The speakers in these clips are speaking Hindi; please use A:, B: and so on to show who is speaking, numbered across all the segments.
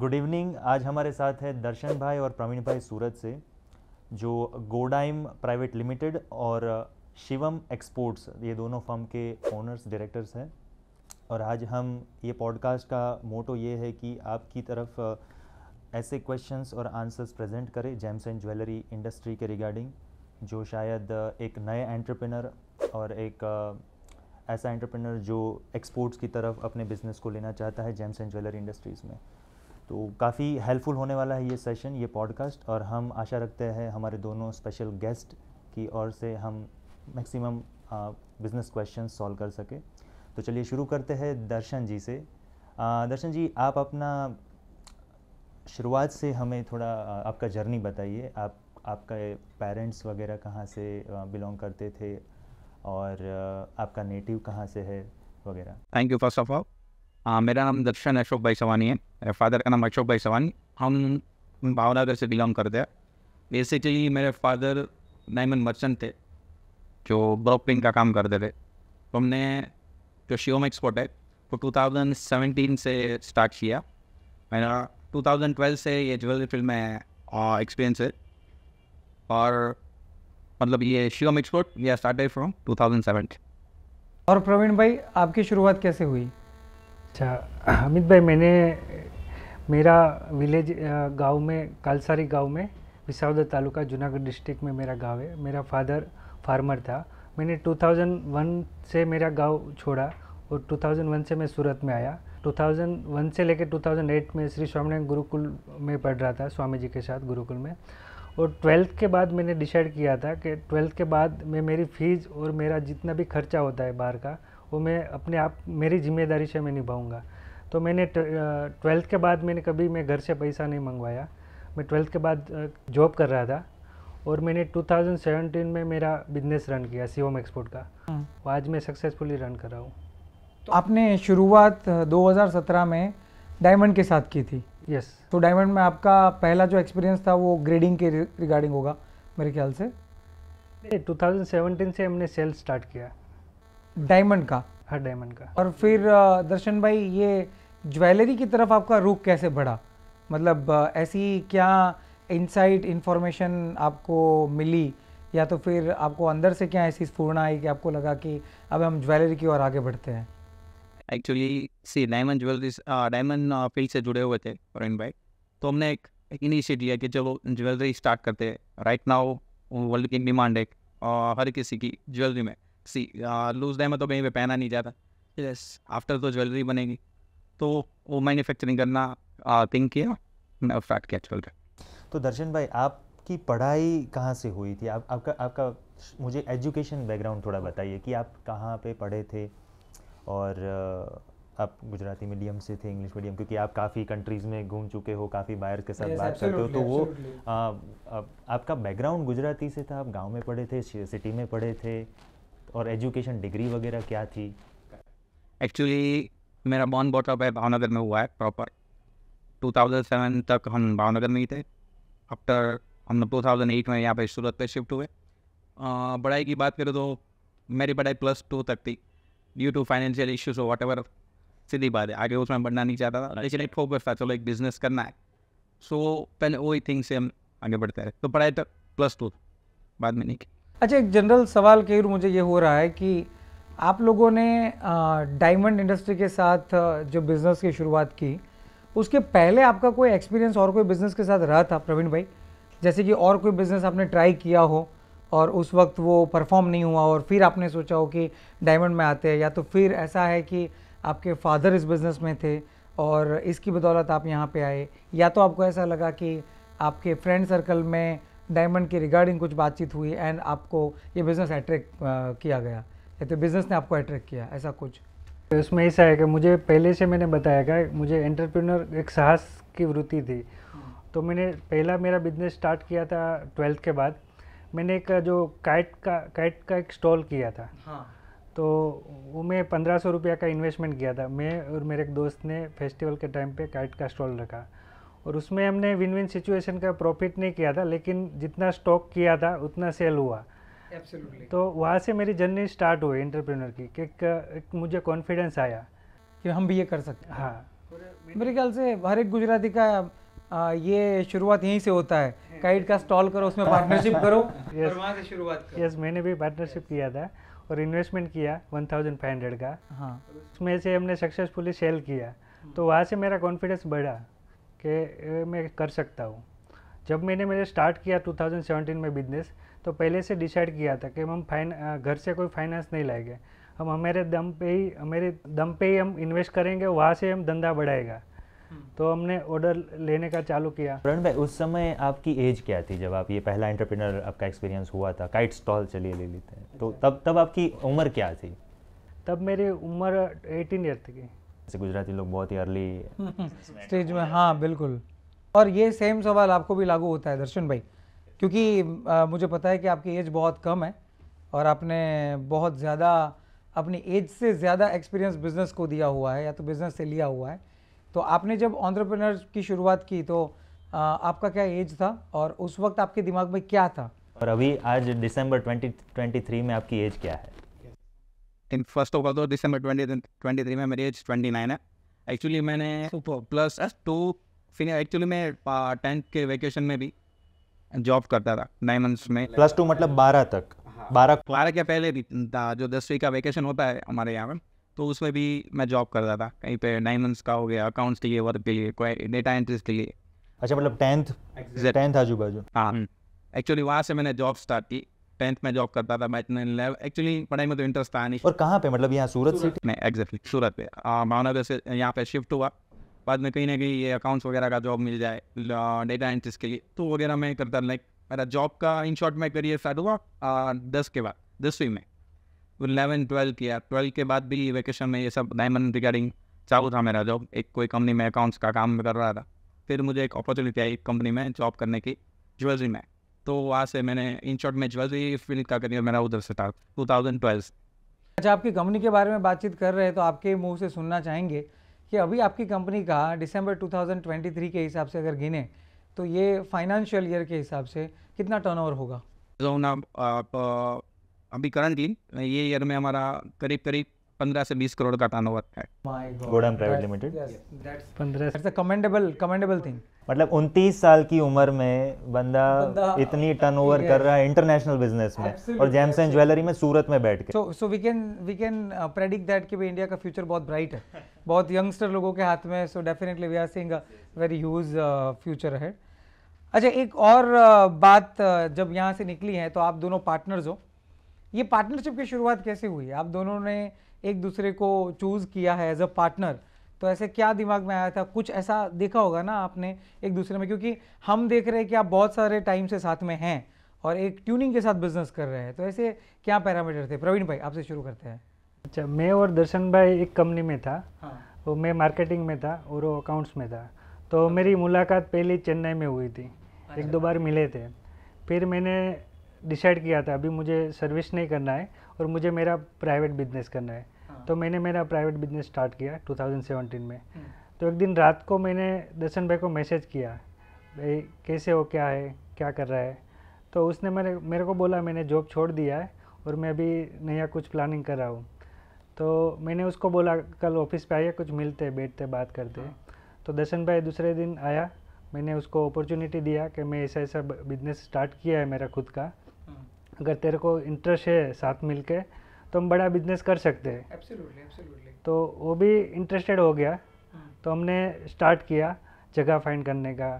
A: गुड इवनिंग आज हमारे साथ है दर्शन भाई और प्रवीण भाई सूरत से जो गोडाइम प्राइवेट लिमिटेड और शिवम एक्सपोर्ट्स ये दोनों फर्म के ओनर्स डायरेक्टर्स हैं और आज हम ये पॉडकास्ट का मोटो ये है कि आपकी तरफ ऐसे क्वेश्चंस और आंसर्स प्रेजेंट करें जेम्स एंड ज्वेलरी इंडस्ट्री के रिगार्डिंग जो शायद एक नए एंटरप्रेनर और एक ऐसा एंटरप्रेनर जो एक्सपोर्ट्स की तरफ अपने बिजनेस को लेना चाहता है जेम्स एंड ज्वेलरी इंडस्ट्रीज़ में तो काफ़ी हेल्पफुल होने वाला है ये सेशन ये पॉडकास्ट और हम आशा रखते हैं हमारे दोनों स्पेशल गेस्ट की ओर से हम मैक्सिमम बिजनेस क्वेश्चन सॉल्व कर सके तो चलिए शुरू करते हैं दर्शन जी से आ, दर्शन जी आप अपना शुरुआत से हमें थोड़ा आपका जर्नी बताइए आप आपका पेरेंट्स वगैरह कहाँ से बिलोंग करते थे और आपका नेटिव कहाँ से है वगैरह
B: thank you first of all हाँ मेरा नाम दर्शन अशोक भाई सवानी है मेरे फादर का नाम अशोक भाई सवानी हम भावनगर से बिलोंग करते हैं बेसिकली मेरे फादर डायमंड मर्चेंट थे जो ब्रोकिंग का काम करते थे तो हमने जो शिवम एक्सपोर्ट है वो तो 2017 से स्टार्ट किया मेरा 2012 से ये ज्वेलरी फील्ड में एक्सपीरियंस है और मतलब ये शिवम एक्सपोर्ट या स्टार्टेड फ्रॉम 2007
C: और प्रवीण
D: भाई आपकी शुरुआत कैसे हुई अच्छा अमित भाई मैंने मेरा विलेज गांव में कालसारी गांव में विसावदा तालुका जूनागढ़ डिस्ट्रिक्ट में मेरा गांव है मेरा फादर फार्मर था मैंने 2001 से मेरा गांव छोड़ा और 2001 से मैं सूरत में आया 2001 से लेकर 2008 में श्री स्वामीनारायण गुरुकुल में पढ़ रहा था स्वामी जी के साथ गुरुकुल में और ट्वेल्थ के बाद मैंने डिसाइड किया था कि ट्वेल्थ के बाद मैं मेरी फ़ीस और मेरा जितना भी खर्चा होता है बाहर का वो मैं अपने आप मेरी जिम्मेदारी से मैं निभाऊंगा तो मैंने ट्वेल्थ के बाद मैंने कभी मैं घर से पैसा नहीं मंगवाया मैं ट्वेल्थ के बाद जॉब कर रहा था और मैंने 2017 में मेरा बिजनेस रन किया सी एक्सपोर्ट का हम्म। आज मैं सक्सेसफुली रन कर रहा
C: हूँ तो आपने शुरुआत 2017 में डायमंड के साथ की थी यस yes. तो डायमंड में आपका पहला जो एक्सपीरियंस था वो ग्रेडिंग के रिगार्डिंग होगा मेरे ख्याल से टू थाउजेंड से हमने सेल्स स्टार्ट किया डायमंड का हर डायमंड का और फिर दर्शन भाई ये ज्वेलरी की तरफ आपका रुख कैसे बढ़ा मतलब ऐसी क्या इनसाइट इन्फॉर्मेशन आपको मिली या तो फिर आपको अंदर से क्या ऐसी स्फूर्णा आई कि आपको लगा कि अब हम ज्वेलरी की ओर आगे बढ़ते हैं
B: actually see diamond jewellery diamond field से जुड़े हुए थे फॉरन भाई तो हमने एक इनिशिएट लिया कि चलो ज्वेलरी स्टार्ट करते हैं राइट नाउ वर्ल्ड की डिमांड है हर किसी की ज्वेलरी में सी लूज डायमंड तो कहीं पे पहना नहीं जाता यस आफ्टर तो ज्वेलरी बनेगी तो वो मैन्युफैक्चरिंग करना थिंक uh, किया मैं स्टार्ट किया ज्वेलरी
A: तो दर्शन भाई आपकी पढ़ाई कहाँ से हुई थी आप, आपका आपका मुझे एजुकेशन बैकग्राउंड थोड़ा बताइए कि आप कहाँ पे पढ़े थे और uh, आप गुजराती मीडियम से थे इंग्लिश मीडियम क्योंकि आप काफ़ी कंट्रीज़ में घूम चुके हो काफ़ी बायर के साथ yes, बात करते हो तो वो आ, uh, आ, आपका बैकग्राउंड गुजराती से था आप गांव में पढ़े थे सिटी में पढ़े थे और एजुकेशन डिग्री वगैरह क्या थी
B: एक्चुअली मेरा बॉन बॉटअप है भावनगर में हुआ है प्रॉपर 2007 तक हम भावनगर में ही थे आफ्टर हम लोग टू में यहाँ पे सूरत पे शिफ्ट हुए पढ़ाई की बात करें तो मेरी पढ़ाई प्लस टू तक थी ड्यू टू फाइनेंशियल इश्यूज हो वट एवर सीधी बात है आगे उसमें बढ़ना नहीं चाहता था एक फोकस था चलो एक बिजनेस करना है सो पहले वही थिंग से हम आगे बढ़ते रहे तो पढ़ाई तक प्लस टू बाद में नहीं की अच्छा एक जनरल सवाल केर मुझे ये हो रहा है कि आप लोगों ने
C: डायमंड इंडस्ट्री के साथ जो बिज़नेस की शुरुआत की उसके पहले आपका कोई एक्सपीरियंस और कोई बिज़नेस के साथ रहा था प्रवीण भाई जैसे कि और कोई बिज़नेस आपने ट्राई किया हो और उस वक्त वो परफॉर्म नहीं हुआ और फिर आपने सोचा हो कि डायमंड में आते हैं या तो फिर ऐसा है कि आपके फादर इस बिज़नेस में थे और इसकी बदौलत आप यहाँ पे आए या तो आपको ऐसा लगा कि आपके फ्रेंड सर्कल में डायमंड की रिगार्डिंग कुछ बातचीत हुई एंड आपको ये बिज़नेस अट्रैक्ट किया गया या तो बिज़नेस ने आपको अट्रैक्ट किया ऐसा कुछ
D: उसमें तो ऐसा है कि मुझे पहले से मैंने बताया था मुझे एंटरप्रेन्योर एक साहस की वृत्ति थी तो मैंने पहला मेरा बिजनेस स्टार्ट किया था ट्वेल्थ के बाद मैंने एक जो काइट का काइट का एक स्टॉल किया था हाँ। तो वो मैं पंद्रह सौ रुपया का इन्वेस्टमेंट किया था मैं और मेरे एक दोस्त ने फेस्टिवल के टाइम पे काइट का स्टॉल रखा और उसमें हमने विन विन सिचुएशन का प्रॉफिट नहीं किया था लेकिन जितना स्टॉक किया था उतना सेल हुआ Absolutely. तो वहाँ से मेरी जर्नी स्टार्ट हुई एंटरप्रेन्योर की कि
C: मुझे कॉन्फिडेंस आया कि हम भी ये कर सकते हैं हाँ मेरे ख्याल से हर एक गुजराती का आ, ये शुरुआत यहीं से होता है काइट का स्टॉल करो उसमें पार्टनरशिप करो
D: यस से शुरुआत करो यस मैंने भी पार्टनरशिप किया था और इन्वेस्टमेंट किया 1500 का हाँ उसमें से हमने सक्सेसफुली सेल किया हम्म। तो वहाँ से मेरा कॉन्फिडेंस बढ़ा कि मैं कर सकता हूँ जब मैंने मेरे स्टार्ट किया 2017 में बिजनेस तो पहले से डिसाइड किया था कि हम फाइन घर से कोई फाइनेंस नहीं लाएंगे हम हमारे दम पे ही हमारे दम पे ही हम इन्वेस्ट करेंगे वहाँ से हम धंधा बढ़ाएगा हम्म। तो हमने ऑर्डर लेने का चालू किया
A: करण भाई उस समय आपकी एज क्या थी जब आप ये पहला एंटरप्रेनर आपका एक्सपीरियंस हुआ था काइट स्टॉल चलिए ले लेते हैं तो अच्छा। तब तब आपकी उम्र क्या थी
D: तब मेरी उम्र एटीन ईयर थी जैसे गुजराती लोग बहुत ही
C: अर्ली स्टेज में हाँ बिल्कुल और ये सेम सवाल आपको भी लागू होता है दर्शन भाई क्योंकि आ, मुझे पता है कि आपकी एज बहुत कम है और आपने बहुत ज़्यादा अपनी एज से ज़्यादा एक्सपीरियंस बिज़नेस को दिया हुआ है या तो बिज़नेस से लिया हुआ है तो आपने जब ऑन्टरप्रेनर की शुरुआत की तो आ, आपका क्या एज था और उस वक्त आपके दिमाग में क्या था
A: और अभी
B: आज दिसंबर 2023 में आपकी एज क्या है थिंक फर्स्ट होगा तो दिसंबर ट्वेंटी ट्वेंटी थ्री में मेरी एज ट्वेंटी नाइन है एक्चुअली मैंने प्लस टू फिर एक्चुअली मैं टेंथ uh, के वेकेशन में भी जॉब करता था नाइन मंथ्स में प्लस
A: टू मतलब बारह तक
B: हाँ। बारह बारह के पहले भी जो दसवीं का वेकेशन होता है हमारे यहाँ में तो उसमें भी मैं जॉब करता था कहीं पे नाइन मंथ्स का हो गया अकाउंट्स के लिए वर्क के लिए कोई डेटा एंट्रीज के लिए अच्छा मतलब टेंथ टेंथ आजू बाजू हाँ एक्चुअली वहाँ से मैंने जॉब स्टार्ट की टेंथ में जॉब करता था मैं इतने एक्चुअली पढ़ाई में तो इंटरेस्ट था नहीं और कहाँ पे मतलब यहाँ सूरत से नहीं एग्जैक्टली सूरत पे भावनगर से यहाँ पे शिफ्ट हुआ बाद में कहीं ना कहीं ये अकाउंट्स वगैरह का जॉब मिल जाए डेटा एंट्रीज के लिए तो वगैरह मैं करता लाइक मेरा जॉब का इन शॉर्ट मैं करियर स्टार्ट हुआ दस के बाद दसवीं में इलेवन ट्वेल्व किया ट्वेल्व के बाद भी वैकेशन में ये सब डायमंड रिगार्डिंग चालू था मेरा जॉब एक कोई कंपनी में अकाउंट्स का काम कर रहा था फिर मुझे एक अपॉर्चुनिटी आई कंपनी में जॉब करने की ज्वेलरी में तो वहाँ से मैंने इन शॉर्ट में ज्वेलरी फील्ड का करियर मेरा उधर से था टू थाउजेंड ट्वेल्व
C: अच्छा आपकी कंपनी के बारे में बातचीत कर रहे हैं तो आपके मुंह से सुनना चाहेंगे कि अभी आपकी कंपनी का दिसंबर 2023 के हिसाब से अगर गिने तो ये फाइनेंशियल ईयर के हिसाब से कितना टर्नओवर होगा
B: जो ना आप अभी करंटली ये ईयर में हमारा करीब करीब पंद्रह से बीस करोड़ का टर्नओवर है
C: godown private limited that's a commendable commendable thing
A: मतलब 29 साल की उम्र में बंदा, बंदा इतनी टर्नओवर कर रहा है इंटरनेशनल बिजनेस में और जैम्स एंड ज्वेलरी में सूरत में बैठ के so
C: so we can we can predict that कि इंडिया का फ्यूचर बहुत ब्राइट है बहुत यंगस्टर लोगों के हाथ में so definitely we are seeing a very huge future है अच्छा एक और uh, बात uh, जब यहाँ से निकली है तो आप दोनों पार्टनर्स हो ये पार्टनरशिप की शुरुआत कैसे हुई आप दोनों ने एक दूसरे को चूज़ किया है एज अ पार्टनर तो ऐसे क्या दिमाग में आया था कुछ ऐसा देखा होगा ना आपने एक दूसरे में क्योंकि हम देख रहे हैं कि आप बहुत सारे टाइम से साथ में हैं और एक ट्यूनिंग के साथ बिजनेस कर रहे हैं तो ऐसे क्या पैरामीटर थे प्रवीण भाई आपसे शुरू करते हैं
D: अच्छा मैं और दर्शन भाई एक कंपनी में था हाँ। वो मैं मार्केटिंग में था और वो अकाउंट्स में था तो मेरी मुलाकात पहले चेन्नई में हुई थी अच्छा। एक दो बार मिले थे फिर मैंने डिसाइड किया था अभी मुझे सर्विस नहीं करना है और मुझे मेरा प्राइवेट बिजनेस करना है हाँ। तो मैंने मेरा प्राइवेट बिजनेस स्टार्ट किया 2017 में हम्म। तो एक दिन रात को मैंने दर्शन भाई को मैसेज किया भाई कैसे हो क्या है क्या कर रहा है तो उसने मेरे मेरे को बोला मैंने जॉब छोड़ दिया है और मैं अभी नया कुछ प्लानिंग कर रहा हूँ तो मैंने उसको बोला कल ऑफिस पे आइए कुछ मिलते बैठते बात करते हाँ। तो दर्शन भाई दूसरे दिन आया मैंने उसको अपॉर्चुनिटी दिया कि मैं ऐसा ऐसा बिजनेस स्टार्ट किया है मेरा खुद का अगर तेरे को इंटरेस्ट है साथ मिल के तो हम बड़ा बिजनेस कर सकते हैं तो वो भी इंटरेस्टेड हो गया हाँ। तो हमने स्टार्ट किया जगह फाइंड करने का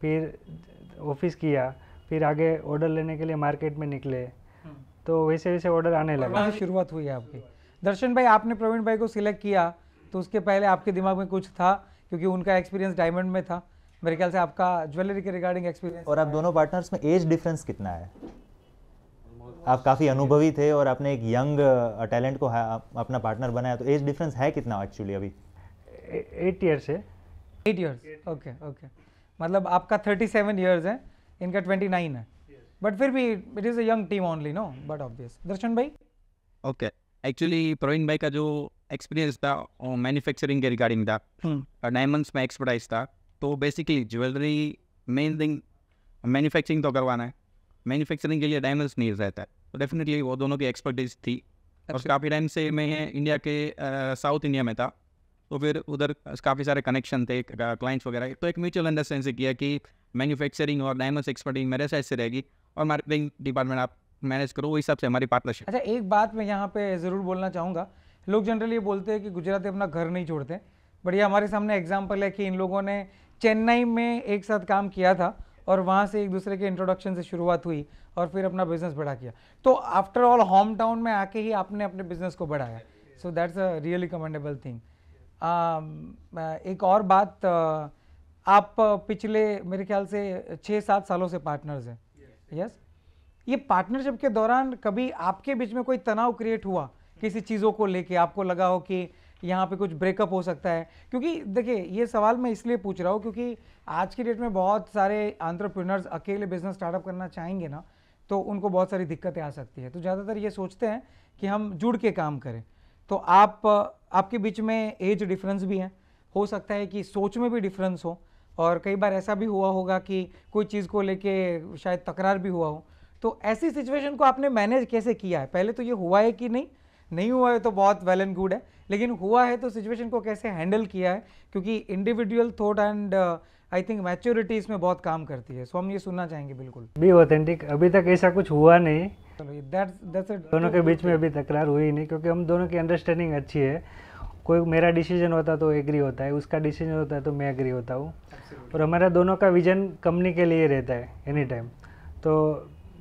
D: फिर ऑफिस किया फिर आगे ऑर्डर लेने के लिए मार्केट में निकले हाँ। तो वैसे वैसे ऑर्डर
C: आने लगा शुरुआत हुई आपकी दर्शन भाई आपने प्रवीण भाई को सिलेक्ट किया तो उसके पहले आपके दिमाग में कुछ था क्योंकि उनका एक्सपीरियंस डायमंड में था मेरे ख्याल से आपका ज्वेलरी के रिगार्डिंग एक्सपीरियंस और आप
A: दोनों पार्टनर्स में एज डिफरेंस कितना है आप काफ़ी अनुभवी थे और आपने एक यंग टैलेंट को अपना पार्टनर बनाया तो एज डिफरेंस है कितना एक्चुअली अभी
C: एट ईयर्स है एट ईयर्स ओके ओके मतलब आपका थर्टी सेवन ईयर्स है इनका ट्वेंटी नाइन है बट फिर भी it is a young team only no but obvious Darshan भाई
B: ओके एक्चुअली प्रवीण भाई का जो एक्सपीरियंस था मैन्युफैक्चरिंग के रिगार्डिंग था डायमंड्स hmm. में एक्सपर्टाइज था तो basically jewellery main thing manufacturing तो करवाना है मैन्युफैक्चरिंग के लिए डायमंड नहीं रहता है तो डेफिनेटली वो दोनों की एक्सपर्टीज थी और काफ़ी टाइम से मैं इंडिया के साउथ इंडिया में था तो फिर उधर काफ़ी सारे कनेक्शन थे क्लाइंट्स वगैरह तो एक म्यूचुअल अंडरस्टैंड से किया कि मैन्युफैक्चरिंग और डायमंड एक्सपर्टिंग मेरे साइड से रहेगी और मार्केटिंग डिपार्टमेंट आप मैनेज करो वही हिसाब से हमारी पार्टनरशिप
C: अच्छा एक बात मैं यहाँ पे ज़रूर बोलना चाहूँगा लोग जनरली ये बोलते हैं कि गुजराती अपना घर नहीं छोड़ते बट ये हमारे सामने एग्जाम्पल है कि इन लोगों ने चेन्नई में एक साथ काम किया था और वहाँ से एक दूसरे के इंट्रोडक्शन से शुरुआत हुई और फिर अपना बिजनेस बड़ा किया तो आफ्टर ऑल होम टाउन में आके ही आपने अपने बिजनेस को बढ़ाया so that's a really commendable thing एक और बात uh, आप पिछले मेरे ख्याल से छः सात सालों से पार्टनर्स हैं यस yes. ये पार्टनरशिप के दौरान कभी आपके बीच में कोई तनाव क्रिएट हुआ किसी चीज़ों को लेके आपको लगा हो कि यहाँ पे कुछ ब्रेकअप हो सकता है क्योंकि देखिए ये सवाल मैं इसलिए पूछ रहा हूँ क्योंकि आज की डेट में बहुत सारे आंट्रप्रनर्स अकेले बिजनेस स्टार्टअप करना चाहेंगे ना तो उनको बहुत सारी दिक्कतें आ सकती है तो ज़्यादातर ये सोचते हैं कि हम जुड़ के काम करें तो आप आपके बीच में एज डिफरेंस भी है हो सकता है कि सोच में भी डिफरेंस हो और कई बार ऐसा भी हुआ होगा कि कोई चीज़ को लेके शायद तकरार भी हुआ हो तो ऐसी सिचुएशन को आपने मैनेज कैसे किया है पहले तो ये हुआ है कि नहीं नहीं हुआ है तो बहुत वेल एंड गुड है लेकिन हुआ है तो सिचुएशन को कैसे हैंडल किया है क्योंकि individual thought and I think maturity इसमें बहुत काम करती है सो हम ये सुनना चाहेंगे बिल्कुल
D: बी ऑथेंटिक अभी तक ऐसा कुछ हुआ नहीं
C: चलो दोनों के
D: बीच में अभी तकरार हुई नहीं क्योंकि हम दोनों की अंडरस्टैंडिंग अच्छी है कोई मेरा डिसीजन होता तो एग्री होता है उसका डिसीजन होता है तो मैं एग्री होता हूँ और हमारा दोनों का विजन कंपनी के लिए रहता है एनी टाइम तो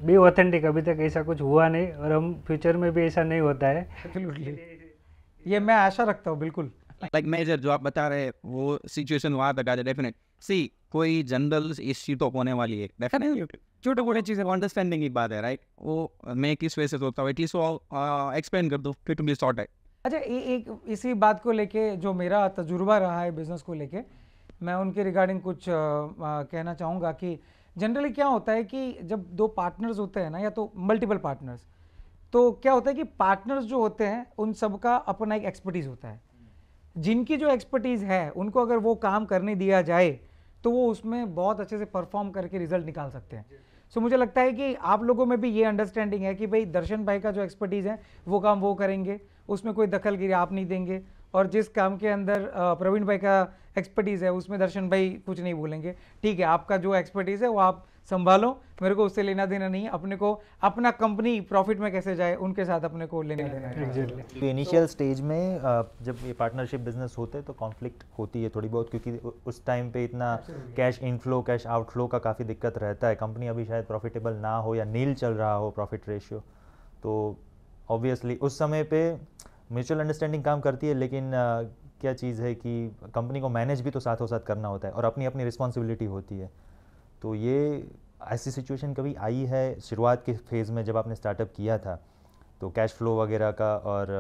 D: बी ऑथेंटिक अभी तक ऐसा कुछ हुआ नहीं और हम फ्यूचर में भी ऐसा नहीं होता है ये मैं आशा
C: रखता हूँ बिल्कुल
B: लाइक मेजर जो आप बता रहे वो सिचुएशन वहाँ तक आ डेफिनेट सी कोई जनरल इश्यू तो होने वाली है डेफिनेटली छोटे मोटे चीज़ें अंडरस्टैंडिंग की बात है राइट वो मैं किस वजह से सोचता हूँ एटलीस्ट वो एक्सप्लेन कर दो फिर टू बी शॉर्ट है
C: अच्छा ए- एक इसी बात को लेके जो मेरा तजुर्बा रहा है बिज़नेस को लेके मैं उनके रिगार्डिंग कुछ आ, आ, कहना चाहूँगा कि जनरली क्या होता है कि जब दो पार्टनर्स होते हैं ना या तो मल्टीपल पार्टनर्स तो क्या होता है कि पार्टनर्स जो होते हैं उन सबका अपना एक एक्सपर्टीज़ होता है जिनकी जो एक्सपर्टीज़ है उनको अगर वो काम करने दिया जाए तो वो उसमें बहुत अच्छे से परफॉर्म करके रिजल्ट निकाल सकते हैं सो so, मुझे लगता है कि आप लोगों में भी ये अंडरस्टैंडिंग है कि भाई दर्शन भाई का जो एक्सपर्टीज़ है वो काम वो करेंगे उसमें कोई दखल गिरी आप नहीं देंगे और जिस काम के अंदर प्रवीण भाई का एक्सपर्टीज़ है उसमें दर्शन भाई कुछ नहीं बोलेंगे ठीक है आपका जो एक्सपर्टीज़ है वो आप संभालो मेरे को उससे लेना देना नहीं अपने को अपना कंपनी प्रॉफिट में कैसे जाए उनके साथ अपने को लेना देना है इनिशियल
A: स्टेज में जब ये पार्टनरशिप बिजनेस होते हैं तो कॉन्फ्लिक्ट होती है थोड़ी बहुत क्योंकि उस टाइम पे इतना कैश इनफ्लो कैश आउटफ्लो का काफ़ी दिक्कत रहता है कंपनी अभी शायद प्रॉफिटेबल ना हो या नील चल रहा हो प्रॉफिट रेशियो तो ऑब्वियसली उस समय पे म्यूचुअल अंडरस्टैंडिंग काम करती है लेकिन क्या चीज़ है कि कंपनी को मैनेज भी तो साथ साथ करना होता है और अपनी अपनी रिस्पॉन्सिबिलिटी होती है तो ये ऐसी सिचुएशन कभी आई है शुरुआत के फेज़ में जब आपने स्टार्टअप किया था तो कैश फ्लो वगैरह का और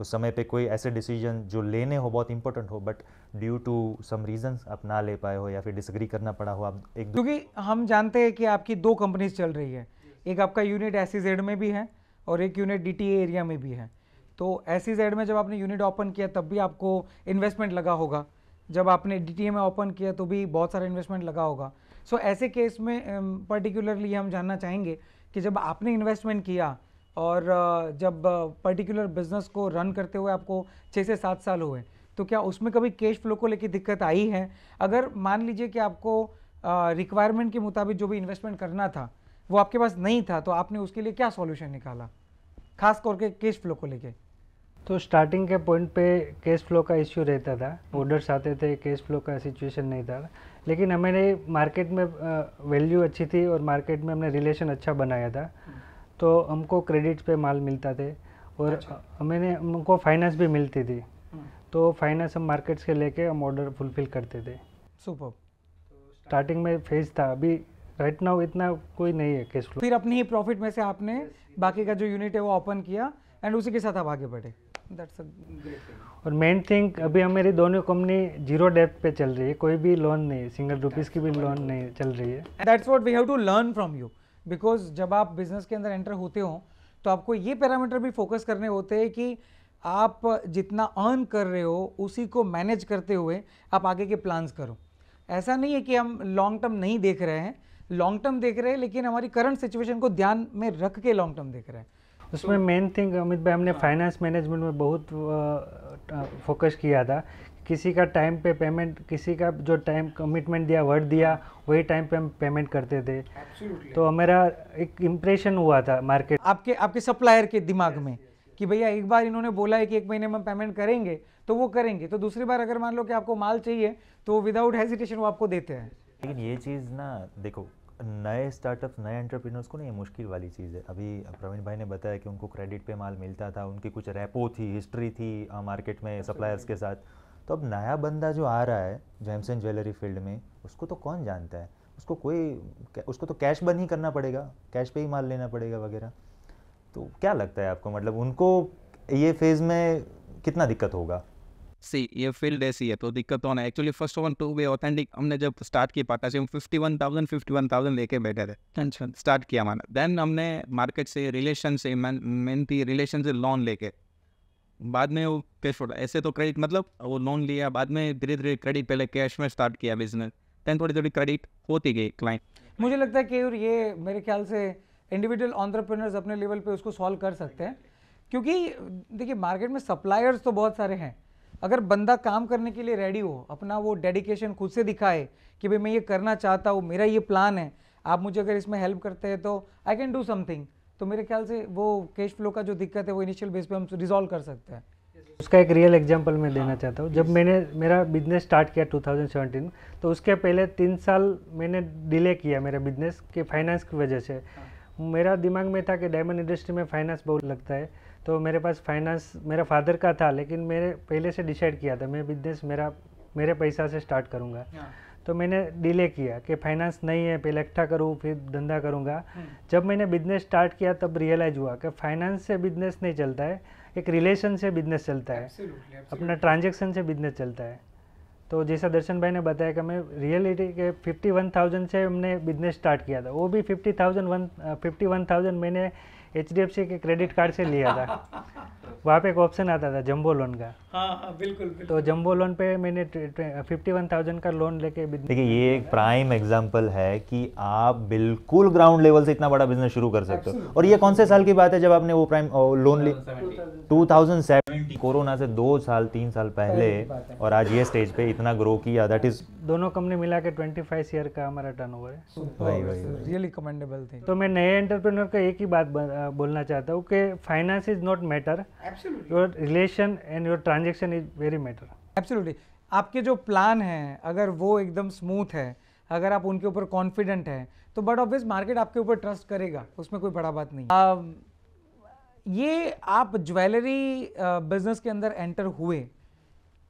A: उस समय पे कोई ऐसे डिसीजन जो लेने हो बहुत इंपॉर्टेंट हो but due to some reason आप ना ले पाए हो या फिर डिसग्री करना पड़ा हो आप एक
C: क्योंकि हम जानते हैं कि आपकी दो कंपनीज चल रही है एक आपका यूनिट एस e में भी है और एक यूनिट डी एरिया में भी है तो एस e में जब आपने यूनिट ओपन किया तब भी आपको इन्वेस्टमेंट लगा होगा जब आपने डी में ओपन किया तो भी बहुत सारा इन्वेस्टमेंट लगा होगा सो so, ऐसे केस में पर्टिकुलरली um, हम जानना चाहेंगे कि जब आपने इन्वेस्टमेंट किया और uh, जब पर्टिकुलर uh, बिजनेस को रन करते हुए आपको छः से सात साल हुए तो क्या उसमें कभी कैश फ्लो को लेकर दिक्कत आई है अगर मान लीजिए कि आपको रिक्वायरमेंट uh, के मुताबिक जो भी इन्वेस्टमेंट करना था वो आपके पास नहीं था तो आपने उसके लिए क्या सॉल्यूशन निकाला खास करके कैश फ्लो को लेके
D: तो स्टार्टिंग के पॉइंट पे कैश फ्लो का इश्यू रहता था ऑर्डर्स आते थे कैश फ्लो का सिचुएशन नहीं था लेकिन हमें मार्केट में वैल्यू अच्छी थी और मार्केट में हमने रिलेशन अच्छा बनाया था तो हमको क्रेडिट पे माल मिलता थे और अच्छा। हमें हमको फाइनेंस भी मिलती थी हम्म। तो फाइनेंस हम मार्केट से लेके हम ऑर्डर फुलफिल करते थे सुपर स्टार्टिंग में फेज था अभी राइट नाउ इतना कोई नहीं है कैश फ्लो फिर
C: अपनी ही प्रॉफिट में से आपने बाकी का जो यूनिट है वो ओपन किया एंड उसी के साथ आप आगे बढ़े और
D: मेन थिंग अभी हमारी दोनों कंपनी जीरो डेप्ट पे चल रही है कोई भी लोन नहीं सिंगल रुपीज़ की भी लोन नहीं चल रही है
C: that's what we have to learn from you because जब आप बिजनेस के अंदर एंटर होते हो तो आपको ये पैरामीटर भी फोकस करने होते हैं कि आप जितना अर्न कर रहे हो उसी को मैनेज करते हुए आप आगे के प्लान्स करो ऐसा नहीं है कि हम लॉन्ग टर्म नहीं देख रहे हैं लॉन्ग टर्म देख रहे हैं लेकिन हमारी करंट सिचुएशन को ध्यान में रख के लॉन्ग टर्म देख रहे हैं उसमें
D: मेन तो- थिंग अमित भाई हमने फाइनेंस हाँ। मैनेजमेंट में बहुत फोकस किया था किसी का टाइम पे पेमेंट किसी का जो टाइम कमिटमेंट दिया वर्ड दिया हाँ। वही टाइम पे हम पेमेंट करते थे तो हमारा एक इम्प्रेशन हुआ था
C: मार्केट आपके आपके सप्लायर के दिमाग में कि भैया एक बार इन्होंने बोला है कि एक महीने में पेमेंट करेंगे तो वो करेंगे तो दूसरी बार अगर मान लो कि आपको माल चाहिए तो विदाउट हेजिटेशन वो आपको देते हैं
A: लेकिन ये चीज़ ना देखो नए स्टार्टअप्स नए एंटरप्रीनर्स को ना ये मुश्किल वाली चीज़ है अभी प्रवीण भाई ने बताया कि उनको क्रेडिट पे माल मिलता था उनकी कुछ रेपो थी हिस्ट्री थी मार्केट में सप्लायर्स के साथ तो अब नया बंदा जो आ रहा है जैमसन ज्वेलरी फील्ड में उसको तो कौन जानता है उसको कोई उसको तो कैश बन ही करना पड़ेगा कैश पे ही माल लेना पड़ेगा वगैरह तो क्या लगता है आपको मतलब उनको ये फेज़ में कितना दिक्कत
B: होगा सी ये फील्ड ऐसी है तो दिक्कत होना actually first one to way authentic हमने जब स्टार्ट की पार्टनरशिप हम fifty one thousand fifty one thousand लेके बैठे थे स्टार्ट अच्छा। किया हमारा देन हमने मार्केट से रिलेशन से मेन थी रिलेशन से लोन लेके बाद में वो कैश फोड़ा ऐसे तो क्रेडिट मतलब वो लोन लिया बाद में धीरे धीरे क्रेडिट पहले कैश में स्टार्ट किया बिजनेस देन थोड़ी थोड़ी क्रेडिट होती गई क्लाइंट
C: मुझे लगता है कि ये मेरे ख्याल से इंडिविजुअल ऑन्टरप्रेनर्स अपने लेवल पे उसको सॉल्व कर सकते हैं क्योंकि देखिए मार्केट में सप्लायर्स तो बहुत सारे हैं अगर बंदा काम करने के लिए रेडी हो अपना वो डेडिकेशन खुद से दिखाए कि भाई मैं ये करना चाहता हूँ मेरा ये प्लान है आप मुझे अगर इसमें हेल्प करते हैं तो आई कैन डू समथिंग तो मेरे ख्याल से वो कैश फ्लो का जो दिक्कत है वो इनिशियल बेस पे हम रिजॉल्व कर सकते हैं
D: उसका एक रियल एग्जांपल मैं देना चाहता हूँ जब मैंने मेरा बिजनेस स्टार्ट किया 2017 तो उसके पहले तीन साल मैंने डिले किया मेरा बिजनेस के फाइनेंस की वजह से हाँ. मेरा दिमाग में था कि डायमंड इंडस्ट्री में फाइनेंस बहुत लगता है तो मेरे पास फाइनेंस मेरा फादर का था लेकिन मेरे पहले से डिसाइड किया था मैं बिजनेस मेरा मेरे पैसा से स्टार्ट करूँगा हाँ। तो मैंने डिले किया कि फाइनेंस नहीं है पहले इकट्ठा करूँ फिर धंधा करूँगा हाँ। जब मैंने बिजनेस स्टार्ट किया तब रियलाइज हुआ कि फाइनेंस से बिजनेस नहीं चलता है एक रिलेशन से बिजनेस चलता है absolutely, absolutely. अपना ट्रांजेक्शन से बिजनेस चलता है तो जैसा दर्शन भाई ने बताया कि मैं रियलिटी के फिफ्टी वन थाउजेंड से हमने बिजनेस स्टार्ट किया था वो भी fifty thousand one fifty one thousand मैंने एच के क्रेडिट कार्ड से लिया था वहाँ पे एक ऑप्शन आता था जंबो लोन का
C: हाँ हाँ बिल्कुल, बिल्कुल
D: तो जंबो लोन पे मैंने फिफ्टी वन थाउजेंड का लोन लेके देखिए
A: ये एक प्राइम एग्जांपल है कि आप बिल्कुल ग्राउंड लेवल से इतना बड़ा बिजनेस शुरू कर सकते हो और ये कौन से साल की बात है जब आपने वो प्राइम लोन ली टू थाउजेंड कोरोना से दो साल तीन साल पहले और आज ये स्टेज पे इतना ग्रो किया दैट इज
D: दोनों कंपनी मिला के ट्वेंटी फाइव ईयर का हमारा
C: टर्न ओवर है रियली कमेंडेबल थिंग
D: तो मैं नए एंटरप्रेन्योर का एक ही बात बोलना चाहता हूँ कि finance is not matter your relation and your transaction
C: is very matter absolutely आपके जो प्लान हैं अगर वो एकदम स्मूथ है अगर आप उनके ऊपर कॉन्फिडेंट हैं तो बट ऑब्वियस मार्केट आपके ऊपर ट्रस्ट करेगा उसमें कोई बड़ा बात नहीं आ, um, ये आप ज्वेलरी बिजनेस के अंदर एंटर हुए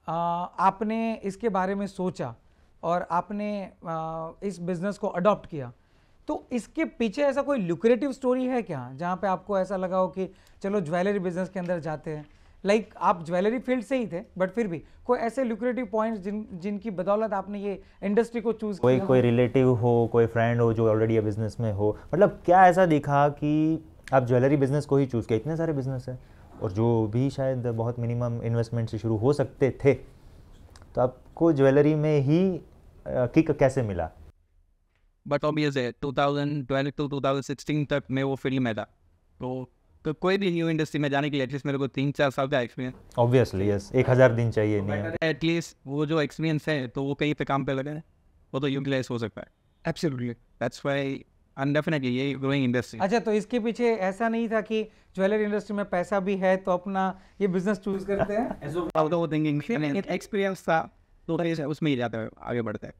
C: आ, आपने इसके बारे में सोचा और आपने इस बिज़नेस को अडॉप्ट किया तो इसके पीछे ऐसा कोई लुक्रेटिव स्टोरी है क्या जहाँ पे आपको ऐसा लगा हो कि चलो ज्वेलरी बिजनेस के अंदर जाते हैं लाइक like, आप ज्वेलरी फील्ड से ही थे बट फिर भी कोई ऐसे लुक्रेटिव पॉइंट्स जिन जिनकी बदौलत आपने ये इंडस्ट्री को चूज कोई कोई
A: रिलेटिव हो कोई फ्रेंड हो जो ऑलरेडी बिजनेस में हो मतलब क्या ऐसा दिखा कि आप ज्वेलरी बिजनेस को ही चूज़ किया इतने सारे बिजनेस हैं और जो भी शायद बहुत मिनिमम इन्वेस्टमेंट से शुरू हो सकते थे तो आपको ज्वेलरी में ही किक कैसे मिला
B: बट ऑब्वियस है 2012 टू 2016 तक मैं वो फिल्म में था तो तो कोई भी न्यू इंडस्ट्री में जाने के लिए एटलीस्ट मेरे को तीन चार साल का एक्सपीरियंस
A: ऑब्वियसली यस एक हज़ार दिन चाहिए
B: एटलीस्ट वो जो एक्सपीरियंस है तो वो कहीं पे काम पे लगे वो तो यूटिलाइज हो सकता है एब्सोल्युटली दैट्स व्हाई अनडेफिनेटली ये ग्रोइंग इंडस्ट्री अच्छा तो इसके पीछे
C: ऐसा नहीं था कि ज्वेलरी इंडस्ट्री में पैसा भी है तो अपना ये बिजनेस चूज करते
B: हैं एक्सपीरियंस था तो भाई उसमें ही जाता है आगे बढ़ता है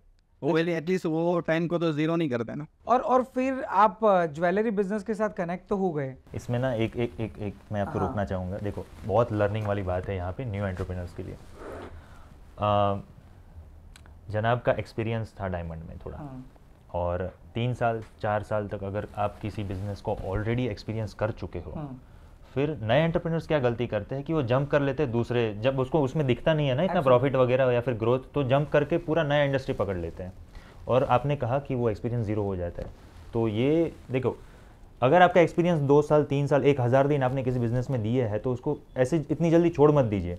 B: वो पहले अच्छा। एटलीस्ट वो टाइम को तो जीरो नहीं करता ना
C: और और फिर आप ज्वेलरी बिजनेस के साथ कनेक्ट तो हो गए
A: इसमें ना एक एक एक एक मैं आपको हाँ। रोकना चाहूँगा देखो बहुत लर्निंग वाली बात है यहाँ पे न्यू एंटरप्रेनर्स के लिए जनाब का एक्सपीरियंस था डायमंड में थोड़ा हाँ। और तीन साल चार साल तक अगर आप किसी बिजनेस को ऑलरेडी एक्सपीरियंस कर चुके हो हाँ। फिर नए एंटरप्रेन्योर्स क्या गलती करते हैं कि वो जंप कर लेते हैं दूसरे जब उसको उसमें दिखता नहीं है ना इतना प्रॉफिट वगैरह या फिर ग्रोथ तो जंप करके पूरा नया इंडस्ट्री पकड़ लेते हैं और आपने कहा कि वो एक्सपीरियंस ज़ीरो हो जाता है तो ये देखो अगर आपका एक्सपीरियंस दो साल तीन साल एक हज़ार दिन आपने किसी बिजनेस में दिए है तो उसको ऐसे इतनी जल्दी छोड़ मत दीजिए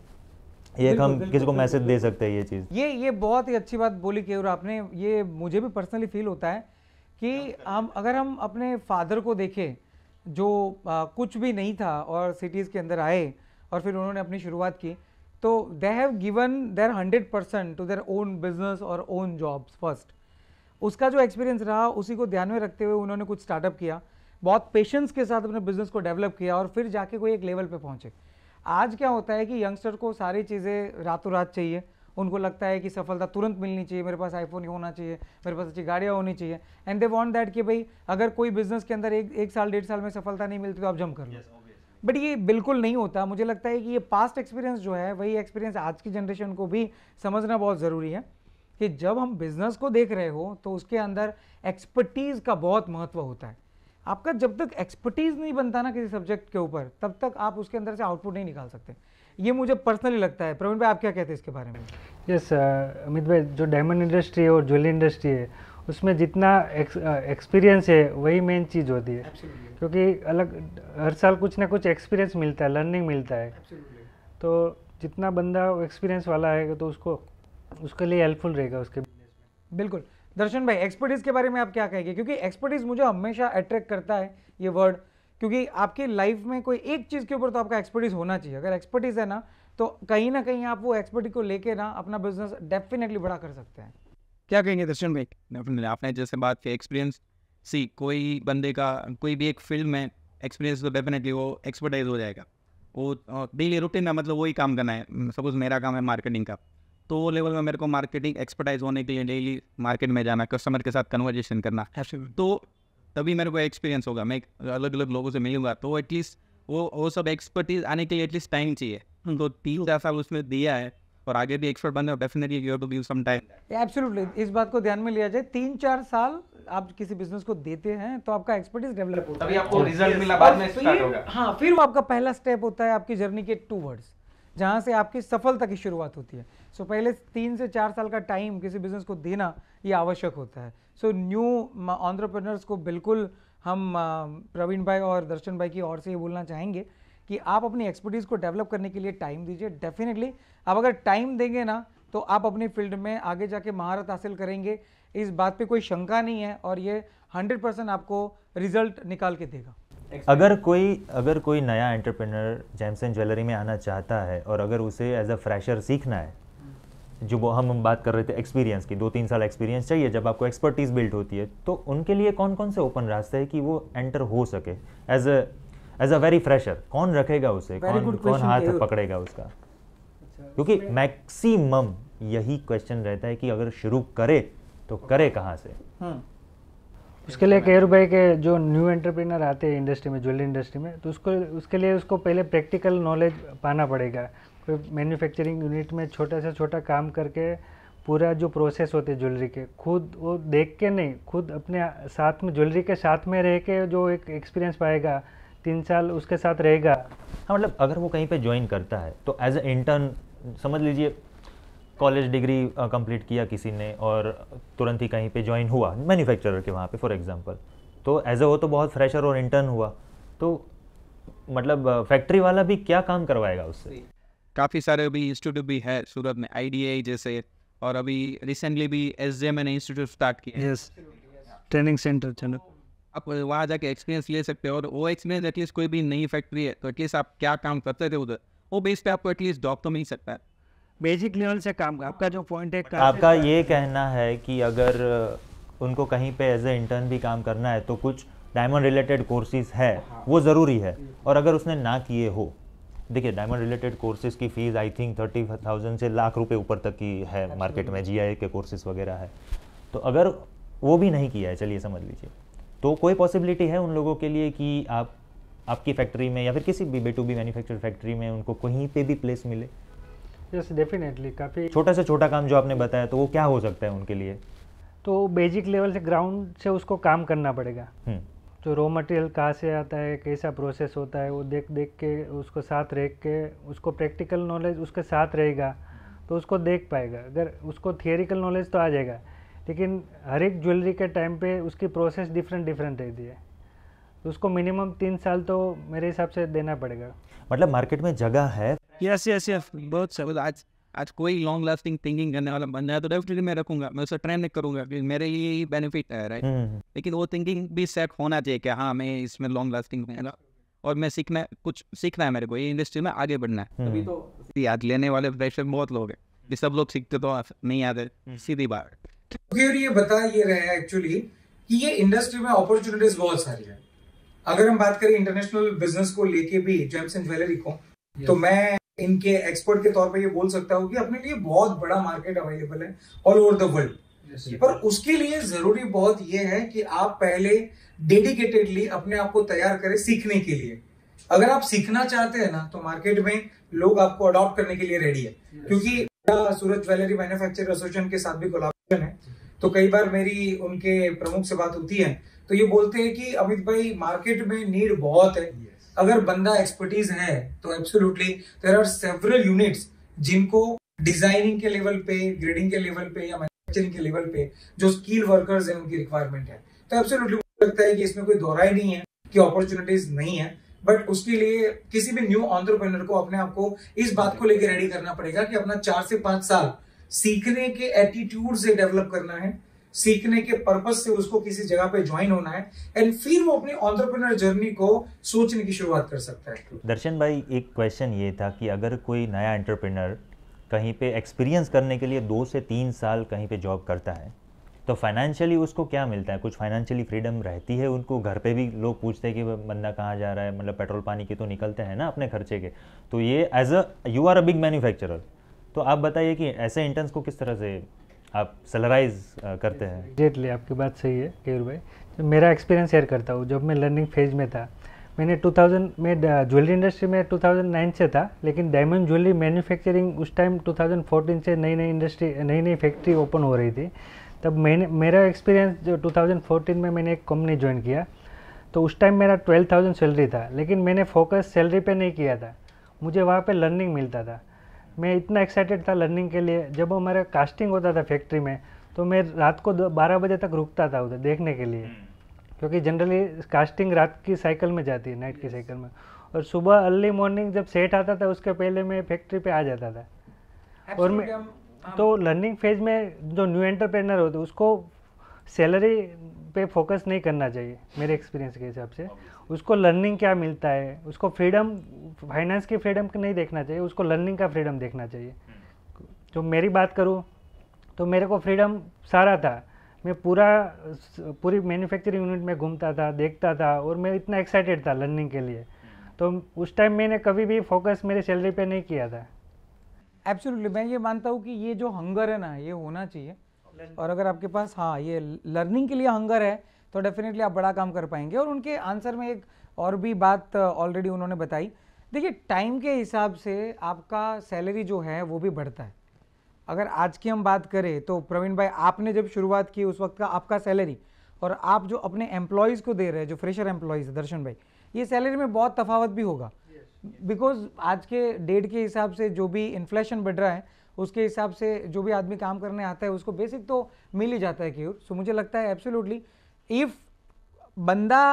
A: ये एक हम किसी को मैसेज दे सकते हैं ये चीज़
C: ये ये बहुत ही अच्छी बात बोली केवर आपने ये मुझे भी पर्सनली फील होता है कि हम अगर हम अपने फादर को देखें जो आ, कुछ भी नहीं था और सिटीज़ के अंदर आए और फिर उन्होंने अपनी शुरुआत की तो they have given their hundred percent to their own business और ओन जॉब्स फर्स्ट उसका जो एक्सपीरियंस रहा उसी को ध्यान में रखते हुए उन्होंने कुछ स्टार्टअप किया बहुत पेशेंस के साथ अपने बिजनेस को डेवलप किया और फिर जाके कोई एक लेवल पे पहुँचे आज क्या होता है कि यंगस्टर को सारी चीज़ें रातों रात चाहिए उनको लगता है कि सफलता तुरंत मिलनी चाहिए मेरे पास आईफोन होना चाहिए मेरे पास अच्छी गाड़ियाँ होनी चाहिए एंड दे वॉन्ट दैट कि भाई अगर कोई बिजनेस के अंदर एक एक साल डेढ़ साल में सफलता नहीं मिलती तो आप जम कर लो बट ये बिल्कुल नहीं होता मुझे लगता है कि ये पास्ट एक्सपीरियंस जो है वही एक्सपीरियंस आज की जनरेशन को भी समझना बहुत ज़रूरी है कि जब हम बिज़नेस को देख रहे हो तो उसके अंदर एक्सपर्टीज़ का बहुत महत्व होता है आपका जब तक एक्सपर्टीज़ नहीं बनता ना किसी सब्जेक्ट के ऊपर तब तक आप उसके अंदर से आउटपुट नहीं निकाल सकते ये मुझे पर्सनली लगता है प्रवीण भाई आप क्या कहते हैं इसके बारे में
D: यस uh, अमित भाई जो डायमंड इंडस्ट्री है और ज्वेलरी इंडस्ट्री है उसमें जितना एक्सपीरियंस uh, है वही मेन चीज़ होती है Absolutely. क्योंकि अलग हर साल कुछ ना कुछ एक्सपीरियंस मिलता है लर्निंग मिलता है Absolutely. तो जितना बंदा
C: एक्सपीरियंस वाला आएगा तो उसको उसके लिए हेल्पफुल रहेगा उसके बिल्कुल दर्शन भाई एक्सपर्टीज़ के बारे में आप क्या कहेंगे क्योंकि एक्सपर्टीज़ मुझे हमेशा अट्रैक्ट करता है ये वर्ड क्योंकि आपके लाइफ में कोई एक चीज़ के ऊपर तो आपका एक्सपर्टीज़ होना चाहिए अगर एक्सपर्टीज़ है ना तो कहीं ना कहीं आप वो एक्सपर्टी को लेके ना अपना बिजनेस डेफिनेटली बड़ा कर सकते हैं
B: क्या कहेंगे दर्शन भाई डेफिनेटली आपने जैसे बात की एक्सपीरियंस सी कोई बंदे का कोई भी एक फील्ड में एक्सपीरियंस तो डेफिनेटली वो एक्सपर्टाइज हो जाएगा वो डेली रूटीन में मतलब वही काम करना है सपोज मेरा काम है मार्केटिंग का तो वो लेवल में मेरे को मार्केटिंग एक्सपर्टाइज होने के लिए डेली मार्केट में जाना कस्टमर के साथ कन्वर्जेशन करना तो तभी मेरे को एक्सपीरियंस होगा मैं अलग अलग लोगों से मिलूंगा तो एटलीस्ट वो वो सब एक्सपर्टीज आने के लिए एटलीस्ट टाइम चाहिए तो तीन चार साल उसमें दिया है और आगे भी एक्सपर्ट बनने definitely you have to some time
C: absolutely इस बात को ध्यान में लिया जाए तीन चार साल आप किसी बिजनेस को देते हैं तो आपका एक्सपर्टीज डेवलप होता है तभी आपको रिजल्ट मिला बाद में स्टार्ट होगा हाँ फिर वो आपका पहला स्टेप होता है आपकी जर्नी के टू वर्ड्स जहाँ से आपकी सफलता की शुरुआत होती है सो so, पहले तीन से चार साल का टाइम किसी बिजनेस को देना ये आवश्यक होता है सो न्यू ऑन्ट्रप्रनर्स को बिल्कुल हम प्रवीण भाई और दर्शन भाई की ओर से ये बोलना चाहेंगे कि आप अपनी एक्सपर्टीज़ को डेवलप करने के लिए टाइम दीजिए डेफिनेटली आप अगर टाइम देंगे ना तो आप अपनी फील्ड में आगे जाके महारत हासिल करेंगे इस बात पे कोई शंका नहीं है और ये 100 परसेंट आपको रिजल्ट निकाल के देगा अगर
A: कोई अगर कोई नया एंटरप्रेनर जैमसन ज्वेलरी में आना चाहता है और अगर उसे एज अ फ्रेशर सीखना है जो हम बात कर रहे थे एक्सपीरियंस की दो तीन साल एक्सपीरियंस चाहिए जब आपको एक्सपर्टीज़ बिल्ड होती है तो उनके लिए कौन कौन से ओपन रास्ते हैं कि वो एंटर हो सके as a as a very fresher कौन रखेगा उसे very कौन कौन हाथ पकड़ेगा उसका अच्छा, क्योंकि मैक्सिमम यही क्वेश्चन रहता है कि अगर शुरू करे तो करे कहाँ से
D: हम्म। उसके लिए कई भाई के जो न्यू एंटरप्रेनर आते हैं इंडस्ट्री में ज्वेलरी इंडस्ट्री में तो उसको उसके लिए उसको पहले प्रैक्टिकल नॉलेज पाना पड़ेगा कोई मैन्युफैक्चरिंग यूनिट में छोटा से छोटा काम करके पूरा जो प्रोसेस होते ज्वेलरी के खुद वो देख के नहीं खुद अपने साथ में ज्वेलरी के साथ में रह के जो एक एक्सपीरियंस पाएगा तीन साल उसके साथ रहेगा
A: हाँ मतलब अगर वो कहीं पे ज्वाइन करता है तो एज ए इंटर्न समझ लीजिए कॉलेज डिग्री कंप्लीट किया किसी ने और तुरंत ही कहीं पे ज्वाइन हुआ मैन्युफैक्चरर के वहाँ पे फॉर एग्जांपल तो एज ए वो तो बहुत फ्रेशर और इंटर्न हुआ तो
B: मतलब फैक्ट्री वाला भी क्या काम करवाएगा उससे काफ़ी सारे अभी इंस्टीट्यूट भी है सूरत में आई जैसे और अभी रिसेंटली भी एस जे मैंने इंस्टीट्यूट स्टार्ट किया yes.
D: ट्रेनिंग सेंटर चलो
B: आप वहाँ जाके एक्सपीरियंस ले सकते हो और वो एक्सपीरियंस एटलीस्ट कोई भी नई फैक्ट्री है तो एटलीस्ट आप क्या काम करते थे उधर वो बेस पे आपको एटलीस्ट जॉब तो मिल सकता है बेसिक लेवल से काम आपका जो पॉइंट है आपका अच्छा
A: ये कहना है कि अगर उनको कहीं पे एज ए इंटर्न भी काम करना है तो कुछ डायमंड रिलेटेड कोर्सेज है हाँ। वो ज़रूरी है और अगर उसने ना किए हो देखिए डायमंड रिलेटेड कोर्सेज की fees I think thirty thousand से लाख रुपए ऊपर तक की है मार्केट में जी के कोर्सेज वगैरह है तो अगर वो भी नहीं किया है चलिए समझ लीजिए तो कोई पॉसिबिलिटी है उन लोगों के लिए कि आप आपकी फैक्ट्री में या फिर किसी भी B to B manufacture factory में उनको कहीं पे भी प्लेस मिले
D: यस डेफिनेटली काफ़ी छोटा
A: से छोटा काम जो आपने बताया तो वो क्या हो सकता है उनके लिए
D: तो बेसिक लेवल से ग्राउंड से उसको काम करना पड़ेगा हम्म। तो रॉ मटेरियल कहाँ से आता है कैसा प्रोसेस होता है वो देख देख के उसको साथ रख के उसको प्रैक्टिकल नॉलेज उसके साथ रहेगा तो उसको देख पाएगा अगर उसको थियोरिकल नॉलेज तो आ जाएगा लेकिन हर एक ज्वेलरी के टाइम पे उसकी प्रोसेस डिफरेंट डिफरेंट रहती है तो उसको मिनिमम तीन साल तो मेरे हिसाब से देना पड़ेगा मतलब मार्केट में जगह है
B: यस यस यस बहुत सब मतलब आज आज कोई लॉन्ग लास्टिंग थिंकिंग करने वाला बन जाए तो डेफिनेटली मैं रखूंगा मैं उसे ट्रेन नहीं करूंगा क्योंकि मेरे लिए ही बेनिफिट है राइट हम्म, हम्म। लेकिन वो थिंकिंग भी सेट होना चाहिए कि हाँ मैं इसमें लॉन्ग लास्टिंग होगा और मैं सीखना कुछ सीखना है मेरे को ये इंडस्ट्री में आगे बढ़ना है अभी हम्म। तो सी आज लेने वाले प्रेशर बहुत लोग हैं ये सब लोग सीखते तो नहीं आते सीधी बात
C: खैर ये बता ये रहे हैं एक्चुअली कि ये इंडस्ट्री में अपॉर्चुनिटीज बहुत सारी है अगर हम बात करें इंटरनेशनल बिजनेस को लेके भी जेम्स एंड ज्वेलरी को yes. तो मैं इनके एक्सपर्ट के तौर पे ये बोल सकता हूँ कि अपने लिए बहुत बड़ा मार्केट अवेलेबल है ऑल ओवर द वर्ल्ड पर उसके लिए जरूरी बहुत ये है कि आप पहले डेडिकेटेडली अपने आप को तैयार करें सीखने के लिए अगर आप सीखना चाहते हैं ना तो मार्केट में लोग आपको अडॉप्ट करने के लिए रेडी है क्योंकि सूरत ज्वेलरी मैन्युफैक्चर एसोसिएशन के साथ भी कोलाबोरेशन है तो कई बार मेरी उनके प्रमुख से बात होती है तो ये बोलते हैं कि अमित भाई मार्केट में नीड बहुत है अगर बंदा एक्सपर्टीज है तो absolutely there are several units जिनको डिजाइनिंग के लेवल पे ग्रेडिंग के लेवल पे या मैन्युफैक्चरिंग के लेवल पे जो स्किल वर्कर्स है उनकी रिक्वायरमेंट है तो एब्सोल्युटली लगता है कि इसमें कोई दोहरा ही नहीं है कि अपॉर्चुनिटीज नहीं है बट उसके लिए किसी भी न्यू ऑन्टरप्रेनर को अपने आप को इस बात को लेकर रेडी करना पड़ेगा कि अपना चार से पांच साल सीखने के एटीट्यूड से डेवलप करना है सीखने के पर्पज से उसको किसी जगह पे ज्वाइन होना है एंड फिर वो अपनी ऑन्टरप्रिनर जर्नी को सोचने की शुरुआत कर सकता है
A: दर्शन भाई एक क्वेश्चन ये था कि अगर कोई नया एंटरप्रेनर कहीं पे एक्सपीरियंस करने के लिए दो से तीन साल कहीं पे जॉब करता है तो फाइनेंशियली उसको क्या मिलता है कुछ फाइनेंशियली फ्रीडम रहती है उनको घर पे भी लोग पूछते हैं कि बंदा कहाँ जा रहा है मतलब पेट्रोल पानी के तो निकलते हैं ना अपने खर्चे के तो ये as a you are a big manufacturer तो आप बताइए कि ऐसे इंटर्न्स को किस तरह से आप सेलराइज uh, करते हैं
D: एग्जैक्टली आपकी बात सही है केयर भाई तो मेरा एक्सपीरियंस शेयर करता हूँ जब मैं लर्निंग फेज में था मैंने 2000 uh, में ज्वेलरी इंडस्ट्री में 2009 से था लेकिन डायमंड ज्वेलरी मैन्युफैक्चरिंग उस टाइम 2014 से नई नई इंडस्ट्री नई नई फैक्ट्री ओपन हो रही थी तब मैंने मेरा एक्सपीरियंस जो 2014 में मैंने एक कंपनी ज्वाइन किया तो उस टाइम मेरा 12,000 सैलरी था लेकिन मैंने फोकस सैलरी पे नहीं किया था मुझे वहाँ पे लर्निंग मिलता था मैं इतना एक्साइटेड था लर्निंग के लिए जब हमारा कास्टिंग होता था फैक्ट्री में तो मैं रात को बारह बजे तक रुकता था उधर देखने के लिए हम्म। क्योंकि जनरली कास्टिंग रात की साइकिल में जाती है नाइट की साइकिल में और सुबह अर्ली मॉर्निंग जब सेट आता था उसके पहले मैं फैक्ट्री पे आ जाता था Absolutely. और मैं तो लर्निंग फेज में जो न्यू एंटरप्रेनर होते उसको सैलरी पे फोकस नहीं करना चाहिए मेरे एक्सपीरियंस के हिसाब से उसको लर्निंग क्या मिलता है उसको फ्रीडम फाइनेंस की फ्रीडम नहीं देखना चाहिए उसको लर्निंग का फ्रीडम देखना चाहिए जो hmm. तो मेरी बात करूँ तो मेरे को फ्रीडम सारा था मैं पूरा पूरी मैन्युफैक्चरिंग यूनिट में घूमता था देखता था और मैं इतना एक्साइटेड था लर्निंग के लिए hmm. तो उस टाइम मैंने कभी भी फोकस मेरे सैलरी पे नहीं किया था
C: एब्सोल्युटली मैं ये मानता हूँ कि ये जो हंगर है ना ये होना चाहिए और अगर आपके पास हाँ ये लर्निंग के लिए हंगर है तो डेफिनेटली आप बड़ा काम कर पाएंगे और उनके आंसर में एक और भी बात ऑलरेडी उन्होंने बताई देखिए टाइम के हिसाब से आपका सैलरी जो है वो भी बढ़ता है अगर आज की हम बात करें तो प्रवीण भाई आपने जब शुरुआत की उस वक्त का आपका सैलरी और आप जो अपने एम्प्लॉयज़ को दे रहे हैं जो फ्रेशर एम्प्लॉयज़ दर्शन भाई ये सैलरी में बहुत तफावत भी होगा बिकॉज आज के डेट के हिसाब से जो भी इन्फ्लेशन बढ़ रहा है उसके हिसाब से जो भी आदमी काम करने आता है उसको बेसिक तो मिल ही जाता है क्यूर सो मुझे लगता है एब्सोल्यूटली इफ़ बंदा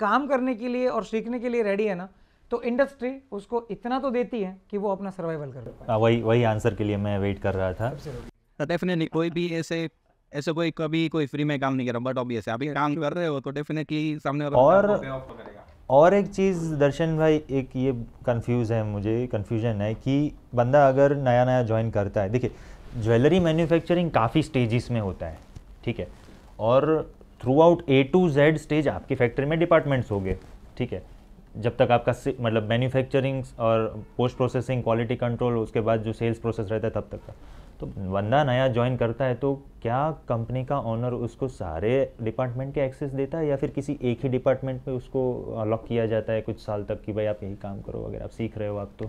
C: काम करने के लिए और सीखने के लिए रेडी है ना तो इंडस्ट्री उसको इतना तो देती है कि वो अपना सर्वाइवल कर पाए
A: हाँ, वही वही आंसर के लिए मैं वेट कर रहा था
B: डेफिनेटली हाँ, कोई भी ऐसे ऐसे कोई कभी कोई फ्री में काम नहीं कर रहा बट ऑब्वियस है अभी काम कर रहे हो तो डेफिनेटली सामने और
A: और एक चीज़ दर्शन भाई एक ये कंफ्यूज है मुझे कंफ्यूजन है कि बंदा अगर नया नया ज्वाइन करता है देखिए ज्वेलरी मैन्युफैक्चरिंग काफ़ी स्टेजेस में होता है ठीक है और throughout A to Z stage आपकी फैक्ट्री में डिपार्टमेंट्स हो गए ठीक है जब तक आपका मतलब मैन्युफैक्चरिंग और पोस्ट प्रोसेसिंग क्वालिटी कंट्रोल उसके बाद जो सेल्स प्रोसेस रहता है तब तक का तो बंदा नया ज्वाइन करता है तो क्या कंपनी का ऑनर उसको सारे डिपार्टमेंट के एक्सेस देता है या फिर किसी एक ही डिपार्टमेंट में उसको अलॉक किया जाता है कुछ साल तक कि भाई आप यही काम करो अगर आप सीख रहे हो आप तो,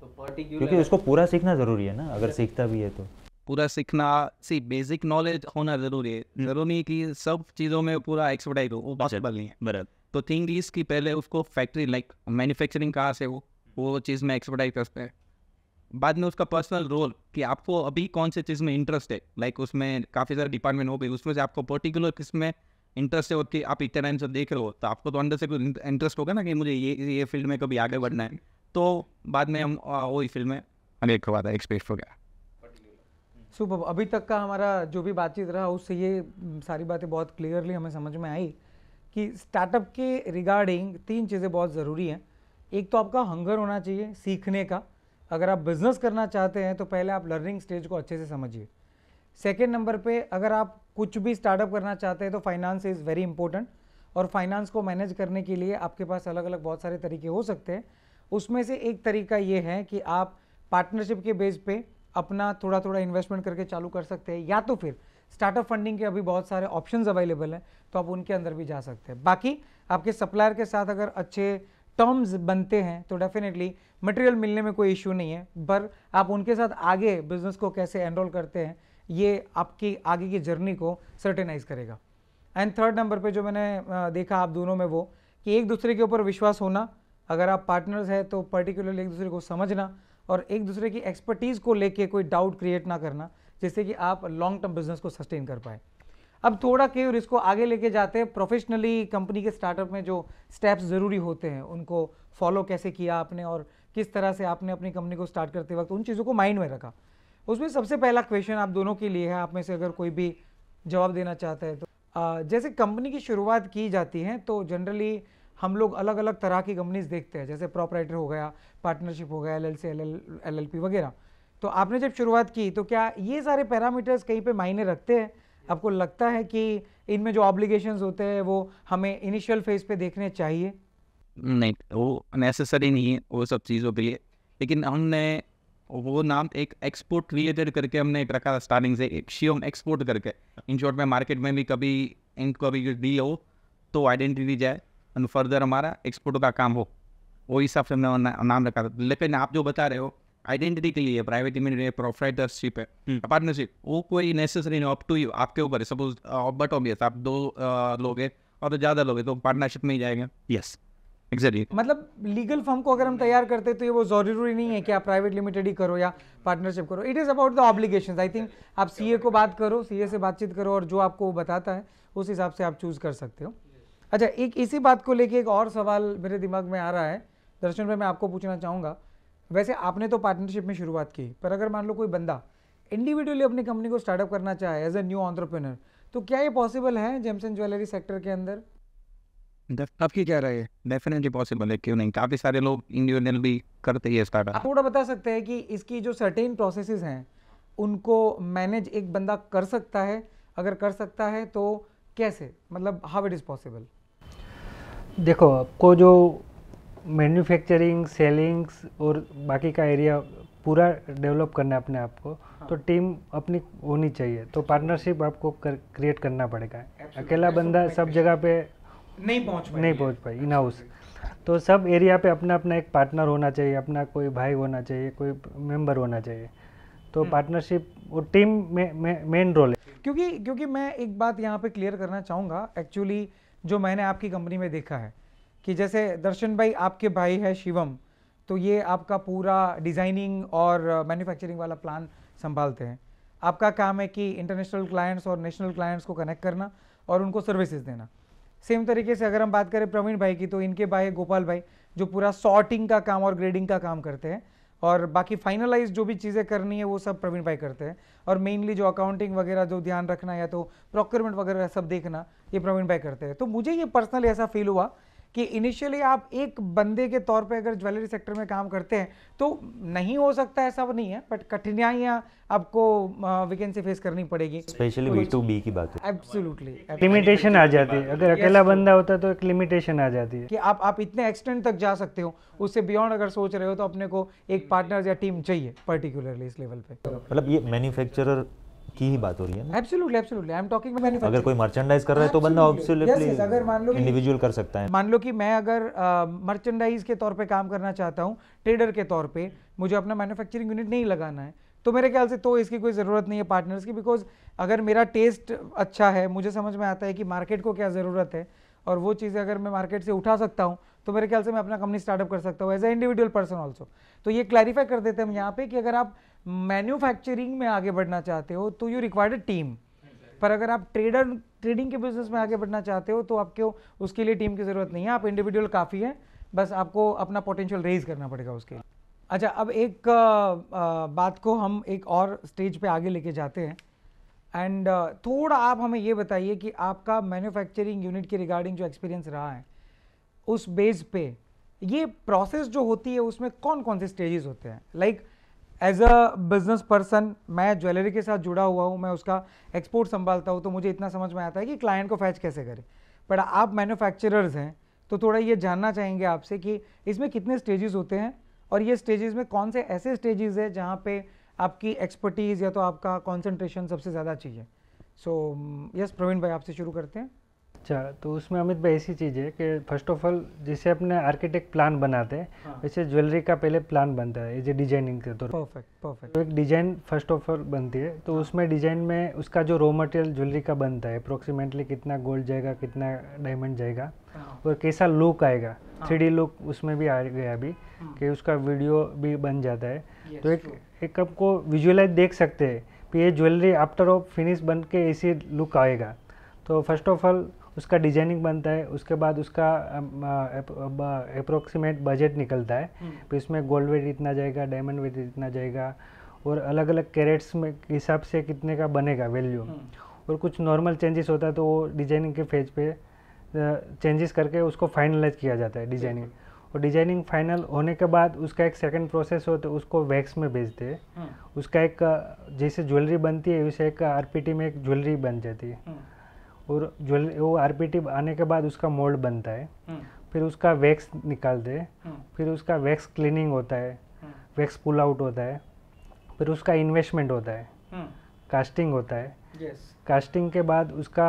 E: तो
B: क्योंकि उसको पूरा
A: सीखना ज़रूरी है ना अगर सीखता भी है तो
B: पूरा सीखना सी बेसिक नॉलेज होना ज़रूरी है हम्म। ज़रूरी कि सब चीज़ों में पूरा एक्सपर्टाइज हो वो पॉसिबल नहीं है बराबर तो थिंग इज कि पहले उसको फैक्ट्री लाइक मैन्युफैक्चरिंग कहाँ से हो वो चीज़ में एक्सपर्टाइज करते हैं बाद में उसका पर्सनल रोल कि आपको अभी कौन से चीज़ में इंटरेस्ट है लाइक like उसमें काफ़ी सारे डिपार्टमेंट हो गए उसमें से आपको पर्टिकुलर किस में इंटरेस्ट है और कि आप इतने टाइम से देख रहे हो तो आपको तो अंदर से कुछ इंटरेस्ट होगा ना कि मुझे ये ये फील्ड में कभी आगे बढ़ना है तो बाद में हम वही फील्ड में अनेक बात है एक्सपेक्ट हो गया
C: सुबह अभी तक का हमारा जो भी बातचीत रहा उससे ये सारी बातें बहुत क्लियरली हमें समझ में आई कि स्टार्टअप के रिगार्डिंग तीन चीज़ें बहुत ज़रूरी हैं एक तो आपका हंगर होना चाहिए सीखने का अगर आप बिज़नेस करना चाहते हैं तो पहले आप लर्निंग स्टेज को अच्छे से समझिए सेकेंड नंबर पे अगर आप कुछ भी स्टार्टअप करना चाहते हैं तो फाइनेंस इज़ वेरी इंपॉर्टेंट और फाइनेंस को मैनेज करने के लिए आपके पास अलग अलग बहुत सारे तरीके हो सकते हैं उसमें से एक तरीका ये है कि आप पार्टनरशिप के बेस पे अपना थोड़ा थोड़ा इन्वेस्टमेंट करके चालू कर सकते हैं या तो फिर स्टार्टअप फंडिंग के अभी बहुत सारे ऑप्शंस अवेलेबल हैं तो आप उनके अंदर भी जा सकते हैं बाकी आपके सप्लायर के साथ अगर अच्छे टर्म्स बनते हैं तो डेफिनेटली मटेरियल मिलने में कोई इश्यू नहीं है पर आप उनके साथ आगे बिजनेस को कैसे एनरोल करते हैं ये आपकी आगे की जर्नी को सर्टेनाइज करेगा एंड थर्ड नंबर पे जो मैंने देखा आप दोनों में वो कि एक दूसरे के ऊपर विश्वास होना अगर आप पार्टनर्स हैं तो पर्टिकुलरली एक दूसरे को समझना और एक दूसरे की एक्सपर्टीज़ को लेके कोई डाउट क्रिएट ना करना जिससे कि आप लॉन्ग टर्म बिजनेस को सस्टेन कर पाएँ अब थोड़ा केयर इसको आगे लेके जाते हैं प्रोफेशनली कंपनी के स्टार्टअप में जो स्टेप्स ज़रूरी होते हैं उनको फॉलो कैसे किया आपने और किस तरह से आपने अपनी कंपनी को स्टार्ट करते वक्त उन चीज़ों को माइंड में रखा उसमें सबसे पहला क्वेश्चन आप दोनों के लिए है आप में से अगर कोई भी जवाब देना चाहता है तो आ, जैसे कंपनी की शुरुआत की जाती है तो जनरली हम लोग अलग अलग तरह की कंपनीज देखते हैं जैसे प्रॉपराइटर हो गया पार्टनरशिप हो गया L L C L L L L P वगैरह तो आपने जब शुरुआत की तो क्या ये सारे पैरामीटर्स कहीं पे मायने रखते हैं आपको लगता है कि इनमें जो ऑब्लिगेशन होते हैं वो हमें इनिशियल फेज पे देखने चाहिए
B: नहीं वो नेसेसरी नहीं है वो सब चीज़ों के लिए लेकिन हमने वो नाम एक एक्सपोर्ट रिलेटेड करके हमने एक रखा था स्टार्टिंग से शिओम एक्सपोर्ट करके इन शॉर्ट में मार्केट में भी कभी इनको अभी डील हो तो आइडेंटिटी जाए एंड फर्दर हमारा एक्सपोर्ट का काम हो वो हिसाब से हमने नाम रखा था लेकिन आप जो बता रहे हो आइडेंटिटी के लिए प्राइवेट इमेज प्रोफाइटरशिप है पार्टनरशिप हम्म। वो कोई नेसेसरी नहीं अप टू यू आपके ऊपर है सपोज बट ऑब्वियस आप दो uh, लोग हैं और तो ज़्यादा लोग हैं तो पार्टनरशिप में ही जाएंगे यस एग्जैक्टली मतलब
C: लीगल फर्म को अगर हम तैयार करते तो ये वो जरूरी नहीं है कि आप प्राइवेट लिमिटेड ही करो या पार्टनरशिप करो it is about the obligation I think आप सी को बात करो सी से बातचीत करो और जो आपको वो बताता है उस हिसाब से आप चूज़ कर सकते हो अच्छा एक इसी बात को लेके एक और सवाल मेरे दिमाग में आ रहा है दर्शन भाई मैं आपको पूछना चाहूँगा वैसे आपने तो पार्टनरशिप में शुरुआत की पर अगर मान लो कोई बंदा इंडिविजुअली अपनी कंपनी को स्टार्टअप करना चाहे एज ए न्यू ऑन्टरप्रेनर तो क्या ये पॉसिबल है एंड ज्वेलरी सेक्टर के अंदर
B: आपकी क्या राय है डेफिनेटली पॉसिबल है क्यों नहीं काफ़ी सारे लोग इंडिविजुअल भी करते ही स्टार्टअप
C: थोड़ा बता सकते हैं कि इसकी जो सर्टेन प्रोसेसेस हैं उनको मैनेज एक बंदा कर सकता है अगर कर सकता है तो कैसे मतलब हाउ इट इज़ पॉसिबल
D: देखो आपको जो मैन्युफैक्चरिंग सेलिंग्स और बाकी का एरिया पूरा डेवलप करना है अपने आप को हाँ। तो टीम अपनी होनी चाहिए तो पार्टनरशिप आपको कर, क्रिएट करना पड़ेगा अकेला बंदा सब जगह पे नहीं पहुंच नहीं पहुंच पाए इन हाउस तो सब एरिया पे अपना अपना एक पार्टनर होना चाहिए अपना कोई भाई होना चाहिए कोई मेंबर होना चाहिए तो पार्टनरशिप हम्म। और टीम में मेन रोल है
C: क्योंकि क्योंकि मैं एक बात यहाँ पे क्लियर करना चाहूँगा एक्चुअली जो मैंने आपकी कंपनी में देखा है कि जैसे दर्शन भाई आपके भाई है शिवम तो ये आपका पूरा डिज़ाइनिंग और मैन्युफैक्चरिंग वाला प्लान संभालते हैं आपका काम है कि इंटरनेशनल क्लाइंट्स और नेशनल क्लाइंट्स को कनेक्ट करना और उनको सर्विसेज देना सेम तरीके से अगर हम बात करें प्रवीण भाई की तो इनके भाई गोपाल भाई जो पूरा सॉर्टिंग का काम और ग्रेडिंग का काम करते हैं और बाकी फाइनलाइज जो भी चीज़ें करनी है वो सब प्रवीण भाई करते हैं और मेनली जो अकाउंटिंग वगैरह जो ध्यान रखना या तो प्रोक्योरमेंट वगैरह सब देखना ये प्रवीण भाई करते हैं तो मुझे ये पर्सनली ऐसा फील हुआ कि इनिशियली आप एक बंदे के तौर पे अगर ज्वेलरी सेक्टर में काम करते हैं तो नहीं हो सकता ऐसा वो नहीं है बट कठिनाइयाँ आपको वैकेंसी फेस करनी पड़ेगी स्पेशली बी टू बी की बात है एब्सोल्युटली लिमिटेशन आ जाती है अगर अकेला बंदा
D: होता तो एक लिमिटेशन आ जाती है कि
C: आप आप इतने एक्सटेंड तक जा सकते हो उससे बियॉन्ड अगर सोच रहे हो तो अपने को एक पार्टनर या टीम चाहिए पर्टिकुलरली इस लेवल पे
A: मतलब ये मैन्युफैक्चरर की ही बात हो रही है
C: ना absolutely absolutely I am talking अगर कोई
A: मर्चेंडाइज कर रहा है तो बंदा ऑब्सोल्युटली इंडिविजुअल कर सकता है
C: मान लो कि मैं अगर मर्चेंडाइज के तौर पे काम करना चाहता हूँ ट्रेडर के तौर पे मुझे अपना मैन्युफैक्चरिंग यूनिट नहीं लगाना है तो मेरे ख्याल से तो इसकी कोई ज़रूरत नहीं है पार्टनर्स की बिकॉज अगर मेरा टेस्ट अच्छा है मुझे समझ में आता है कि मार्केट को क्या ज़रूरत है और वो चीज़ें अगर मैं मार्केट से उठा सकता हूँ तो मेरे ख्याल से मैं अपना कंपनी स्टार्टअप कर सकता हूँ as a individual person also तो ये क्लैरिफाई कर देते हैं हम यहाँ पे कि अगर आप मैन्युफैक्चरिंग में आगे बढ़ना चाहते हो तो यू रिक्वायर्ड अ टीम पर अगर आप ट्रेडर ट्रेडिंग के बिजनेस में आगे बढ़ना चाहते हो तो आपको उसके लिए टीम की ज़रूरत नहीं है आप इंडिविजुअल काफ़ी है बस आपको अपना पोटेंशियल रेज करना पड़ेगा उसके लिए अच्छा अब एक आ, बात को हम एक और स्टेज पे आगे लेके जाते हैं एंड थोड़ा आप हमें ये बताइए कि आपका मैन्युफैक्चरिंग यूनिट के रिगार्डिंग जो एक्सपीरियंस रहा है उस बेस पे ये प्रोसेस जो होती है उसमें कौन कौन से स्टेजेस होते हैं like like, as a business person मैं ज्वेलरी के साथ जुड़ा हुआ हूँ मैं उसका एक्सपोर्ट संभालता हूँ तो मुझे इतना समझ में आता है कि क्लाइंट को फैच कैसे करें बट आप मैन्युफैक्चरर्स हैं तो थोड़ा ये जानना चाहेंगे आपसे कि इसमें कितने स्टेजेस होते हैं और ये स्टेजेस में कौन से ऐसे स्टेजेस हैं जहाँ पे आपकी एक्सपर्टीज़ या तो आपका कॉन्सेंट्रेशन सबसे ज़्यादा चाहिए सो यस प्रवीण भाई आपसे शुरू करते हैं
D: अच्छा तो उसमें अमित भाई ऐसी चीज़ है कि फर्स्ट ऑफ ऑल जैसे अपने आर्किटेक्ट प्लान बनाते हैं हाँ। वैसे ज्वेलरी का पहले प्लान बनता है ये डिजाइनिंग के तौर तो परफेक्ट परफेक्ट तो एक डिजाइन फर्स्ट ऑफ ऑल बनती है तो हाँ। उसमें डिजाइन में उसका जो रॉ मटेरियल ज्वेलरी का बनता है अप्रोक्सीमेटली कितना गोल्ड जाएगा कितना डायमंड जाएगा हाँ। और कैसा लुक आएगा थ्री हाँ। लुक उसमें भी आ गया अभी हाँ। कि उसका वीडियो भी बन जाता है तो एक एक आपको विजुअलाइज देख सकते हैं कि ये ज्वेलरी आफ्टर ऑफ फिनिश बन के ऐसी लुक आएगा तो फर्स्ट ऑफ ऑल उसका डिजाइनिंग बनता है उसके बाद उसका अप्रोक्सीमेट बजट निकलता है हम्म। फिर उसमें गोल्ड वेट इतना जाएगा डायमंड वेट इतना जाएगा और अलग अलग कैरेट्स में हिसाब से कितने का बनेगा वैल्यू हम्म। और कुछ नॉर्मल चेंजेस होता है तो वो डिजाइनिंग के फेज पे चेंजेस करके उसको फाइनलाइज किया जाता है डिजाइनिंग और डिजाइनिंग फाइनल होने के बाद उसका एक सेकंड प्रोसेस हो तो उसको वैक्स में भेजते हैं हम्म। उसका एक जैसे ज्वेलरी बनती है वैसे एक आरपीटी में एक ज्वेलरी बन जाती है और ज्वेल वो आरपीटी आने के बाद उसका मोल्ड बनता है हम्म। फिर उसका वैक्स निकालते हैं हम्म। फिर उसका वैक्स क्लीनिंग होता है वैक्स पुल आउट होता है फिर उसका इन्वेस्टमेंट होता है कास्टिंग हम्म। होता है yes. कास्टिंग के बाद उसका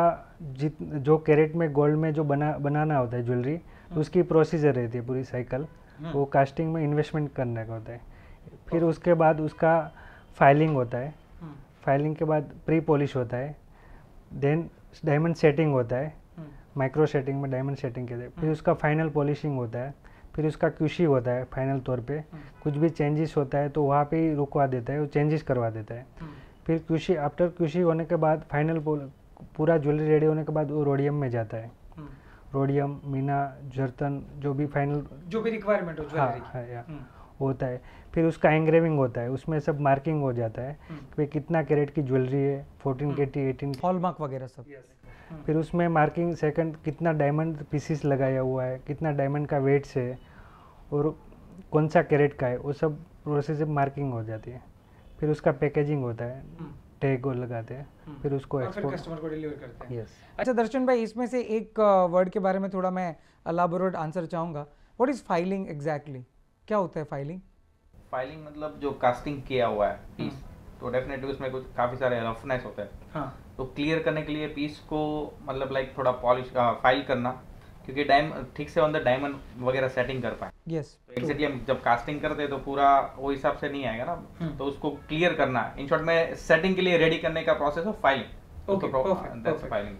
D: जित जो कैरेट में गोल्ड में जो बना बनाना होता है ज्वेलरी तो उसकी प्रोसीजर रहती है पूरी साइकिल वो कास्टिंग में इन्वेस्टमेंट करने का होता है फिर उसके बाद उसका फाइलिंग होता है फाइलिंग के बाद प्री पॉलिश होता है देन डायमंड सेटिंग होता है माइक्रो हम्म। सेटिंग में डायमंड सेटिंग के लिए फिर हम्म। उसका फाइनल पॉलिशिंग होता है फिर उसका क्यूशी होता है फाइनल तौर पे हम्म। कुछ भी चेंजेस होता है तो वहाँ पे ही रुकवा देता है वो चेंजेस करवा देता है फिर क्यूशी आफ्टर क्यूशी होने के बाद फाइनल पूरा ज्वेलरी रेडी होने के बाद वो रोडियम में जाता है रोडियम मीना जर्तन जो भी फाइनल
C: जो भी रिक्वायरमेंट हो हाँ, हाँ,
D: होता है फिर उसका एंग्रेविंग होता है उसमें सब मार्किंग हो जाता है हम्म। कि कितना कैरेट की ज्वेलरी है फोर्टीन के टी एटीन
C: हॉलमार्क वगैरह सब हम्म।
D: फिर उसमें मार्किंग सेकंड कितना डायमंड पीसीस लगाया हुआ है कितना डायमंड का वेट्स है और कौन सा कैरेट का है वो सब प्रोसेस मार्किंग हो जाती है फिर उसका पैकेजिंग होता है टैग हम्म। लगाते हैं फिर उसको एक्सपोर्ट कस्टमर
C: को डिलीवर करते हैं यस अच्छा दर्शन भाई इसमें से एक वर्ड के बारे में थोड़ा मैं अलाबोरेट आंसर चाहूँगा व्हाट इज़ फाइलिंग एग्जैक्टली क्या होता है फाइलिंग
B: फाइलिंग मतलब जो कास्टिंग किया हुआ है पीस हम्म। तो डेफिनेटली उसमें कुछ काफ़ी सारे रफनेस होते हैं हाँ. तो क्लियर करने के लिए पीस को मतलब लाइक थोड़ा पॉलिश फाइल हाँ, करना क्योंकि डायम ठीक से ऑन द डायमंड वगैरह सेटिंग कर पाए यस yes, तो हम जब कास्टिंग करते हैं तो पूरा वो हिसाब से नहीं आएगा ना हम्म। तो उसको क्लियर करना इन शॉर्ट में सेटिंग के लिए रेडी करने का प्रोसेस है फाइलिंग ओके फाइलिंग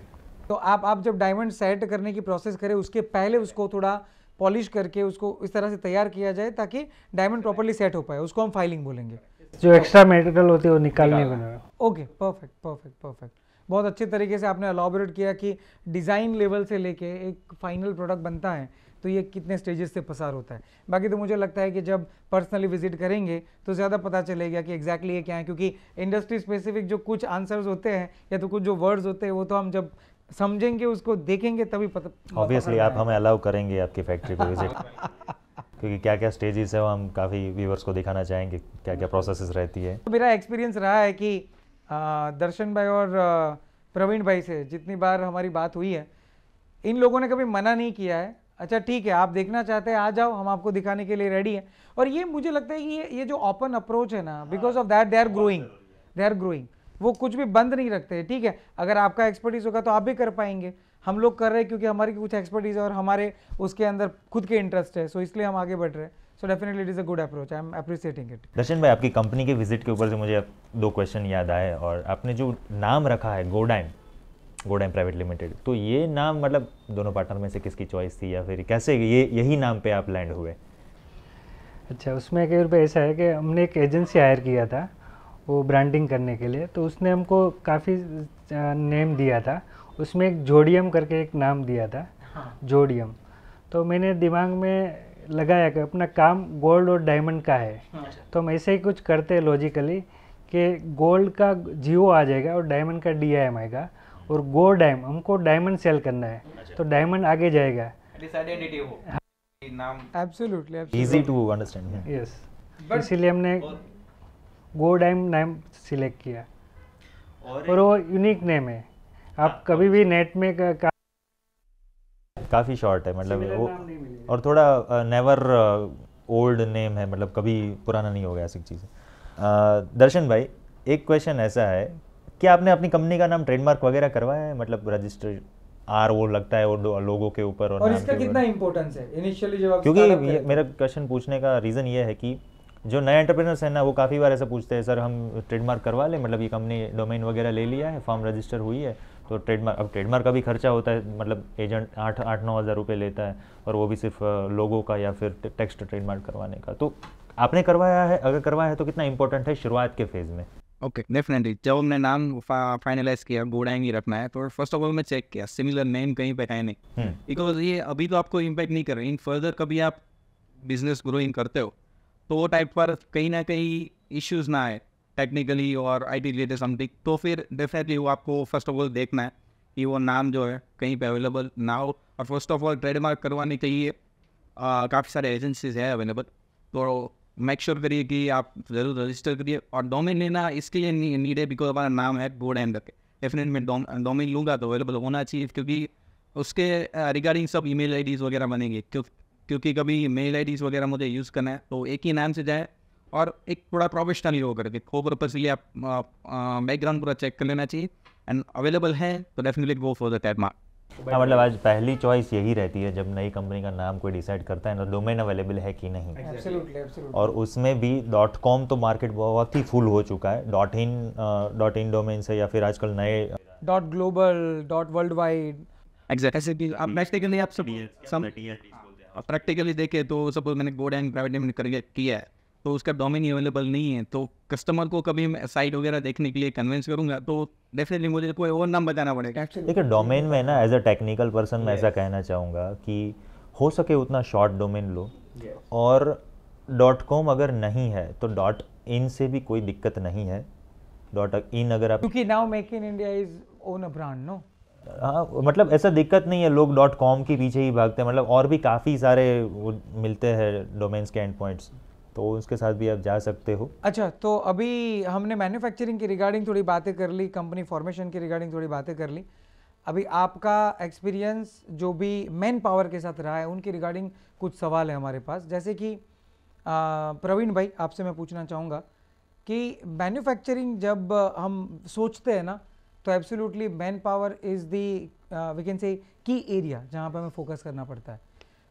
C: तो आप आप जब डायमंड सेट करने की प्रोसेस करें उसके पहले उसको थोड़ा पॉलिश करके उसको इस तरह से तैयार किया जाए ताकि डायमंड प्रॉपरली सेट हो पाए उसको हम फाइलिंग बोलेंगे
D: जो एक्स्ट्रा मेटेरियल होती है वो निकालने का
C: ओके परफेक्ट परफेक्ट परफेक्ट बहुत अच्छे तरीके से आपने अलाबोरेट किया कि डिज़ाइन लेवल से लेके एक फाइनल प्रोडक्ट बनता है तो ये कितने स्टेजेस से पसार होता है बाकी तो मुझे लगता है कि जब पर्सनली विजिट करेंगे तो ज़्यादा पता चलेगा कि एग्जैक्टली ये क्या है क्योंकि इंडस्ट्री स्पेसिफिक जो कुछ आंसर्स होते हैं या तो कुछ जो वर्ड्स होते हैं वो तो हम जब समझेंगे उसको देखेंगे तभी पता ऑब्वियसली आप हमें
A: अलाउ करेंगे आपकी फैक्ट्री को विजिट
C: क्योंकि
A: क्या क्या स्टेजेस है वो हम काफ़ी व्यूवर्स को दिखाना चाहेंगे क्या क्या प्रोसेसेस रहती है
C: तो मेरा एक्सपीरियंस रहा है कि दर्शन भाई और प्रवीण भाई से जितनी बार हमारी बात हुई है इन लोगों ने कभी मना नहीं किया है अच्छा ठीक है आप देखना चाहते हैं आ जाओ हम आपको दिखाने के लिए रेडी है और ये मुझे लगता है कि ये ये जो ओपन अप्रोच है ना because of that they are growing they are growing वो कुछ भी बंद नहीं रखते हैं ठीक है अगर आपका एक्सपर्टीज़ होगा तो आप भी कर पाएंगे हम लोग कर रहे हैं क्योंकि हमारी कुछ एक्सपर्टीज़ है और हमारे उसके अंदर खुद के इंटरेस्ट है सो इसलिए हम आगे बढ़ रहे हैं so definitely it is a good approach I am appreciating it
A: Darshan भाई आपकी कंपनी के विजिट के ऊपर से मुझे दो क्वेश्चन याद आए और आपने जो नाम रखा है गोडाइन गोडाइन प्राइवेट लिमिटेड तो ये नाम मतलब दोनों पार्टनर में से किसकी चॉइस थी या फिर कैसे ये यही नाम पे आप लैंड हुए
D: अच्छा उसमें कई रुपये ऐसा है कि हमने एक एजेंसी हायर किया था वो ब्रांडिंग करने के लिए तो उसने हमको काफ़ी नेम दिया था उसमें एक जोडियम करके एक नाम दिया था हाँ। जोडियम तो मैंने दिमाग में लगाया कि अपना काम गोल्ड और डायमंड का है अच्छा। तो हम ऐसे ही कुछ करते हैं लॉजिकली कि गोल्ड का जियो आ जाएगा और डायमंड का डी आएगा और गो डायम हमको डायमंड सेल करना है अच्छा। तो डायमंड आगे जाएगा हाँ। इसीलिए हमने गोडाइम नेम सिलेक्ट किया और, और वो यूनिक नेम है आप आ, हाँ, कभी भी नेट में का, का
A: काफ़ी शॉर्ट है मतलब वो और थोड़ा नेवर ओल्ड नेम है मतलब कभी पुराना नहीं हो गया ऐसी चीज़ें दर्शन भाई एक क्वेश्चन ऐसा है कि आपने अपनी कंपनी का नाम ट्रेडमार्क वगैरह करवाया है मतलब रजिस्टर आर वो लगता है वो लोगों के ऊपर और, और इसका कितना
C: इम्पोर्टेंस है इनिशियली जब क्योंकि
A: मेरा क्वेश्चन पूछने का रीज़न ये है कि जो नए एंटरप्रेनर्स हैं ना वो काफ़ी बार ऐसा पूछते हैं सर हम ट्रेडमार्क करवा लें मतलब ये कंपनी डोमेन वगैरह ले लिया है फॉर्म रजिस्टर हुई है तो ट्रेडमार्क अब ट्रेडमार्क का भी खर्चा होता है मतलब एजेंट आठ आठ नौ हज़ार रुपये लेता है और वो भी सिर्फ लोगों का या फिर टेक्स्ट ट्रेडमार्क करवाने का तो आपने करवाया है अगर करवाया है तो कितना इंपॉर्टेंट है शुरुआत के फेज़ में
B: ओके डेफिनेटली जब हमने नाम फाइनलाइज किया गोडाइंग ही रखना है तो फर्स्ट ऑफ ऑल मैं चेक किया सिमिलर नेम कहीं पे है नहीं बिकॉज हम्म। ये अभी तो आपको इम्पैक्ट नहीं कर रही इन फर्दर कभी आप बिजनेस ग्रोइंग करते हो तो वो टाइप पर कहीं ना कहीं इश्यूज ना आए टेक्निकली और आई टी रिलेटेड समथिंग तो फिर डेफिनेटली वो आपको फर्स्ट ऑफ ऑल देखना है कि वो नाम जो है कहीं पे अवेलेबल ना हो और फर्स्ट ऑफ ऑल ट्रेडमार्क करवाने के लिए काफ़ी सारे एजेंसीज है अवेलेबल तो मेक श्योर करिए कि आप जरूर रजिस्टर करिए और डोमेन लेना इसके लिए नीड है बिकॉज हमारा नाम है बोर्ड एंड करके डेफिनेट में डोमेन लूँगा तो अवेलेबल होना चाहिए क्योंकि उसके रिगार्डिंग सब ईमेल आईडीज वगैरह बनेंगे क्योंकि क्योंकि कभी मेल आई वगैरह मुझे यूज़ करना है तो एक ही नाम से जाए और एक थोड़ा प्रोफेशनल ही होकर वो पर्पज के लिए आप बैकग्राउंड पूरा चेक कर लेना चाहिए एंड अवेलेबल है तो definitely go for the tap mark
A: मतलब आज पहली चॉइस यही रहती है जब नई कंपनी का नाम कोई डिसाइड करता है ना डोमेन अवेलेबल है कि नहीं
C: absolutely, absolutely. और
A: उसमें भी डॉट कॉम तो मार्केट बहुत ही फुल हो चुका है dot in dot in domain से या फिर आजकल नए
B: dot global dot world wide exact ऐसे आप hmm. मैच देखेंगे आप सब सम... और प्रैक्टिकली देखें तो सपोज मैंने गोड एंड प्राइवेट लिमिटेड करके किया है तो उसका डोमेन ही अवेलेबल नहीं है तो कस्टमर को कभी मैं साइट वगैरह देखने के लिए कन्विंस करूंगा तो डेफिनेटली मुझे कोई और नाम बताना पड़ेगा देखिए डोमेन
A: में ना एज अ टेक्निकल पर्सन मैं ऐसा कहना चाहूँगा कि हो सके उतना शॉर्ट डोमेन लो और डॉट कॉम अगर नहीं है तो डॉट इन से भी कोई दिक्कत नहीं है डॉट इन अगर आप क्योंकि
C: now make in India is own a brand no हाँ
A: मतलब ऐसा दिक्कत नहीं है लोग डॉट कॉम के पीछे ही भागते हैं मतलब और भी काफ़ी सारे वो मिलते हैं डोमेन्स के एंड पॉइंट्स तो उसके साथ भी आप जा सकते हो
C: अच्छा तो अभी हमने मैन्युफैक्चरिंग की रिगार्डिंग थोड़ी बातें कर ली कंपनी फॉर्मेशन की रिगार्डिंग थोड़ी बातें कर ली अभी आपका एक्सपीरियंस जो भी मैन पावर के साथ रहा है उनकी रिगार्डिंग कुछ सवाल है हमारे पास जैसे कि प्रवीण भाई आपसे मैं पूछना चाहूँगा कि मैन्युफैक्चरिंग जब हम सोचते हैं ना तो absolutely man power is the we can say key area जहाँ पर हमें फोकस करना पड़ता है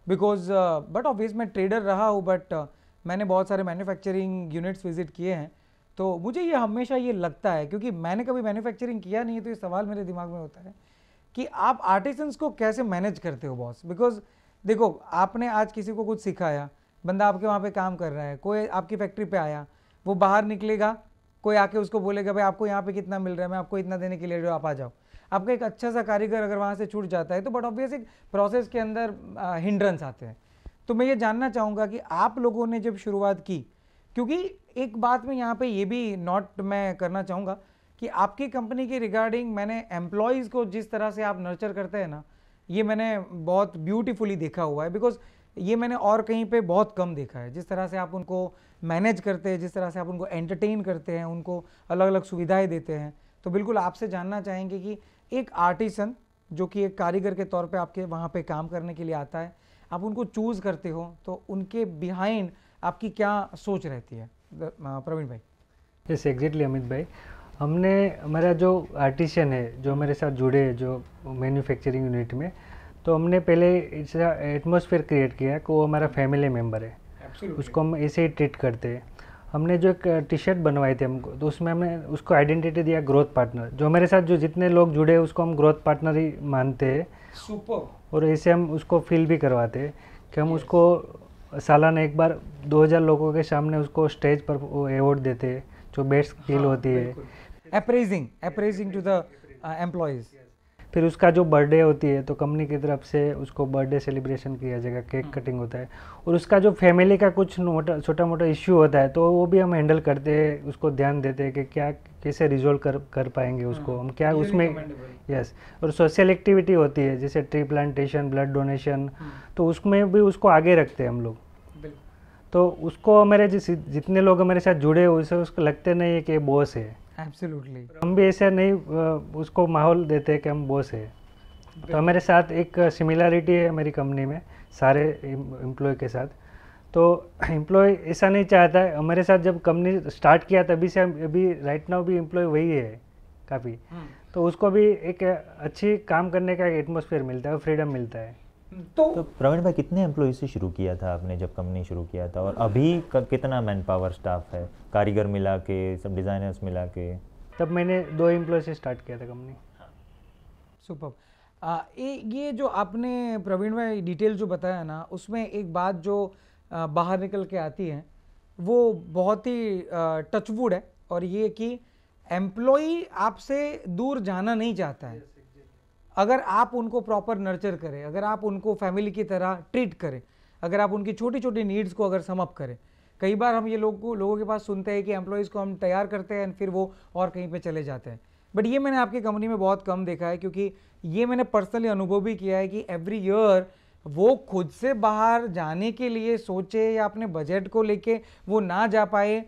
C: बिकॉज बट ऑब्वियस मैं ट्रेडर रहा हूँ बट uh, मैंने बहुत सारे मैन्युफैक्चरिंग यूनिट्स विजिट किए हैं तो मुझे ये हमेशा ये लगता है क्योंकि मैंने कभी मैन्युफैक्चरिंग किया नहीं है तो ये सवाल मेरे दिमाग में होता है कि आप आर्टिसंस को कैसे मैनेज करते हो बॉस बिकॉज देखो आपने आज किसी को कुछ सिखाया बंदा आपके वहाँ पे काम कर रहा है कोई आपकी फैक्ट्री पे आया वो बाहर निकलेगा कोई आके उसको बोलेगा भाई आपको यहाँ पे कितना मिल रहा है मैं आपको इतना देने के लिए आप आ जाओ आपका एक अच्छा सा कारीगर अगर वहाँ से छूट जाता है तो बट ऑब्वियस एक प्रोसेस के अंदर हिंड्रेंस आते हैं तो मैं ये जानना चाहूँगा कि आप लोगों ने जब शुरुआत की क्योंकि एक बात में यहाँ पे ये भी नॉट मैं करना चाहूँगा कि आपकी कंपनी के रिगार्डिंग मैंने एम्प्लॉयज़ को जिस तरह से आप नर्चर करते हैं ना ये मैंने बहुत ब्यूटीफुली देखा हुआ है बिकॉज ये मैंने और कहीं पे बहुत कम देखा है जिस तरह से आप उनको मैनेज करते हैं जिस तरह से आप उनको एंटरटेन करते हैं उनको अलग अलग सुविधाएं देते हैं तो बिल्कुल आपसे जानना चाहेंगे कि एक आर्टिसन जो कि एक कारीगर के तौर पे आपके वहाँ पे काम करने के लिए आता है आप उनको चूज़ करते हो तो उनके बिहाइंड आपकी क्या सोच रहती है प्रवीण भाई
D: यस एग्जैक्टली अमित भाई हमने हमारा जो आर्टिशन है जो हमारे साथ जुड़े जो मैन्युफैक्चरिंग यूनिट में तो हमने पहले इसका एटमोसफेयर क्रिएट किया कि वो हमारा फैमिली मेम्बर है Absolutely. उसको हम ऐसे ही ट्रीट करते हैं हमने जो एक टी शर्ट बनवाई थी हमको तो उसमें हमने उसको आइडेंटिटी दिया ग्रोथ पार्टनर जो हमारे साथ जो जितने लोग जुड़े हैं उसको हम ग्रोथ पार्टनर ही मानते हैं और ऐसे हम उसको फील भी करवाते हैं कि हम yes. उसको सालाना एक बार 2000 लोगों के सामने उसको स्टेज पर अवार्ड देते हैं जो बेस्ट फील हाँ, होती है
C: appraising appraising to the employees
D: फिर उसका जो बर्थडे होती है तो कंपनी की तरफ से उसको बर्थडे सेलिब्रेशन किया जाएगा केक कटिंग हम्म। होता है और उसका जो फैमिली का कुछ मोटा छोटा मोटा इश्यू होता है तो वो भी हम हैंडल करते हैं उसको ध्यान देते हैं कि क्या कैसे रिजोल्व कर कर पाएंगे हम्म। उसको हम क्या उसमें यस और सोशल एक्टिविटी होती है जैसे ट्री प्लांटेशन ब्लड डोनेशन तो उसमें भी उसको आगे रखते हैं हम लोग तो उसको हमारे जितने लोग हमारे साथ जुड़े हुए उसको लगते नहीं है कि बॉस है
C: एब्सोल्युटली
D: हम भी ऐसे नहीं उसको माहौल देते हैं कि हम बॉस है तो हमारे साथ एक सिमिलैरिटी है हमारी कंपनी में सारे एम्प्लॉय के साथ तो एम्प्लॉय ऐसा नहीं चाहता है हमारे साथ जब कंपनी स्टार्ट किया तभी से हम अभी राइट नाउ भी एम्प्लॉय वही है काफ़ी हम्म। तो उसको भी एक अच्छी काम करने का एटमोसफियर मिलता है फ्रीडम मिलता है तो, तो
A: प्रवीण भाई कितने एम्प्लॉय से शुरू किया था आपने जब कंपनी शुरू किया था और अभी कितना मैन पावर स्टाफ है कारीगर मिला के सब डिज़ाइनर्स
D: मिला के तब मैंने दो एम्प्लॉय
C: से स्टार्ट किया था कंपनी सुपर ये जो आपने प्रवीण भाई डिटेल जो बताया ना उसमें एक बात जो बाहर निकल के आती है वो बहुत ही टचवुड है और ये कि एम्प्लॉय आपसे दूर जाना नहीं चाहता है अगर आप उनको प्रॉपर नर्चर करें अगर आप उनको फैमिली की तरह ट्रीट करें अगर आप उनकी छोटी छोटी नीड्स को अगर समअप करें कई बार हम ये लोग को लोगों के पास सुनते हैं कि एम्प्लॉयज़ को हम तैयार करते हैं फिर वो और कहीं पे चले जाते हैं बट ये मैंने आपकी कंपनी में बहुत कम देखा है क्योंकि ये मैंने पर्सनली अनुभव भी किया है कि एवरी ईयर वो खुद से बाहर जाने के लिए सोचे या अपने बजट को लेके वो ना जा पाए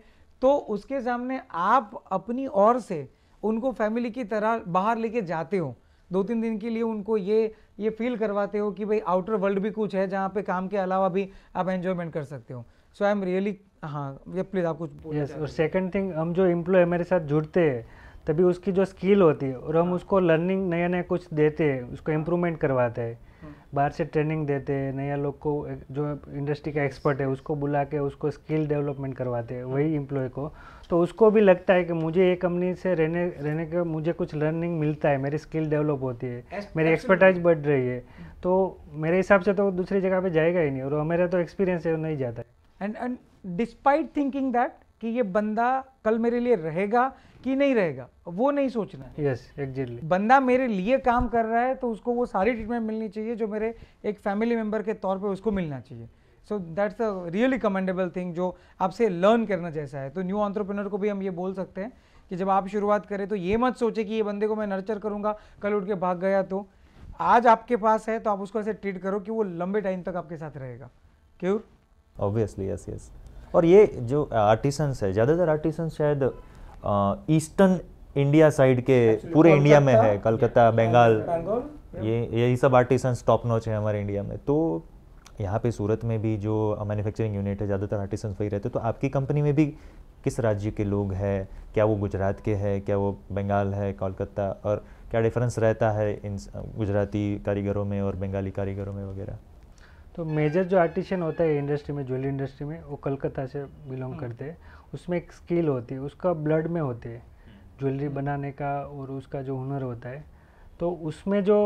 C: तो उसके सामने आप अपनी ओर से उनको फैमिली की तरह बाहर लेके जाते हो दो तीन दिन के लिए उनको ये ये फील करवाते हो कि भाई आउटर वर्ल्ड भी कुछ है जहाँ पे काम के अलावा भी आप एन्जॉयमेंट कर सकते हो सो आई एम रियली हाँ प्लीज़ आप कुछ
D: सेकंड थिंग हम जो एम्प्लॉय हमारे साथ जुड़ते हैं तभी उसकी जो स्किल होती है और हम हाँ। उसको लर्निंग नया नया कुछ देते हैं उसको इम्प्रूवमेंट करवाते हैं हाँ। बाहर से ट्रेनिंग देते हैं नया लोग को जो इंडस्ट्री का एक्सपर्ट है उसको बुला के उसको स्किल डेवलपमेंट करवाते हैं वही एम्प्लॉय हाँ। को तो उसको भी लगता है कि मुझे ये कंपनी से रहने रहने के मुझे कुछ लर्निंग मिलता है मेरी स्किल डेवलप होती है मेरी एक्सपर्टाइज बढ़ रही है तो मेरे हिसाब से तो दूसरी जगह पर जाएगा ही नहीं और हमारा तो एक्सपीरियंस है
C: नहीं जाता and and despite thinking that कि ये बंदा कल मेरे लिए रहेगा कि नहीं रहेगा वो नहीं सोचना है यस yes, एग्जैक्टली exactly. बंदा मेरे लिए काम कर रहा है तो उसको वो सारी ट्रीटमेंट मिलनी चाहिए जो मेरे एक फैमिली मेंबर के तौर पे उसको मिलना चाहिए so that's a really commendable thing जो आपसे लर्न करना जैसा है तो न्यू ऑन्ट्रप्रनर को भी हम ये बोल सकते हैं कि जब आप शुरुआत करें तो ये मत सोचे कि ये बंदे को मैं नर्चर करूँगा कल उठ के भाग गया तो आज आपके पास है तो आप उसको ऐसे ट्रीट करो कि वो लंबे टाइम तक आपके साथ रहेगा क्यों
A: ऑब्वियसली यस यस और ये जो आर्टिसंस है ज़्यादातर आर्टिसंस शायद ईस्टर्न इंडिया साइड के पूरे इंडिया में है कलकत्ता बंगाल ये यही सब आर्टिसंस टॉप नॉच है हमारे इंडिया में तो यहाँ पे सूरत में भी जो मैन्युफैक्चरिंग यूनिट है ज़्यादातर आर्टिसन वही रहते तो आपकी कंपनी में भी किस राज्य के लोग हैं क्या वो गुजरात के हैं क्या वो बंगाल है कोलकाता और क्या डिफरेंस रहता है इन गुजराती कारीगरों में और बंगाली कारीगरों में वगैरह
D: तो मेजर जो आर्टिशन होता है इंडस्ट्री में ज्वेलरी इंडस्ट्री में वो कलकत्ता से बिलोंग करते हैं उसमें एक स्किल होती है उसका ब्लड में होती है ज्वेलरी हम्म। हम्म। बनाने का और उसका जो हुनर होता है तो उसमें जो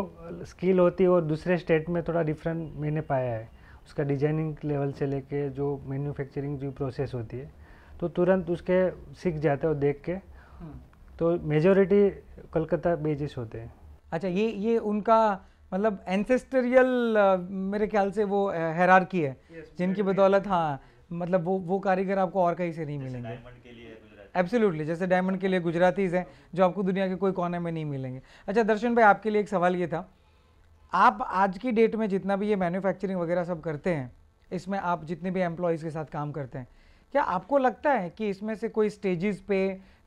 D: स्किल होती है और दूसरे स्टेट में थोड़ा डिफरेंट मैंने पाया है उसका डिजाइनिंग लेवल से लेके जो मैन्युफैक्चरिंग जो प्रोसेस होती है तो तुरंत उसके सीख जाते हो देख के हम्म। तो मेजोरिटी कलकत्ता बेजिस होते हैं
C: अच्छा ये ये उनका मतलब एंसेस्टरियल मेरे ख्याल से वो हैरारकी है yes, जिनकी बदौलत हाँ मतलब वो वो कारीगर आपको और कहीं से नहीं मिलेंगे एब्सोल्युटली जैसे डायमंड के लिए गुजरातीज हैं जो आपको दुनिया के कोई कोने में नहीं मिलेंगे अच्छा दर्शन भाई आपके लिए एक सवाल ये था आप आज की डेट में जितना भी ये मैन्युफैक्चरिंग वगैरह सब करते हैं इसमें आप जितने भी एम्प्लॉयज़ के साथ काम करते हैं क्या आपको लगता है कि इसमें से कोई स्टेजेस पे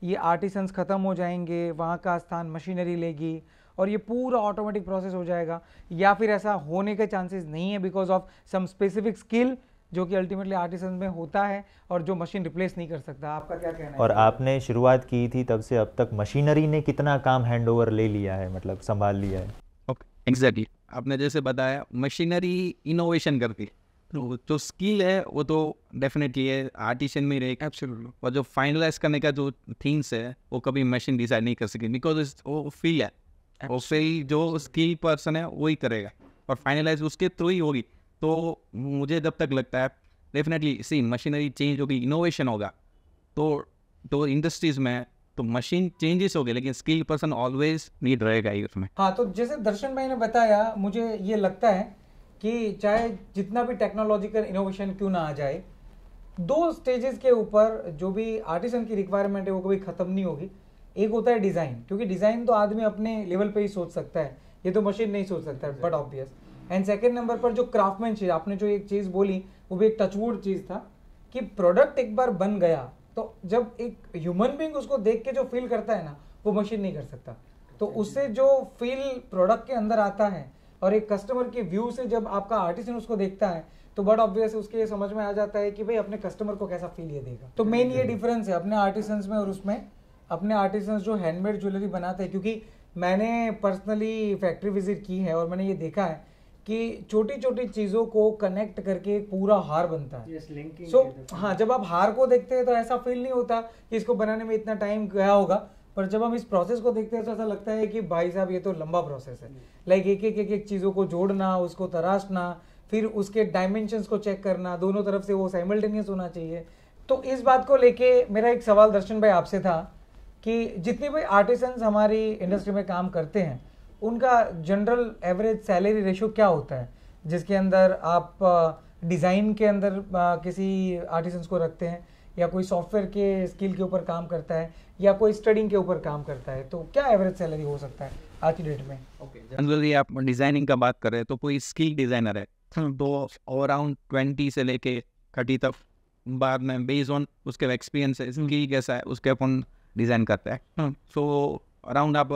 C: ये आर्टिसंस ख़त्म हो जाएंगे वहाँ का स्थान मशीनरी लेगी और ये पूरा ऑटोमेटिक प्रोसेस हो जाएगा या फिर ऐसा होने के चांसेस नहीं है because of some specific skill जो कि अल्टीमेटली आर्टिसन में होता है और जो मशीन रिप्लेस नहीं कर सकता आपका क्या कहना है और
A: आपने शुरुआत की थी तब से अब तक मशीनरी ने कितना काम हैंड ओवर ले लिया है मतलब संभाल लिया है ओके
B: एग्जैक्टली आपने जैसे बताया मशीनरी इनोवेशन करती है तो जो स्किल है वो तो डेफिनेटली है आर्टिशन में रहेगा और जो फाइनलाइज करने का जो थिंग्स है वो कभी मशीन डिसाइड नहीं कर सके बिकॉज वो फील है वो फील जो स्किल पर्सन है वही करेगा और फाइनलाइज उसके थ्रू ही होगी तो मुझे जब तक लगता है डेफिनेटली सी मशीनरी चेंज होगी इनोवेशन होगा तो तो इंडस्ट्रीज में तो मशीन चेंजेस हो गए लेकिन स्किल पर्सन ऑलवेज नीड रहेगा ही उसमें
C: हाँ तो जैसे दर्शन भाई ने बताया मुझे ये लगता है कि चाहे जितना भी टेक्नोलॉजिकल इनोवेशन क्यों ना आ जाए दो स्टेजेस के ऊपर जो भी आर्टिसन की रिक्वायरमेंट है वो कभी ख़त्म नहीं होगी एक होता है डिज़ाइन क्योंकि डिज़ाइन तो आदमी अपने लेवल पे ही सोच सकता है ये तो मशीन नहीं सोच सकता है but obvious and second number पर जो क्राफ्टमैनशिप आपने जो एक चीज़ बोली वो भी एक टचवुड चीज़ था कि प्रोडक्ट एक बार बन गया तो जब एक ह्यूमन बींग उसको देख के जो फील करता है ना वो मशीन नहीं कर सकता तो उससे जो फील प्रोडक्ट के अंदर आता है और एक कस्टमर के व्यू से जब आपका आर्टिस्ट उसको देखता है तो बट ऑब्वियस उसके ये समझ में आ जाता है कि भाई अपने कस्टमर को कैसा फील ये देगा तो मेन ये डिफरेंस है अपने आर्टिस्ट में और उसमें अपने आर्टिस्ट जो हैंडमेड ज्वेलरी बनाते हैं क्योंकि मैंने पर्सनली फैक्ट्री विजिट की है और मैंने ये देखा है कि छोटी छोटी चीजों को कनेक्ट करके एक पूरा हार बनता है सो yes, so, हाँ जब आप हार को देखते हैं तो ऐसा फील नहीं होता कि इसको बनाने में इतना टाइम गया होगा पर जब हम इस प्रोसेस को देखते हैं तो ऐसा लगता है कि भाई साहब ये तो लंबा प्रोसेस है लाइक एक एक एक एक चीज़ों को जोड़ना उसको तराशना फिर उसके डायमेंशंस को चेक करना दोनों तरफ से वो साइमल्टेनियस होना चाहिए तो इस बात को लेके मेरा एक सवाल दर्शन भाई आपसे था कि जितने भी आर्टिसंस हमारी इंडस्ट्री में काम करते हैं उनका जनरल एवरेज सैलरी रेशो क्या होता है जिसके अंदर आप डिज़ाइन के अंदर किसी आर्टिसंस को रखते हैं या कोई सॉफ्टवेयर के स्किल के ऊपर काम करता है या कोई स्टडिंग के ऊपर काम करता है तो क्या एवरेज सैलरी हो सकता है आज की डेट में ओके
B: जनरली आप डिज़ाइनिंग का बात कर रहे हैं तो कोई स्किल डिज़ाइनर है तो अराउंड ट्वेंटी से लेके थर्टी तक बाद में बेस ऑन उसके एक्सपीरियंस है स्किल हम्म। कैसा है उसके अपन डिज़ाइन करता है सो so, अराउंड आप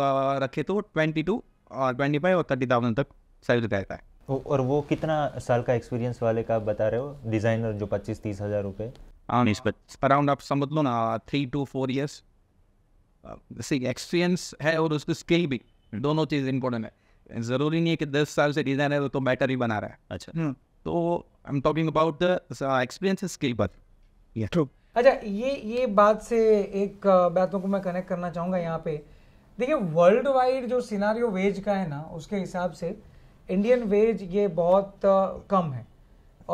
B: रखे तो ट्वेंटी टू और ट्वेंटी फाइव और थर्टी थाउजेंड तक सैलरी रहता है
A: और वो कितना साल का एक्सपीरियंस वाले का आप बता रहे हो डिज़ाइनर जो पच्चीस तीस हज़ार रुपये
B: अराउंड आप समझ लो ना three to four years experience है और उसकी स्किल भी दोनों चीज़ इंपॉर्टेंट है ज़रूरी नहीं है कि दस साल से डिजाइन है तो बेटर ही बना रहा है अच्छा हम्म, तो I am talking about the experience skill पर
C: अच्छा ये ये बात से एक uh, बातों को मैं कनेक्ट करना चाहूँगा यहाँ पे देखिए वर्ल्ड वाइड जो सिनारियो वेज का है ना उसके हिसाब से इंडियन वेज ये बहुत कम है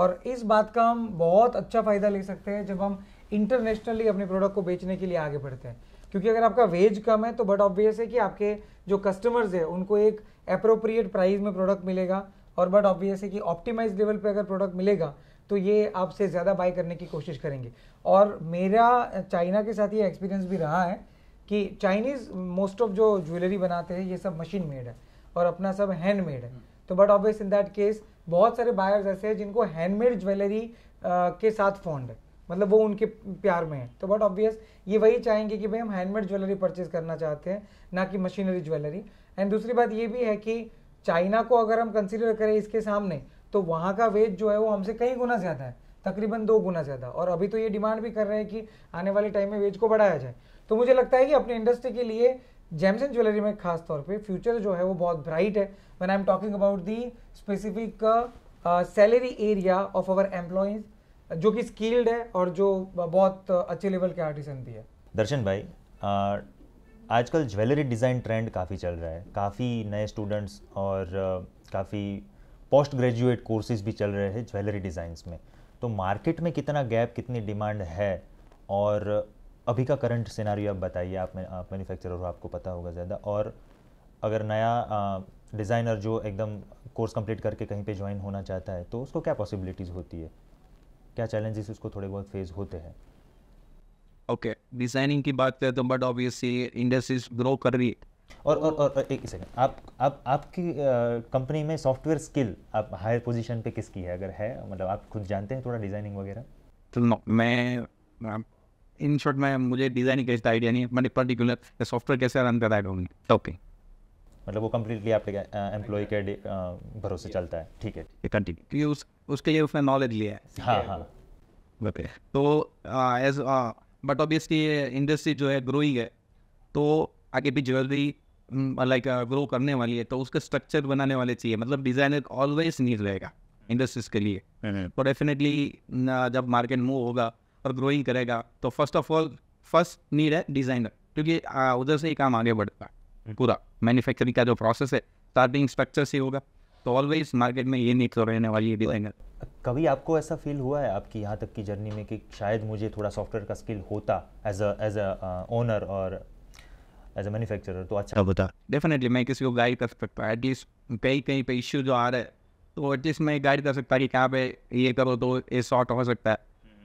C: और इस बात का हम बहुत अच्छा फ़ायदा ले सकते हैं जब हम इंटरनेशनली अपने प्रोडक्ट को बेचने के लिए आगे बढ़ते हैं क्योंकि अगर आपका वेज कम है तो बट ऑब्वियस है कि आपके जो कस्टमर्स है उनको एक अप्रोप्रिएट प्राइस में प्रोडक्ट मिलेगा और बट ऑब्वियस है कि ऑप्टिमाइज लेवल पे अगर प्रोडक्ट मिलेगा तो ये आपसे ज़्यादा बाई करने की कोशिश करेंगे और मेरा चाइना के साथ ये एक्सपीरियंस भी रहा है कि चाइनीज़ मोस्ट ऑफ जो ज्वेलरी बनाते हैं ये सब मशीन मेड है और अपना सब हैंड मेड है हम्म। तो but obvious in that case बहुत सारे बायर्स ऐसे हैं जिनको हैंडमेड ज्वेलरी के साथ फॉन्ड है मतलब वो उनके प्यार में है तो बट ऑब्वियस ये वही चाहेंगे कि भाई हम हैंडमेड ज्वेलरी परचेज करना चाहते हैं ना कि मशीनरी ज्वेलरी एंड दूसरी बात ये भी है कि चाइना को अगर हम कंसिडर करें इसके सामने तो वहाँ का वेज जो है वो हमसे कई गुना ज़्यादा है तकरीबन दो गुना ज़्यादा और अभी तो ये डिमांड भी कर रहे हैं कि आने वाले टाइम में वेज को बढ़ाया जाए तो मुझे लगता है कि अपनी इंडस्ट्री के लिए जेम्स एंड ज्वेलरी में खास तौर पे फ्यूचर जो है वो बहुत ब्राइट है when I am talking about the specific salary area of our employees जो कि स्किल्ड है और जो बहुत uh, अच्छे लेवल के आर्टिसन भी है
A: दर्शन भाई uh, आजकल ज्वेलरी डिज़ाइन ट्रेंड काफ़ी चल रहा है काफ़ी नए स्टूडेंट्स और काफ़ी पोस्ट ग्रेजुएट कोर्सेज भी चल रहे हैं ज्वेलरी डिज़ाइंस में तो मार्केट में कितना गैप कितनी डिमांड है और अभी का करंट सिनारी आप बताइए आप आप मैन्युफैक्चरर हो आपको पता होगा ज़्यादा और अगर नया डिज़ाइनर जो एकदम कोर्स कंप्लीट करके कहीं पे ज्वाइन होना चाहता है तो उसको क्या पॉसिबिलिटीज़ होती है क्या
B: चैलेंजेस उसको थोड़े बहुत फेस होते हैं ओके डिज़ाइनिंग की बात करें तो बट ऑब्वियसली इंडस्ट्रीज ग्रो कर रही है और और और एक सेकंड
A: आप आप आपकी कंपनी में सॉफ्टवेयर स्किल आप हायर पोजीशन पे किसकी है अगर है मतलब आप खुद जानते हैं थोड़ा डिज़ाइनिंग वगैरह
B: तो नो मैं इन शॉर्ट में मुझे डिजाइनिंग कैसे आइडिया नहीं मैंने पर्टिकुलर सॉफ्टवेयर कैसे रन कर है ओके
A: मतलब वो कम्प्लीटली आपके एम्प्लॉय के भरोसे चलता है ठीक है
B: कंटिन्यू उस उसके लिए उसने नॉलेज लिया है हाँ हाँ ओके तो एज बट ऑब्वियसली इंडस्ट्री जो है ग्रोइंग है तो आगे भी ज्वेलरी लाइक ग्रो करने वाली है तो उसका स्ट्रक्चर बनाने वाले चाहिए मतलब डिजाइनर ऑलवेज नीड रहेगा इंडस्ट्रीज के लिए हम्म, हम्म। तो डेफिनेटली जब मार्केट मूव होगा और ग्रोइंग करेगा तो first of all first need है डिज़ाइनर क्योंकि उधर से ही काम आगे बढ़ता है पूरा मैन्युफैक्चरिंग का जो प्रोसेस है स्टार्टिंग स्ट्रक्चर से होगा तो ऑलवेज मार्केट में ये नीड तो रहने वाली है डिज़ाइनर
A: कभी आपको ऐसा फील हुआ है आपकी यहाँ तक की जर्नी में कि शायद मुझे थोड़ा सॉफ्टवेयर का स्किल होता एज एज अ ओनर और
B: एज अ मैन्युफैक्चर तो अच्छा बता डेफिनेटली मैं किसी को गाइड कर सकता हूँ एटलीस्ट कहीं कहीं पे इश्यू जो आ रहा है तो एटलीस्ट मैं गाइड कर सकता कि कहाँ पे ये करो तो ये शॉर्ट हो सकता है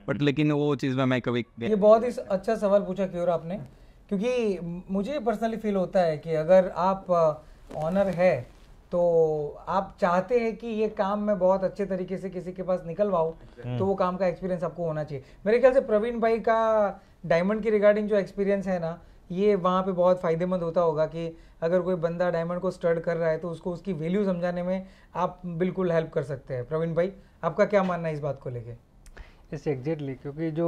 B: बट लेकिन वो चीज़ में मैं कभी ये
C: बहुत ही अच्छा सवाल पूछा क्यों आपने क्योंकि मुझे पर्सनली फील होता है कि अगर आप ऑनर uh, है तो आप चाहते हैं कि ये काम मैं बहुत अच्छे तरीके से किसी के पास निकलवाऊँ तो वो काम का एक्सपीरियंस आपको होना चाहिए मेरे ख्याल से प्रवीण भाई का डायमंड की रिगार्डिंग जो एक्सपीरियंस है ना ये वहाँ पे बहुत फ़ायदेमंद होता होगा कि अगर कोई बंदा डायमंड को स्टड कर रहा है तो उसको उसकी वैल्यू समझाने में आप बिल्कुल हेल्प कर सकते हैं प्रवीण भाई आपका क्या मानना है इस बात को लेके यस एग्जैक्टली क्योंकि जो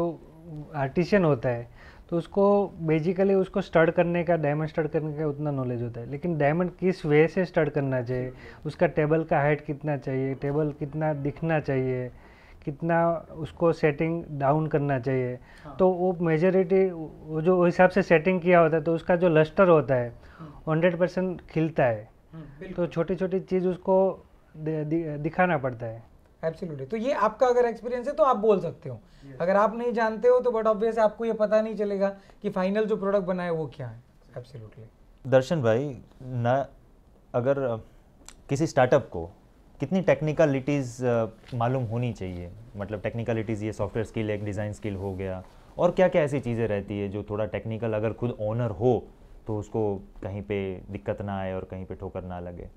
D: आर्टिशियन होता है तो उसको बेसिकली उसको स्टड करने का डायमंड स्टड करने का उतना नॉलेज होता है लेकिन डायमंड किस वे से स्टड करना चाहिए उसका टेबल का हाइट कितना चाहिए टेबल कितना दिखना चाहिए कितना उसको सेटिंग डाउन करना चाहिए हाँ। तो वो मेजोरिटी वो जो हिसाब से सेटिंग किया होता है तो उसका जो लस्टर होता है हंड्रेड हाँ। परसेंट खिलता है हाँ, तो छोटी छोटी चीज़
C: उसको दिखाना पड़ता है एब्सोल्युटली तो ये आपका अगर एक्सपीरियंस है तो आप बोल सकते हो yes. अगर आप नहीं जानते हो तो बट ऑब्वियस आपको ये पता नहीं चलेगा कि फाइनल जो प्रोडक्ट बना है वो क्या है एब्सोल्युटली
A: दर्शन भाई ना अगर किसी स्टार्टअप को कितनी टेक्निकलिटीज़ मालूम होनी चाहिए मतलब टेक्निकलिटीज़ ये सॉफ्टवेयर स्किल एक डिज़ाइन स्किल हो गया और क्या क्या ऐसी चीज़ें रहती है जो थोड़ा टेक्निकल अगर खुद ओनर हो तो उसको कहीं पे दिक्कत ना आए और कहीं पे ठोकर ना लगे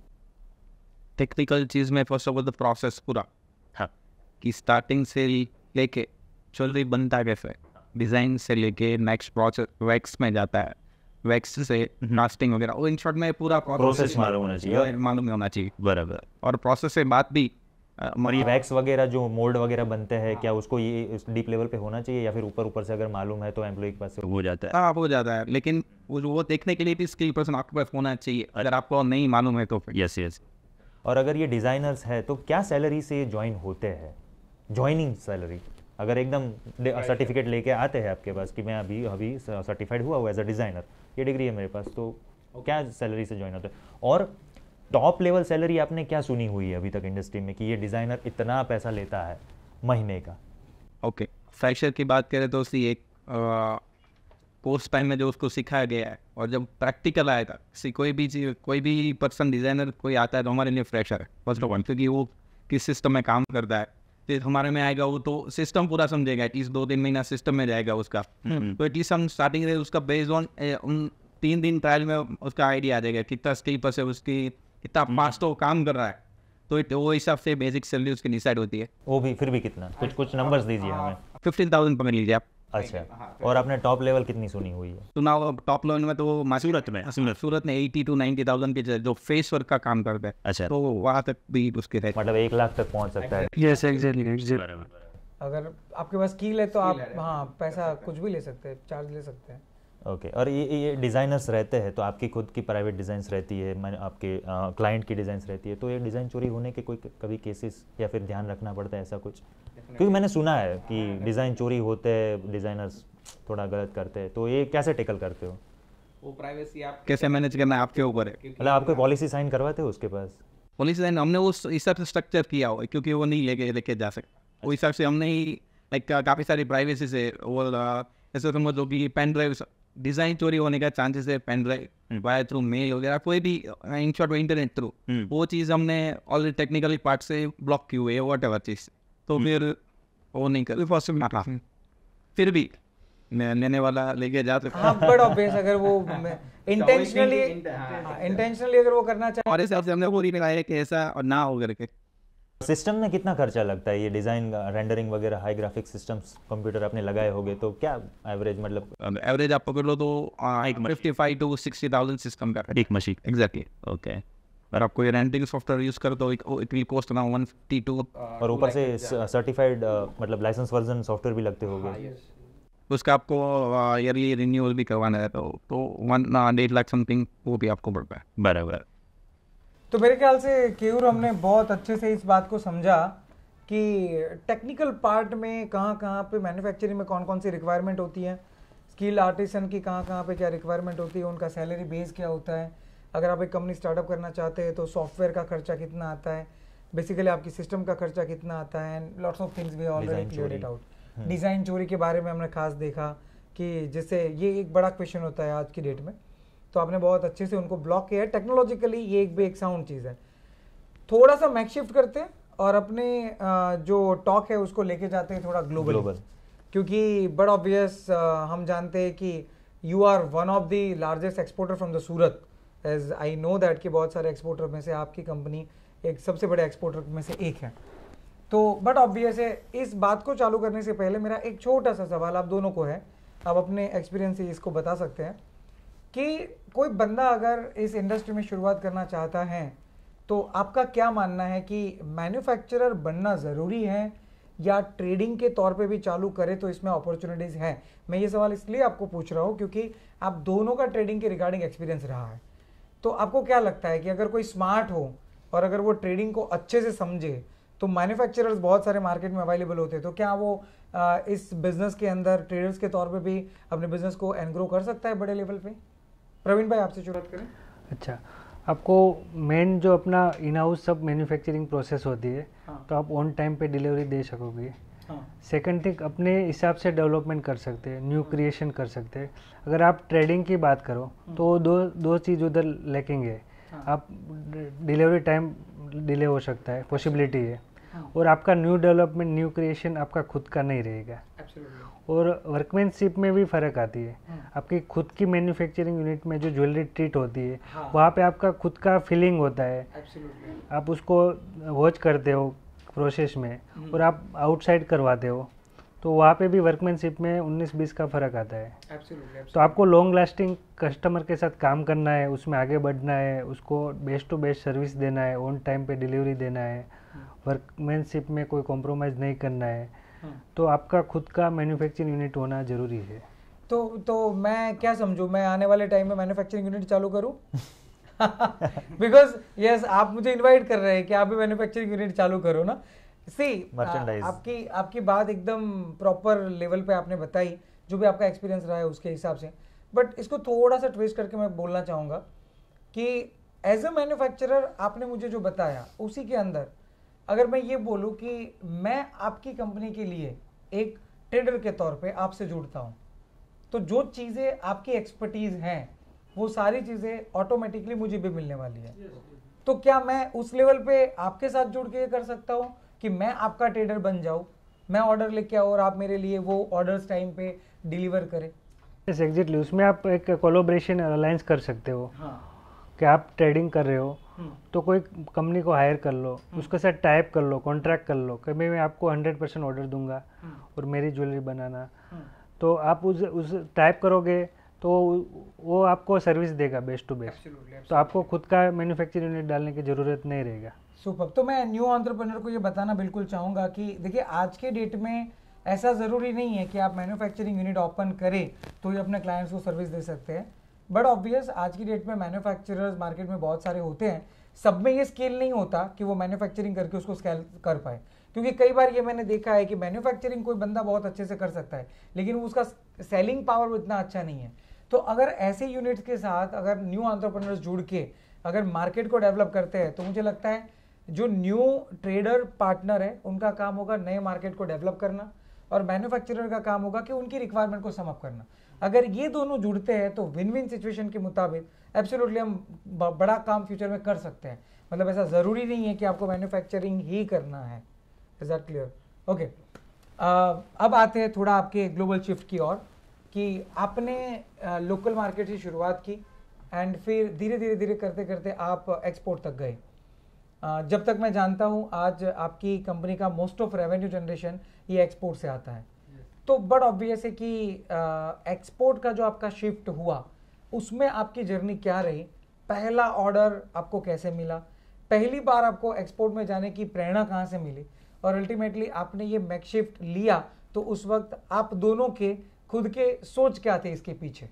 B: टेक्निकल चीज़ में first of all the process पूरा कि स्टार्टिंग से लेके चल रही बनता कैसे डिज़ाइन से लेके नेक्स्ट प्रोसेस वैक्स में जाता है वैक्स से नास्टिंग वगैरह और इन शॉर्ट में पूरा प्रोसेस मालूम होना चाहिए हाँ। मालूम होना चाहिए बराबर और प्रोसेस से बात भी मरी वैक्स हाँ। वगैरह जो मोल्ड वगैरह बनते हैं क्या उसको ये
A: डीप लेवल पे होना चाहिए या फिर ऊपर ऊपर से अगर मालूम है तो एम्प्लॉय के पास
B: हो जाता है हाँ हो जाता है लेकिन वो देखने के लिए भी स्किल पर्सन आपके पास होना चाहिए अगर आपको नहीं मालूम है तो यस यस
A: और अगर ये डिज़ाइनर्स है तो क्या सैलरी से ज्वाइन होते हैं ज्वाइनिंग सैलरी अगर एकदम सर्टिफिकेट लेके आते हैं आपके पास कि मैं अभी अभी सर्टिफाइड हुआ हुआ एज अ डिज़ाइनर ये डिग्री है मेरे पास तो क्या सैलरी से ज्वाइन होता है और टॉप लेवल सैलरी आपने क्या सुनी हुई है अभी तक इंडस्ट्री में कि ये डिज़ाइनर इतना पैसा लेता है महीने का
B: ओके okay. की बात करें तो उसी एक कोर्स टाइम में जो उसको सिखाया गया है और जब प्रैक्टिकल आएगा किसी कोई भी कोई भी पर्सन डिज़ाइनर कोई आता है तो हमारे लिए फ्रेशर है फर्स्ट ऑफ ऑल क्योंकि वो किस सिस्टम में काम करता है हमारे में आएगा वो तो सिस्टम पूरा समझेगा एटलीस्ट दो तीन महीना सिस्टम में जाएगा उसका हम्म। तो एटलीस्ट हम स्टार्टिंग से उसका बेस्ड ऑन उन तीन दिन ट्रायल में उसका आइडिया आ जाएगा कितना स्लीपर्स है उसकी कितना फास्ट हम्म। तो काम कर रहा है तो इट वो हिसाब से बेसिक सैलरी उसकी डिसाइड होती है वो भी फिर भी कितना कुछ कुछ नंबर्स दीजिए हमें फिफ्टीन हाँ, थाउजेंड पकड़ लीजिए आप अच्छा हाँ, और आपने टॉप लेवल कितनी सुनी हुई है सुना टॉप लेवल में तो सूरत में सूरत सूरत में एटी टू नाइनटी थाउजेंड के जो फेस वर्क का काम करता है अच्छा तो वहाँ तक भी उसके मतलब एक लाख तक पहुँच सकता है
D: यस एग्जैक्टली
C: अगर आपके पास कील है तो आप हाँ पैसा कुछ भी ले सकते हैं चार्ज ले सकते हैं
A: ओके okay. और ये ये डिज़ाइनर्स रहते हैं तो आपकी खुद की प्राइवेट डिज़ाइंस रहती है मैंने आपके क्लाइंट की डिज़ाइंस रहती है तो ये डिज़ाइन चोरी होने के कोई कभी केसेस या फिर ध्यान रखना पड़ता है ऐसा कुछ क्योंकि मैंने सुना है कि डिज़ाइन हाँ, चोरी होते हैं डिज़ाइनर्स थोड़ा गलत करते हैं तो ये कैसे टेकल करते हो
B: वो प्राइवेसी आप कैसे मैनेज करना आपके ऊपर है मतलब आपको पॉलिसी साइन करवाते हो उसके पास पॉलिसी साइन हमने उस हिसाब से स्ट्रक्चर किया हो क्योंकि वो नहीं लेके लेके जा सकता वो अच्छा। हिसाब से हमने ही लाइक काफ़ी सारी प्राइवेसी से वो ऐसे समझ लो कि पेन ड्राइव डिजाइन चोरी होने का चांसेस है pen drive wire through mail वगैरह कोई भी इन शॉर्ट इंटरनेट थ्रू वो चीज़ हमने ऑलरेडी टेक्निकली पार्ट से ब्लॉक की हुई है वॉट एवर चीज़ तो हम्म। फिर वो नहीं कर पॉसिबल फिर भी लेने वाला लेके जाते हाँ
C: बट अगर वो इंटेंशनली इंटेंशनली हाँ, अगर वो करना चाहे
B: और हिसाब से हमने वो नहीं लगाया कि ऐसा
A: और ना हो करके सिस्टम में कितना खर्चा लगता है ये डिज़ाइन रेंडरिंग वगैरह हाई ग्राफिक सिस्टम्स कंप्यूटर आपने लगाए होंगे तो क्या एवरेज मतलब एवरेज आप पकड़ लो तो fifty
B: five to sixty thousand system का एक मशीन एग्जैक्टली ओके और आपको ये रेंटिंग सॉफ्टवेयर यूज कर तो इट विल कॉस्ट ना 152 और ऊपर से सर्टिफाइड मतलब लाइसेंस वर्जन सॉफ्टवेयर भी लगते होंगे हाँ, उसका आपको ईयरली रिन्यूअल भी करवाना है तो तो 1 डेढ़ लाख समथिंग वो भी आपको पड़ता है बराबर
C: तो मेरे ख्याल से केयूर हमने बहुत अच्छे से इस बात को समझा कि टेक्निकल पार्ट में कहाँ कहाँ पे मैन्युफैक्चरिंग में कौन कौन सी रिक्वायरमेंट होती है स्किल आर्टिसन की कहाँ कहाँ पे क्या रिक्वायरमेंट होती है उनका सैलरी बेस क्या होता है अगर आप एक कंपनी स्टार्टअप करना चाहते हैं तो सॉफ्टवेयर का खर्चा कितना आता है बेसिकली आपकी सिस्टम का खर्चा कितना आता है and lots of things we already clear out design चोरी के बारे में हमने खास देखा कि जैसे ये एक बड़ा क्वेश्चन होता है आज की डेट में तो आपने बहुत अच्छे से उनको ब्लॉक किया है टेक्नोलॉजिकली ये एक भी एक साउंड चीज़ है थोड़ा सा मैक शिफ्ट करते हैं और अपने जो टॉक है उसको लेके जाते हैं थोड़ा ग्लोबल क्योंकि बट ऑब्वियस हम जानते हैं कि you are one of the largest exporter from the Surat as I know that कि बहुत सारे एक्सपोर्टर में से आपकी कंपनी एक सबसे बड़े एक्सपोर्टर में से एक है तो बट ऑब्वियस है इस बात को चालू करने से पहले मेरा एक छोटा सा सवाल आप दोनों को है आप अपने एक्सपीरियंस से इसको बता सकते हैं कि कोई बंदा अगर इस इंडस्ट्री में शुरुआत करना चाहता है तो आपका क्या मानना है कि मैन्युफैक्चरर बनना ज़रूरी है या ट्रेडिंग के तौर पे भी चालू करें तो इसमें अपॉर्चुनिटीज़ हैं मैं ये सवाल इसलिए आपको पूछ रहा हूँ क्योंकि आप दोनों का ट्रेडिंग के रिगार्डिंग एक्सपीरियंस रहा है तो आपको क्या लगता है कि अगर कोई स्मार्ट हो और अगर वो ट्रेडिंग को अच्छे से समझे तो मैन्युफैक्चरर्स बहुत सारे मार्केट में अवेलेबल होते हैं तो क्या वो आ, इस बिज़नेस के अंदर ट्रेडर्स के तौर पे भी अपने बिज़नेस को एनग्रो कर सकता है बड़े लेवल पे प्रवीण भाई आपसे शुरुआत करें
D: अच्छा आपको मेन जो अपना इन हाउस सब मैन्युफैक्चरिंग प्रोसेस होती है हाँ। तो आप ऑन टाइम पे डिलीवरी दे सकोगे सेकंड हाँ। थिंग अपने हिसाब से डेवलपमेंट कर सकते हैं न्यू क्रिएशन हाँ। कर सकते हैं अगर आप ट्रेडिंग की बात करो हाँ। तो दो दो चीज़ उधर लैकिंग है आप डिलीवरी टाइम डिले हो सकता है पॉसिबिलिटी है और आपका न्यू डेवलपमेंट न्यू क्रिएशन आपका खुद का नहीं रहेगा और वर्कमैनशिप में भी फ़र्क आती है हाँ। आपकी खुद की मैन्युफैक्चरिंग यूनिट में जो ज्वेलरी ट्रीट होती है हाँ। वहाँ पे आपका खुद का फीलिंग होता है आप उसको वॉच करते हो प्रोसेस में हम्म। और आप आउटसाइड करवाते हो तो वहाँ पे भी वर्कमैनशिप में 19-20 का फ़र्क आता है absolutely, absolutely. तो आपको लॉन्ग लास्टिंग कस्टमर के साथ काम करना है उसमें आगे बढ़ना है उसको बेस्ट टू बेस्ट सर्विस देना है ऑन टाइम पे डिलीवरी देना है वर्कमैनशिप हाँ। में कोई कॉम्प्रोमाइज़ नहीं करना है तो आपका खुद का मैन्युफैक्चरिंग यूनिट होना जरूरी है
C: तो तो मैं क्या समझू मैं आने वाले टाइम में मैन्युफैक्चरिंग यूनिट चालू करूँ बिकॉज यस yes, आप मुझे इनवाइट कर रहे हैं कि आप भी मैन्युफैक्चरिंग यूनिट चालू करो ना सी आपकी आपकी बात एकदम प्रॉपर लेवल पे आपने बताई जो भी आपका एक्सपीरियंस रहा है उसके हिसाब से बट इसको थोड़ा सा ट्विस्ट करके मैं बोलना चाहूँगा कि एज अ मैन्युफैक्चरर आपने मुझे जो बताया उसी के अंदर अगर मैं ये बोलूँ कि मैं आपकी कंपनी के लिए एक ट्रेडर के तौर पे आपसे जुड़ता हूँ तो जो चीज़ें आपकी एक्सपर्टीज़ हैं वो सारी चीज़ें ऑटोमेटिकली मुझे भी मिलने वाली है तो क्या मैं उस लेवल पे आपके साथ जुड़ के ये कर सकता हूँ कि मैं आपका ट्रेडर बन जाऊँ मैं ऑर्डर लेके आऊँ और आप मेरे लिए वो ऑर्डर्स टाइम पे डिलीवर करें
D: एग्जैक्टली उसमें आप एक कोलोब्रेशन अलायंस कर सकते हो हाँ. कि आप ट्रेडिंग कर रहे हो तो कोई कंपनी को हायर कर लो हम्म। उसके साथ टाइप कर लो कॉन्ट्रैक्ट कर लो कि मैं आपको हंड्रेड परसेंट ऑर्डर दूंगा हम्म। और मेरी ज्वेलरी बनाना हम्म। तो आप उस उस टाइप करोगे तो वो आपको सर्विस देगा बेस्ट टू बेस्ट तो आपको खुद का मैन्युफैक्चरिंग यूनिट डालने की ज़रूरत नहीं रहेगा
C: सुपर तो मैं न्यू ऑन्टरप्रेनर को ये बताना बिल्कुल चाहूँगा कि देखिए आज के डेट में ऐसा ज़रूरी नहीं है कि आप मैन्युफैक्चरिंग यूनिट ओपन करें तो ही अपने क्लाइंट्स को सर्विस दे सकते हैं बट ऑब्वियस आज की डेट में मैन्युफैक्चरर्स मार्केट में बहुत सारे होते हैं सब में ये स्केल नहीं होता कि वो मैन्युफैक्चरिंग करके उसको स्केल कर पाए क्योंकि कई बार ये मैंने देखा है कि मैन्युफैक्चरिंग कोई बंदा बहुत अच्छे से कर सकता है लेकिन उसका सेलिंग पावर इतना अच्छा नहीं है तो अगर ऐसे यूनिट्स के साथ अगर न्यू ऑन्ट्रप्रनर जुड़ के अगर मार्केट को डेवलप करते हैं तो मुझे लगता है जो न्यू ट्रेडर पार्टनर है उनका काम होगा नए मार्केट को डेवलप करना और मैन्युफैक्चरर का काम होगा कि उनकी रिक्वायरमेंट को समअप करना अगर ये दोनों जुड़ते हैं तो विन विन सिचुएशन के मुताबिक एब्सोल्युटली हम बड़ा काम फ्यूचर में कर सकते हैं मतलब ऐसा ज़रूरी नहीं है कि आपको मैन्युफैक्चरिंग ही करना है इज दैट क्लियर ओके अब आते हैं थोड़ा आपके ग्लोबल शिफ्ट की ओर कि आपने लोकल मार्केट से शुरुआत की एंड फिर धीरे धीरे धीरे करते करते आप एक्सपोर्ट तक गए uh, जब तक मैं जानता हूँ आज आपकी कंपनी का मोस्ट ऑफ रेवेन्यू जनरेशन ये एक्सपोर्ट से आता है तो बट ऑब्वियस है कि एक्सपोर्ट का जो आपका शिफ्ट हुआ उसमें आपकी जर्नी क्या रही पहला ऑर्डर आपको कैसे मिला पहली बार आपको एक्सपोर्ट में जाने की प्रेरणा कहाँ से मिली और अल्टीमेटली आपने ये मैकशिफ्ट लिया तो उस वक्त आप दोनों के खुद के सोच क्या थे इसके पीछे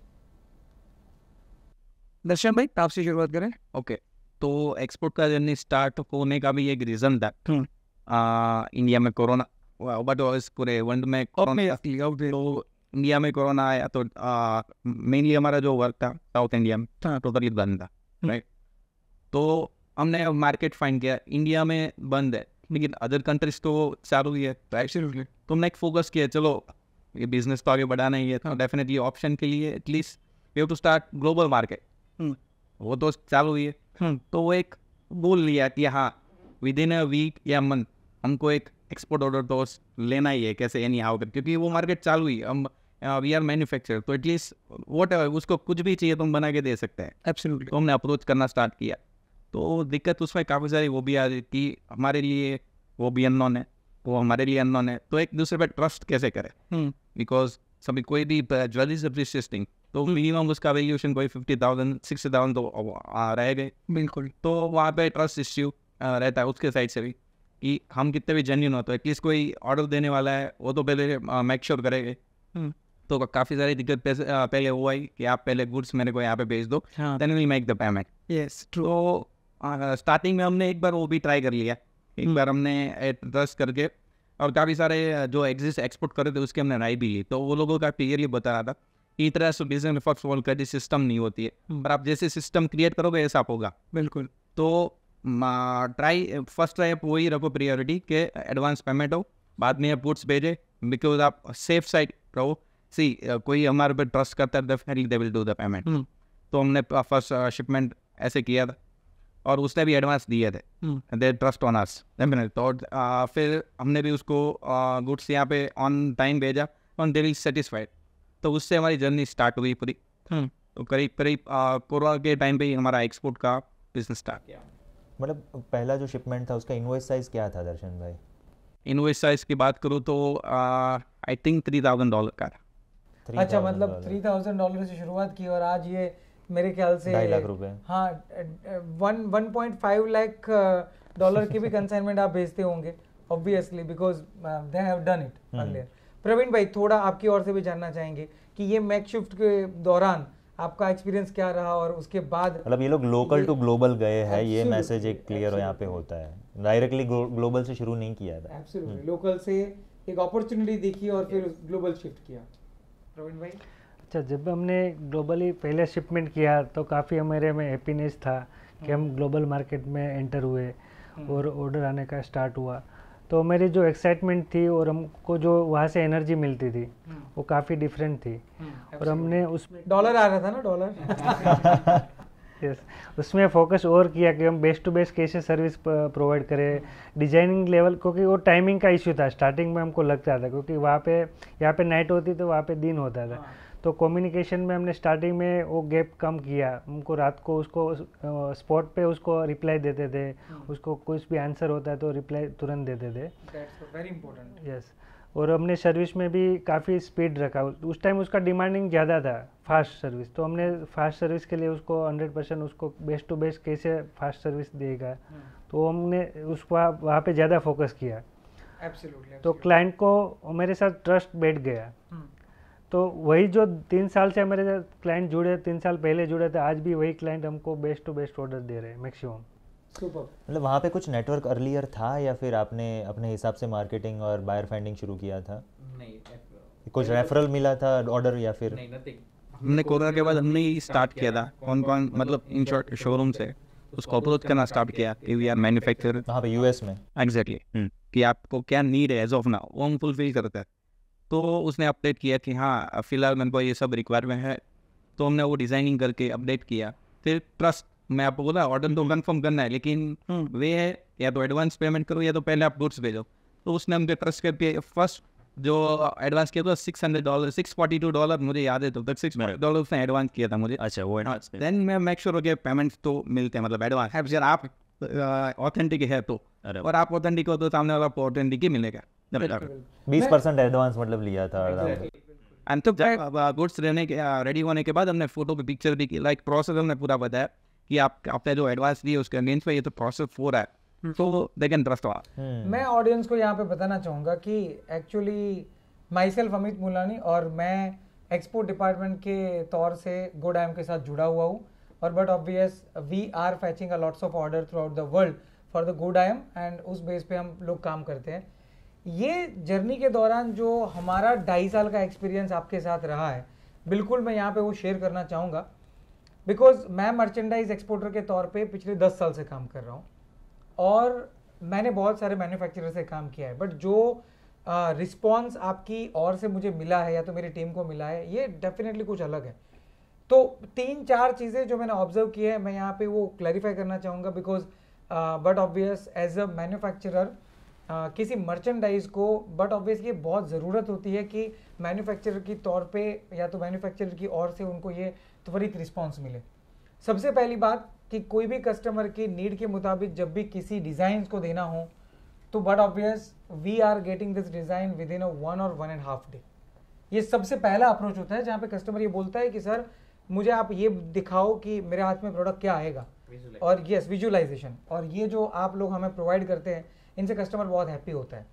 B: दर्शन भाई तो आपसे शुरुआत करें ओके तो एक्सपोर्ट का जर्नी स्टार्ट होने का भी एक रीज़न था इंडिया हम्म। में कोरोना बट इस पूरे वर्ल्ड में तो इंडिया में कोरोना आया तो मेनली हमारा जो वर्क था साउथ इंडिया में टोटली हाँ। बंद था राइट हम्म। तो हमने मार्केट फाइंड किया इंडिया में बंद है लेकिन अदर कंट्रीज तो चालू ही है तो हमने एक फोकस किया चलो ये बिजनेस तो आगे बढ़ाना ही है तो डेफिनेटली हाँ। ऑप्शन के लिए at least we have to start global market वो तो चालू ही है हम्म। तो वो एक गोल लिया कि हाँ विद इन अ वीक या मंथ हमको एक एक्सपोर्ट ऑर्डर तो लेना ही है कैसे एनी हाउ क्योंकि वो मार्केट चालू ही हम वी आर मैन्युफैक्चर तो एटलीस्ट वॉट एवर उसको कुछ भी चाहिए तो हम बना के दे सकते हैं एब्सोल्युटली तो हमने अप्रोच करना स्टार्ट किया तो दिक्कत उसमें काफ़ी सारी वो भी आ रही कि हमारे लिए वो भी अननोन है वो हमारे लिए अननोन है तो एक दूसरे पर ट्रस्ट कैसे करें बिकॉज hmm. सभी कोई भी ज्वेलरी सब्सिस्टिंग तो मिनिमम hmm. उसका वैल्यूशन कोई फिफ्टी थाउजेंड सिक्सटी थाउजेंड तो रह गए बिल्कुल तो वहाँ पे ट्रस्ट इश्यू रहता है उसके साइड से भी कि हम कितने भी जेन्यून हो तो एटलीस्ट कोई ऑर्डर देने वाला है वो तो पहले मेक श्योर करेंगे तो काफ़ी सारी दिक्कत पहले वो आई कि आप पहले गुड्स मेरे को यहाँ पे भेज दो then make the payment yes true तो स्टार्टिंग में हमने एक बार वो भी ट्राई कर लिया एक हम्म। बार हमने ट्रस्ट करके और काफ़ी सारे जो एग्जिस्ट एक्सपोर्ट कर रहे थे उसके हमने राय भी ली तो वो लोगों का क्लियरली बता रहा था कि इतना से business reforms wall credit system नहीं होती है हम्म। पर आप जैसे सिस्टम क्रिएट करोगे ऐसा होगा बिल्कुल तो ट्राई फर्स्ट ट्राई आप वही रखो प्रियोरिटी के एडवांस पेमेंट हो बाद में आप गुड्स भेजें बिकॉज आप सेफ साइड रहो सी कोई हमारे पे ट्रस्ट करता है definitely they will do the payment तो हमने फर्स्ट शिपमेंट ऐसे किया था और उसने भी एडवांस दिए थे दे ट्रस्ट ऑन आस तो फिर हमने भी उसको गुड्स यहाँ पे ऑन टाइम भेजा ऑन दे विल सेटिस्फाइड तो उससे हमारी जर्नी स्टार्ट हुई पूरी हम्म। तो करीब करीब कोरोना के टाइम पे ही हमारा एक्सपोर्ट का बिजनेस स्टार्ट किया
A: मतलब पहला जो शिपमेंट था उसका इनवॉइस साइज क्या था दर्शन भाई
B: इनवॉइस साइज की बात करूँ तो I think three thousand dollar का था अच्छा मतलब थ्री
C: थाउजेंड डॉलर से शुरुआत की और आज ये मेरे ख्याल से ढाई लाख रुपए हाँ one one point five lakh dollar की भी कंसाइनमेंट आप भेजते होंगे obviously because they have done it Praveen भाई थोड़ा आपकी ओर से भी जानना चाहेंगे कि ये मैक शिफ्ट के दौरान आपका एक्सपीरियंस क्या रहा और उसके बाद मतलब
A: ये लोग लोकल टू ग्लोबल गए हैं ये मैसेज एक क्लियर यहाँ पे होता है डायरेक्टली ग्लोबल से शुरू नहीं किया था
C: लोकल हम्म। से एक अपॉर्चुनिटी देखी और फिर ग्लोबल शिफ्ट किया प्रवीण भाई
D: अच्छा जब हमने ग्लोबली पहले शिपमेंट किया तो काफ़ी हमारे में हैप्पीनेस था कि हम ग्लोबल हम्म। मार्केट में एंटर हुए हम्म। और ऑर्डर आने का स्टार्ट हुआ तो मेरी जो एक्साइटमेंट थी और हमको जो वहाँ से एनर्जी मिलती थी हम्म। वो काफ़ी डिफरेंट थी हम्म, और हमने उसमें
C: डॉलर आ रहा था ना डॉलर
D: यस उसमें फोकस और किया कि हम बेस्ट टू बेस्ट कैसे सर्विस प्रोवाइड करें डिजाइनिंग लेवल क्योंकि वो टाइमिंग का इश्यू था स्टार्टिंग में हमको लगता था क्योंकि वहाँ पे यहाँ पे नाइट होती तो वहाँ पे दिन होता था हाँ। तो कम्युनिकेशन में हमने स्टार्टिंग में वो गैप कम किया उनको रात को उसको स्पॉट पे उसको रिप्लाई देते थे हम्म। उसको कुछ भी आंसर होता है तो रिप्लाई तुरंत देते थे
C: वेरी इंपॉर्टेंट यस
D: और हमने सर्विस में भी काफ़ी स्पीड रखा उस टाइम उसका डिमांडिंग ज़्यादा था फास्ट सर्विस तो हमने फास्ट सर्विस के लिए उसको हंड्रेड परसेंट उसको बेस्ट टू बेस्ट कैसे फास्ट सर्विस देगा हम्म। तो हमने उसको वहाँ पे ज़्यादा फोकस किया absolutely, तो absolutely. तो क्लाइंट को मेरे साथ ट्रस्ट बैठ गया हम्म। तो वही जो तीन साल से हमारे क्लाइंट जुड़े तीन साल पहले जुड़े थे आज भी वही क्लाइंट हमको बेस्ट टू बेस्ट ऑर्डर दे रहे हैं मैक्सिमम मतलब वहाँ पे कुछ नेटवर्क
A: अर्लियर था या फिर आपने अपने हिसाब से मार्केटिंग और बायर फाइंडिंग शुरू किया था
B: नहीं कुछ रेफरल
A: मिला था ऑर्डर या फिर
B: हमने कोरोना के बाद हमने ही स्टार्ट किया था कौन कौन मतलब इन शॉर्ट शोरूम से उसको अप्रोच करना स्टार्ट किया कि वी आर मैन्युफैक्चरर कहाँ पे यूएस में एग्जैक्टली हम्म। कि आपको क्या नीड है एज ऑफ नाउ वो हम फुलफिल करते हैं तो उसने अपडेट किया कि हाँ फ़िलहाल मेरे को ये सब रिक्वायरमेंट है तो हमने वो डिज़ाइनिंग करके अपडेट किया फिर ट्रस्ट मैं आपको बोला ऑर्डर तो कन्फर्म करना है लेकिन हम्म। वे है या तो एडवांस पेमेंट करो या तो पहले आप गुड्स भेजो तो उसने हमने ट्रस्ट करके फर्स्ट जो एडवांस किया था six hundred dollar six forty two dollar मुझे याद है तो तक सिक्स डॉलर उसने एडवांस किया था मुझे अच्छा वो एडवांस हाँ, देन मैं मेक श्योर हो गया पेमेंट तो मिलते हैं मतलब एडवांस है आप ऑथेंटिक है तो और आप ऑथेंटिक हो तो सामने वाला आपको ऑथेंटिक ही मिलेगा एडवांस
A: uh, मतलब लिया था एंड
B: तो जब गुड्स uh, रहने के रेडी uh, होने के बाद हमने फोटो पे पिक्चर भी की लाइक प्रोसेस हमने पूरा बताया कि आप आपने जो एडवांस दिए उसके अगेंस्ट में ये तो प्रोसेस फोर है तो दे कैन ट्रस्ट
C: मैं ऑडियंस को यहाँ पे बताना चाहूंगा कि actually myself Amit Mulani और मैं एक्सपोर्ट डिपार्टमेंट के तौर से गुड एम के साथ जुड़ा हुआ हूँ और but obvious we are fetching a lots of order throughout the world for the good I and उस बेस पे हम लोग काम करते हैं ये जर्नी के दौरान जो हमारा ढाई साल का एक्सपीरियंस आपके साथ रहा है बिल्कुल मैं यहाँ पे वो शेयर करना चाहूँगा बिकॉज मैं मर्चेंडाइज एक्सपोर्टर के तौर पे पिछले दस साल से काम कर रहा हूँ और मैंने बहुत सारे मैन्युफैक्चरर से काम किया है बट जो रिस्पॉन्स uh, आपकी और से मुझे मिला है या तो मेरी टीम को मिला है ये डेफिनेटली कुछ अलग है तो तीन चार चीज़ें जो मैंने ऑब्जर्व की है मैं यहाँ पे वो क्लैरिफाई करना चाहूँगा because but obvious as a manufacturer किसी मर्चेंडाइज को बट ऑब्वियसली बहुत ज़रूरत होती है कि मैन्युफैक्चरर की तौर पे या तो मैन्युफैक्चरर की ओर से उनको ये त्वरित रिस्पांस मिले सबसे पहली बात कि कोई भी कस्टमर की नीड के मुताबिक जब भी किसी डिज़ाइन को देना हो तो but obvious we are getting this design within a one or one and half day ये सबसे पहला अप्रोच होता है जहाँ पे कस्टमर ये बोलता है कि सर मुझे आप ये दिखाओ कि मेरे हाथ में प्रोडक्ट क्या आएगा और यस विजुअलाइजेशन और ये जो आप लोग हमें प्रोवाइड करते हैं इनसे कस्टमर बहुत हैप्पी होता है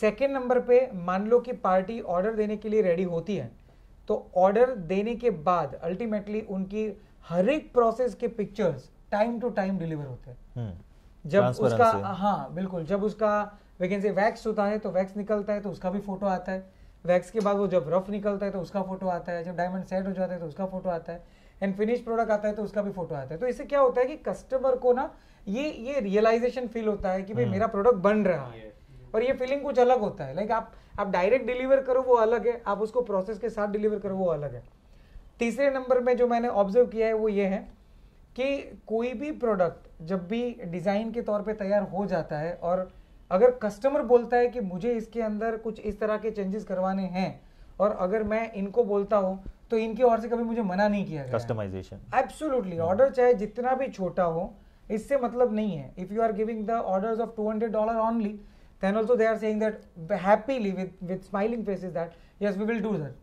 C: सेकेंड नंबर पे मान लो कि पार्टी ऑर्डर देने के लिए रेडी होती है तो ऑर्डर देने के बाद अल्टीमेटली उनकी हर एक प्रोसेस के pictures time to time deliver होते हैं
E: हम्म, जब उसका
C: हाँ बिल्कुल जब उसका वैकेंसी वैक्स होता है तो वैक्स निकलता है तो उसका भी फोटो आता है वैक्स के बाद वो जब रफ निकलता है तो उसका फोटो आता है जब डायमंड सेट हो जाता है तो उसका फोटो आता है एंड फिनिश प्रोडक्ट आता है तो उसका भी फोटो आता है तो इससे क्या होता है कि कस्टमर को ना ये ये रियलाइजेशन फील होता है कि भाई हाँ। मेरा प्रोडक्ट बन रहा है और ये फीलिंग कुछ अलग होता है लाइक आप आप डायरेक्ट डिलीवर करो वो अलग है आप उसको प्रोसेस के साथ डिलीवर करो वो अलग है तीसरे नंबर में जो मैंने ऑब्जर्व किया है वो ये है कि कोई भी प्रोडक्ट जब भी डिज़ाइन के तौर पे तैयार हो जाता है और अगर कस्टमर बोलता है कि मुझे इसके अंदर कुछ इस तरह के चेंजेस करवाने हैं और अगर मैं इनको बोलता हूँ तो इनकी ओर से कभी मुझे मना नहीं किया
A: गया कस्टमाइजेशन
C: एब्सोल्युटली ऑर्डर चाहे जितना भी छोटा हो इससे मतलब नहीं है if you are giving the order of two hundred dollar only then also they are saying happily with with smiling face is that yes we will do that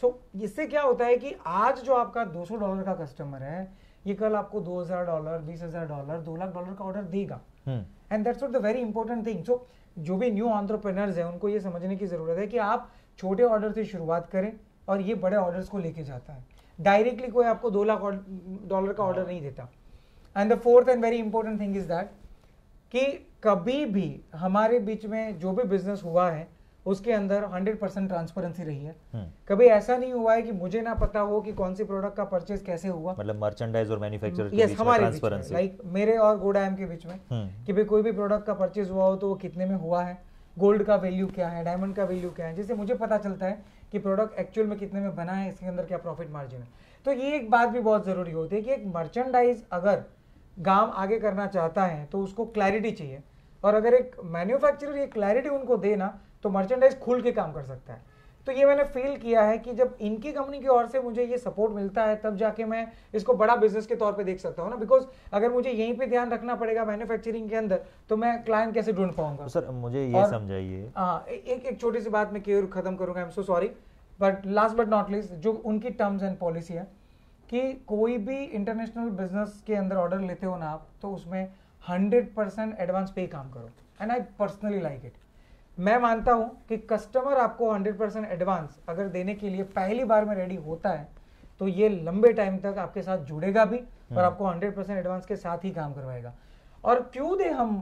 C: so इससे क्या होता है कि आज जो आपका 200 डॉलर का कस्टमर है ये कल आपको 2000 डॉलर 20000 डॉलर 2 लाख डॉलर का ऑर्डर देगा and that's the very important thing so जो भी न्यू ऑन्ट्रप्रनर्स हैं उनको ये समझने की ज़रूरत है कि आप छोटे ऑर्डर से शुरुआत करें और ये बड़े ऑर्डर्स को लेके जाता है डायरेक्टली कोई आपको दो लाख डॉलर का ऑर्डर हाँ। नहीं देता and the fourth and very important thing is that कि कभी भी हमारे बीच में जो भी बिजनेस हुआ है उसके अंदर 100 परसेंट ट्रांसपेरेंसी रही है hmm. कभी ऐसा नहीं हुआ है कि मुझे ना पता हो कि कौन सी प्रोडक्ट का परचेज कैसे हुआ
A: मतलब मर्चेंडाइज और मैन्युफैक्चरर yes, हमारे ट्रांसपेरेंसी लाइक
C: like, मेरे और गोडाइम के बीच में hmm. कि भी कोई भी प्रोडक्ट का परचेज हुआ हो तो वो कितने में हुआ है गोल्ड का वैल्यू क्या है डायमंड का वैल्यू क्या है जिससे मुझे पता चलता है कि प्रोडक्ट एक्चुअल में कितने में बना है इसके अंदर क्या प्रॉफिट मार्जिन है तो ये एक बात भी बहुत जरूरी होती है कि एक मर्चेंडाइज अगर काम आगे करना चाहता है तो उसको क्लैरिटी चाहिए और अगर एक मैन्युफैक्चरर ये क्लैरिटी उनको दे ना तो मर्चेंडाइज खुल के काम कर सकता है तो ये मैंने फील किया है कि जब इनकी कंपनी की ओर से मुझे ये सपोर्ट मिलता है तब जाके मैं इसको बड़ा बिजनेस के तौर पे देख सकता हूँ ना बिकॉज अगर मुझे यहीं पे ध्यान रखना पड़ेगा मैन्युफैक्चरिंग के अंदर तो मैं क्लाइंट कैसे ढूंढ पाऊंगा तो
A: सर मुझे ये समझाइए
C: हाँ एक एक छोटी सी बात मैं क्यों खत्म करूंगा I am so sorry but last but not least जो उनकी टर्म्स एंड पॉलिसी है कि कोई भी इंटरनेशनल बिजनेस के अंदर ऑर्डर लेते हो ना आप तो उसमें हंड्रेड परसेंट एडवांस पे ही काम करो and I personally like it मैं मानता हूँ कि कस्टमर आपको हंड्रेड परसेंट एडवांस अगर देने के लिए पहली बार में रेडी होता है तो ये लंबे टाइम तक आपके साथ जुड़ेगा भी और हाँ। आपको हंड्रेड परसेंट एडवांस के साथ ही काम करवाएगा और क्यों दे हम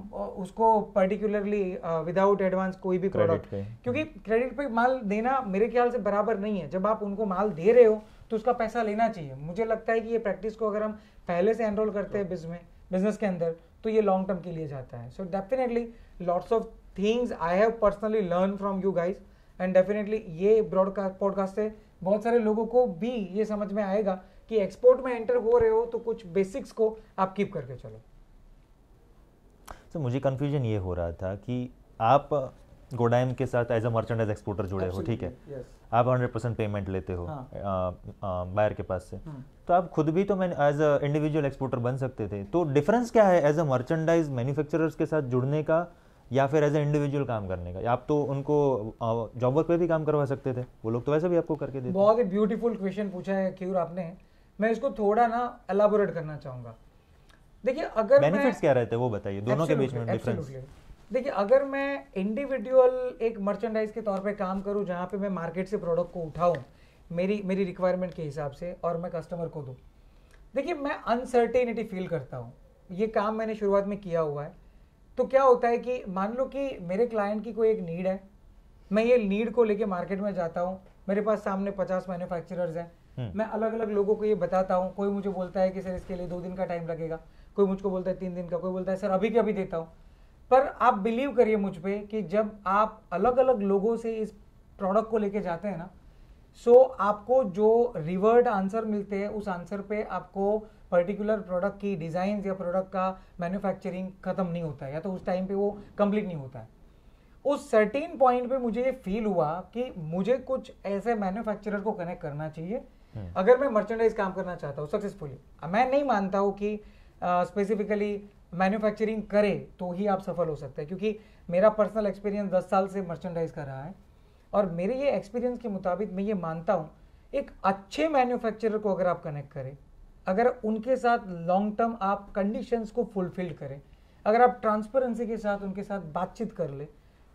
C: उसको पर्टिकुलरली विदाउट एडवांस कोई भी प्रोडक्ट क्योंकि क्रेडिट पे माल देना मेरे ख्याल से बराबर नहीं है जब आप उनको माल दे रहे हो तो उसका पैसा लेना चाहिए मुझे लगता है कि ये प्रैक्टिस को अगर हम पहले से एनरोल करते हैं बिज में बिजनेस के अंदर तो ये लॉन्ग टर्म के लिए जाता है so definitely lots of things I have personally learn from you guys and definitely ये ब्रॉडकास्ट पॉडकास्ट से बहुत सारे लोगों को भी ये समझ में आएगा कि एक्सपोर्ट में एंटर हो रहे हो तो कुछ बेसिक्स को आप कीप करके चलो
A: सर so, मुझे कन्फ्यूजन ये हो रहा था कि आप गोडाइम के साथ एज अ मर्चेंडाइज एक्सपोर्टर जुड़े Absolutely. हो ठीक है yes. आप हंड्रेड परसेंट पेमेंट लेते हो बायर हाँ। के पास से हाँ। तो आप खुद भी तो मैं एज अ इंडिविजुअल एक्सपोर्टर बन सकते थे तो डिफरेंस क्या है एज अ मर्चेंडाइज मैन्युफैक्चरर्स के साथ जुड़ने का या फिर एज अ इंडिविजुअल काम करने का आप तो उनको जॉब वर्क पे भी काम करवा सकते थे वो लोग तो वैसे भी आपको करके देते
C: बहुत ही ब्यूटीफुल क्वेश्चन पूछा है क्यूर आपने मैं इसको थोड़ा ना एलाबोरेट करना चाहूँगा देखिए अगर बेनिफिट्स क्या
A: रहते हैं वो बताइए दोनों के बीच में डिफरेंस
C: देखिए अगर मैं इंडिविजुअल एक मर्चेंडाइज के तौर पे काम करूँ जहाँ पे मैं मार्केट से प्रोडक्ट को उठाऊँ मेरी मेरी रिक्वायरमेंट के हिसाब से और मैं कस्टमर को दूँ देखिए मैं अनसर्टेनिटी फील करता हूँ ये काम मैंने शुरुआत में किया हुआ है तो क्या होता है कि मान लो कि मेरे क्लाइंट की कोई एक नीड है मैं ये नीड को लेके मार्केट में जाता हूँ मेरे पास सामने पचास मैन्युफैक्चरर्स हैं हम्म। मैं अलग अलग लोगों को ये बताता हूँ कोई मुझे बोलता है कि सर इसके लिए दो दिन का टाइम लगेगा कोई मुझको बोलता है तीन दिन का कोई बोलता है सर अभी के अभी देता हूँ पर आप बिलीव करिए मुझ पर कि जब आप अलग अलग लोगों से इस प्रोडक्ट को लेके जाते हैं ना सो so, आपको जो रिवर्ड आंसर मिलते हैं उस आंसर पे आपको पर्टिकुलर प्रोडक्ट की डिज़ाइन या प्रोडक्ट का मैन्युफैक्चरिंग ख़त्म नहीं होता है या तो उस टाइम पे वो कंप्लीट नहीं होता है उस सर्टीन पॉइंट पे मुझे ये फील हुआ कि मुझे कुछ ऐसे मैन्युफैक्चरर को कनेक्ट करना चाहिए हम्म। अगर मैं मर्चेंडाइज काम करना चाहता हूँ सक्सेसफुली मैं नहीं मानता हूँ कि स्पेसिफिकली uh, मैन्युफैक्चरिंग करे तो ही आप सफल हो सकते हैं क्योंकि मेरा पर्सनल एक्सपीरियंस दस साल से मर्चेंडाइज का रहा है और मेरे ये एक्सपीरियंस के मुताबिक मैं ये मानता हूँ एक अच्छे मैन्युफैक्चरर को अगर आप कनेक्ट करें अगर उनके साथ लॉन्ग टर्म आप कंडीशंस को फुलफिल करें अगर आप ट्रांसपेरेंसी के साथ उनके साथ बातचीत कर ले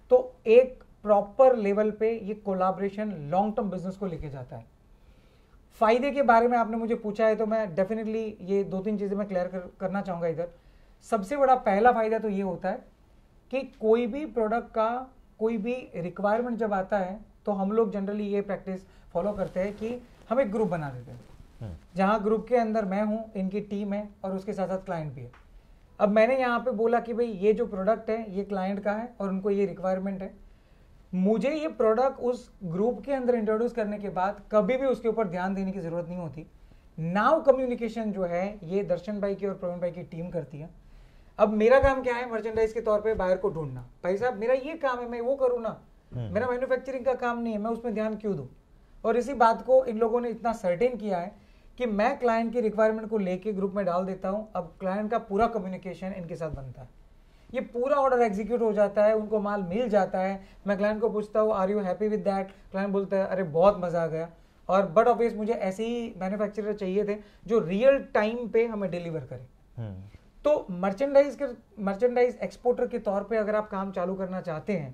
C: तो एक प्रॉपर लेवल पे ये कोलाब्रेशन लॉन्ग टर्म बिजनेस को लेके जाता है फ़ायदे के बारे में आपने मुझे पूछा है तो मैं डेफिनेटली ये दो तीन चीज़ें मैं क्लियर कर, करना चाहूँगा इधर सबसे बड़ा पहला फ़ायदा तो ये होता है कि कोई भी प्रोडक्ट का कोई भी रिक्वायरमेंट जब आता है तो हम लोग जनरली ये प्रैक्टिस फॉलो करते हैं कि हम एक ग्रुप बना देते हैं हम्म। जहाँ ग्रुप के अंदर मैं हूँ इनकी टीम है और उसके साथ साथ क्लाइंट भी है अब मैंने यहाँ पे बोला कि भाई ये जो प्रोडक्ट है ये क्लाइंट का है और उनको ये रिक्वायरमेंट है मुझे ये प्रोडक्ट उस ग्रुप के अंदर इंट्रोड्यूस करने के बाद कभी भी उसके ऊपर ध्यान देने की ज़रूरत नहीं होती नाव कम्युनिकेशन जो है ये दर्शन भाई की और प्रवीण भाई की टीम करती है अब मेरा काम क्या है मर्चेंडाइज के तौर पे बाहर को ढूंढना भाई साहब मेरा ये काम है मैं वो करूँ ना हम्म। मेरा मैन्युफैक्चरिंग का काम नहीं है मैं उसमें ध्यान क्यों दूँ और इसी बात को इन लोगों ने इतना सर्टेन किया है कि मैं क्लाइंट की रिक्वायरमेंट को लेके ग्रुप में डाल देता हूँ अब क्लाइंट का पूरा कम्युनिकेशन इनके साथ बनता है ये पूरा ऑर्डर एग्जीक्यूट हो जाता है उनको माल मिल जाता है मैं क्लाइंट को पूछता हूँ are you happy with that client बोलता है अरे बहुत मज़ा आ गया और बट ऑफिस मुझे ऐसे ही मैन्युफैक्चरर चाहिए थे जो रियल टाइम पे हमें डिलीवर करें हम्म। तो मर्चेंडाइज के मर्चेंडाइज एक्सपोर्टर के तौर पे अगर आप काम चालू करना चाहते हैं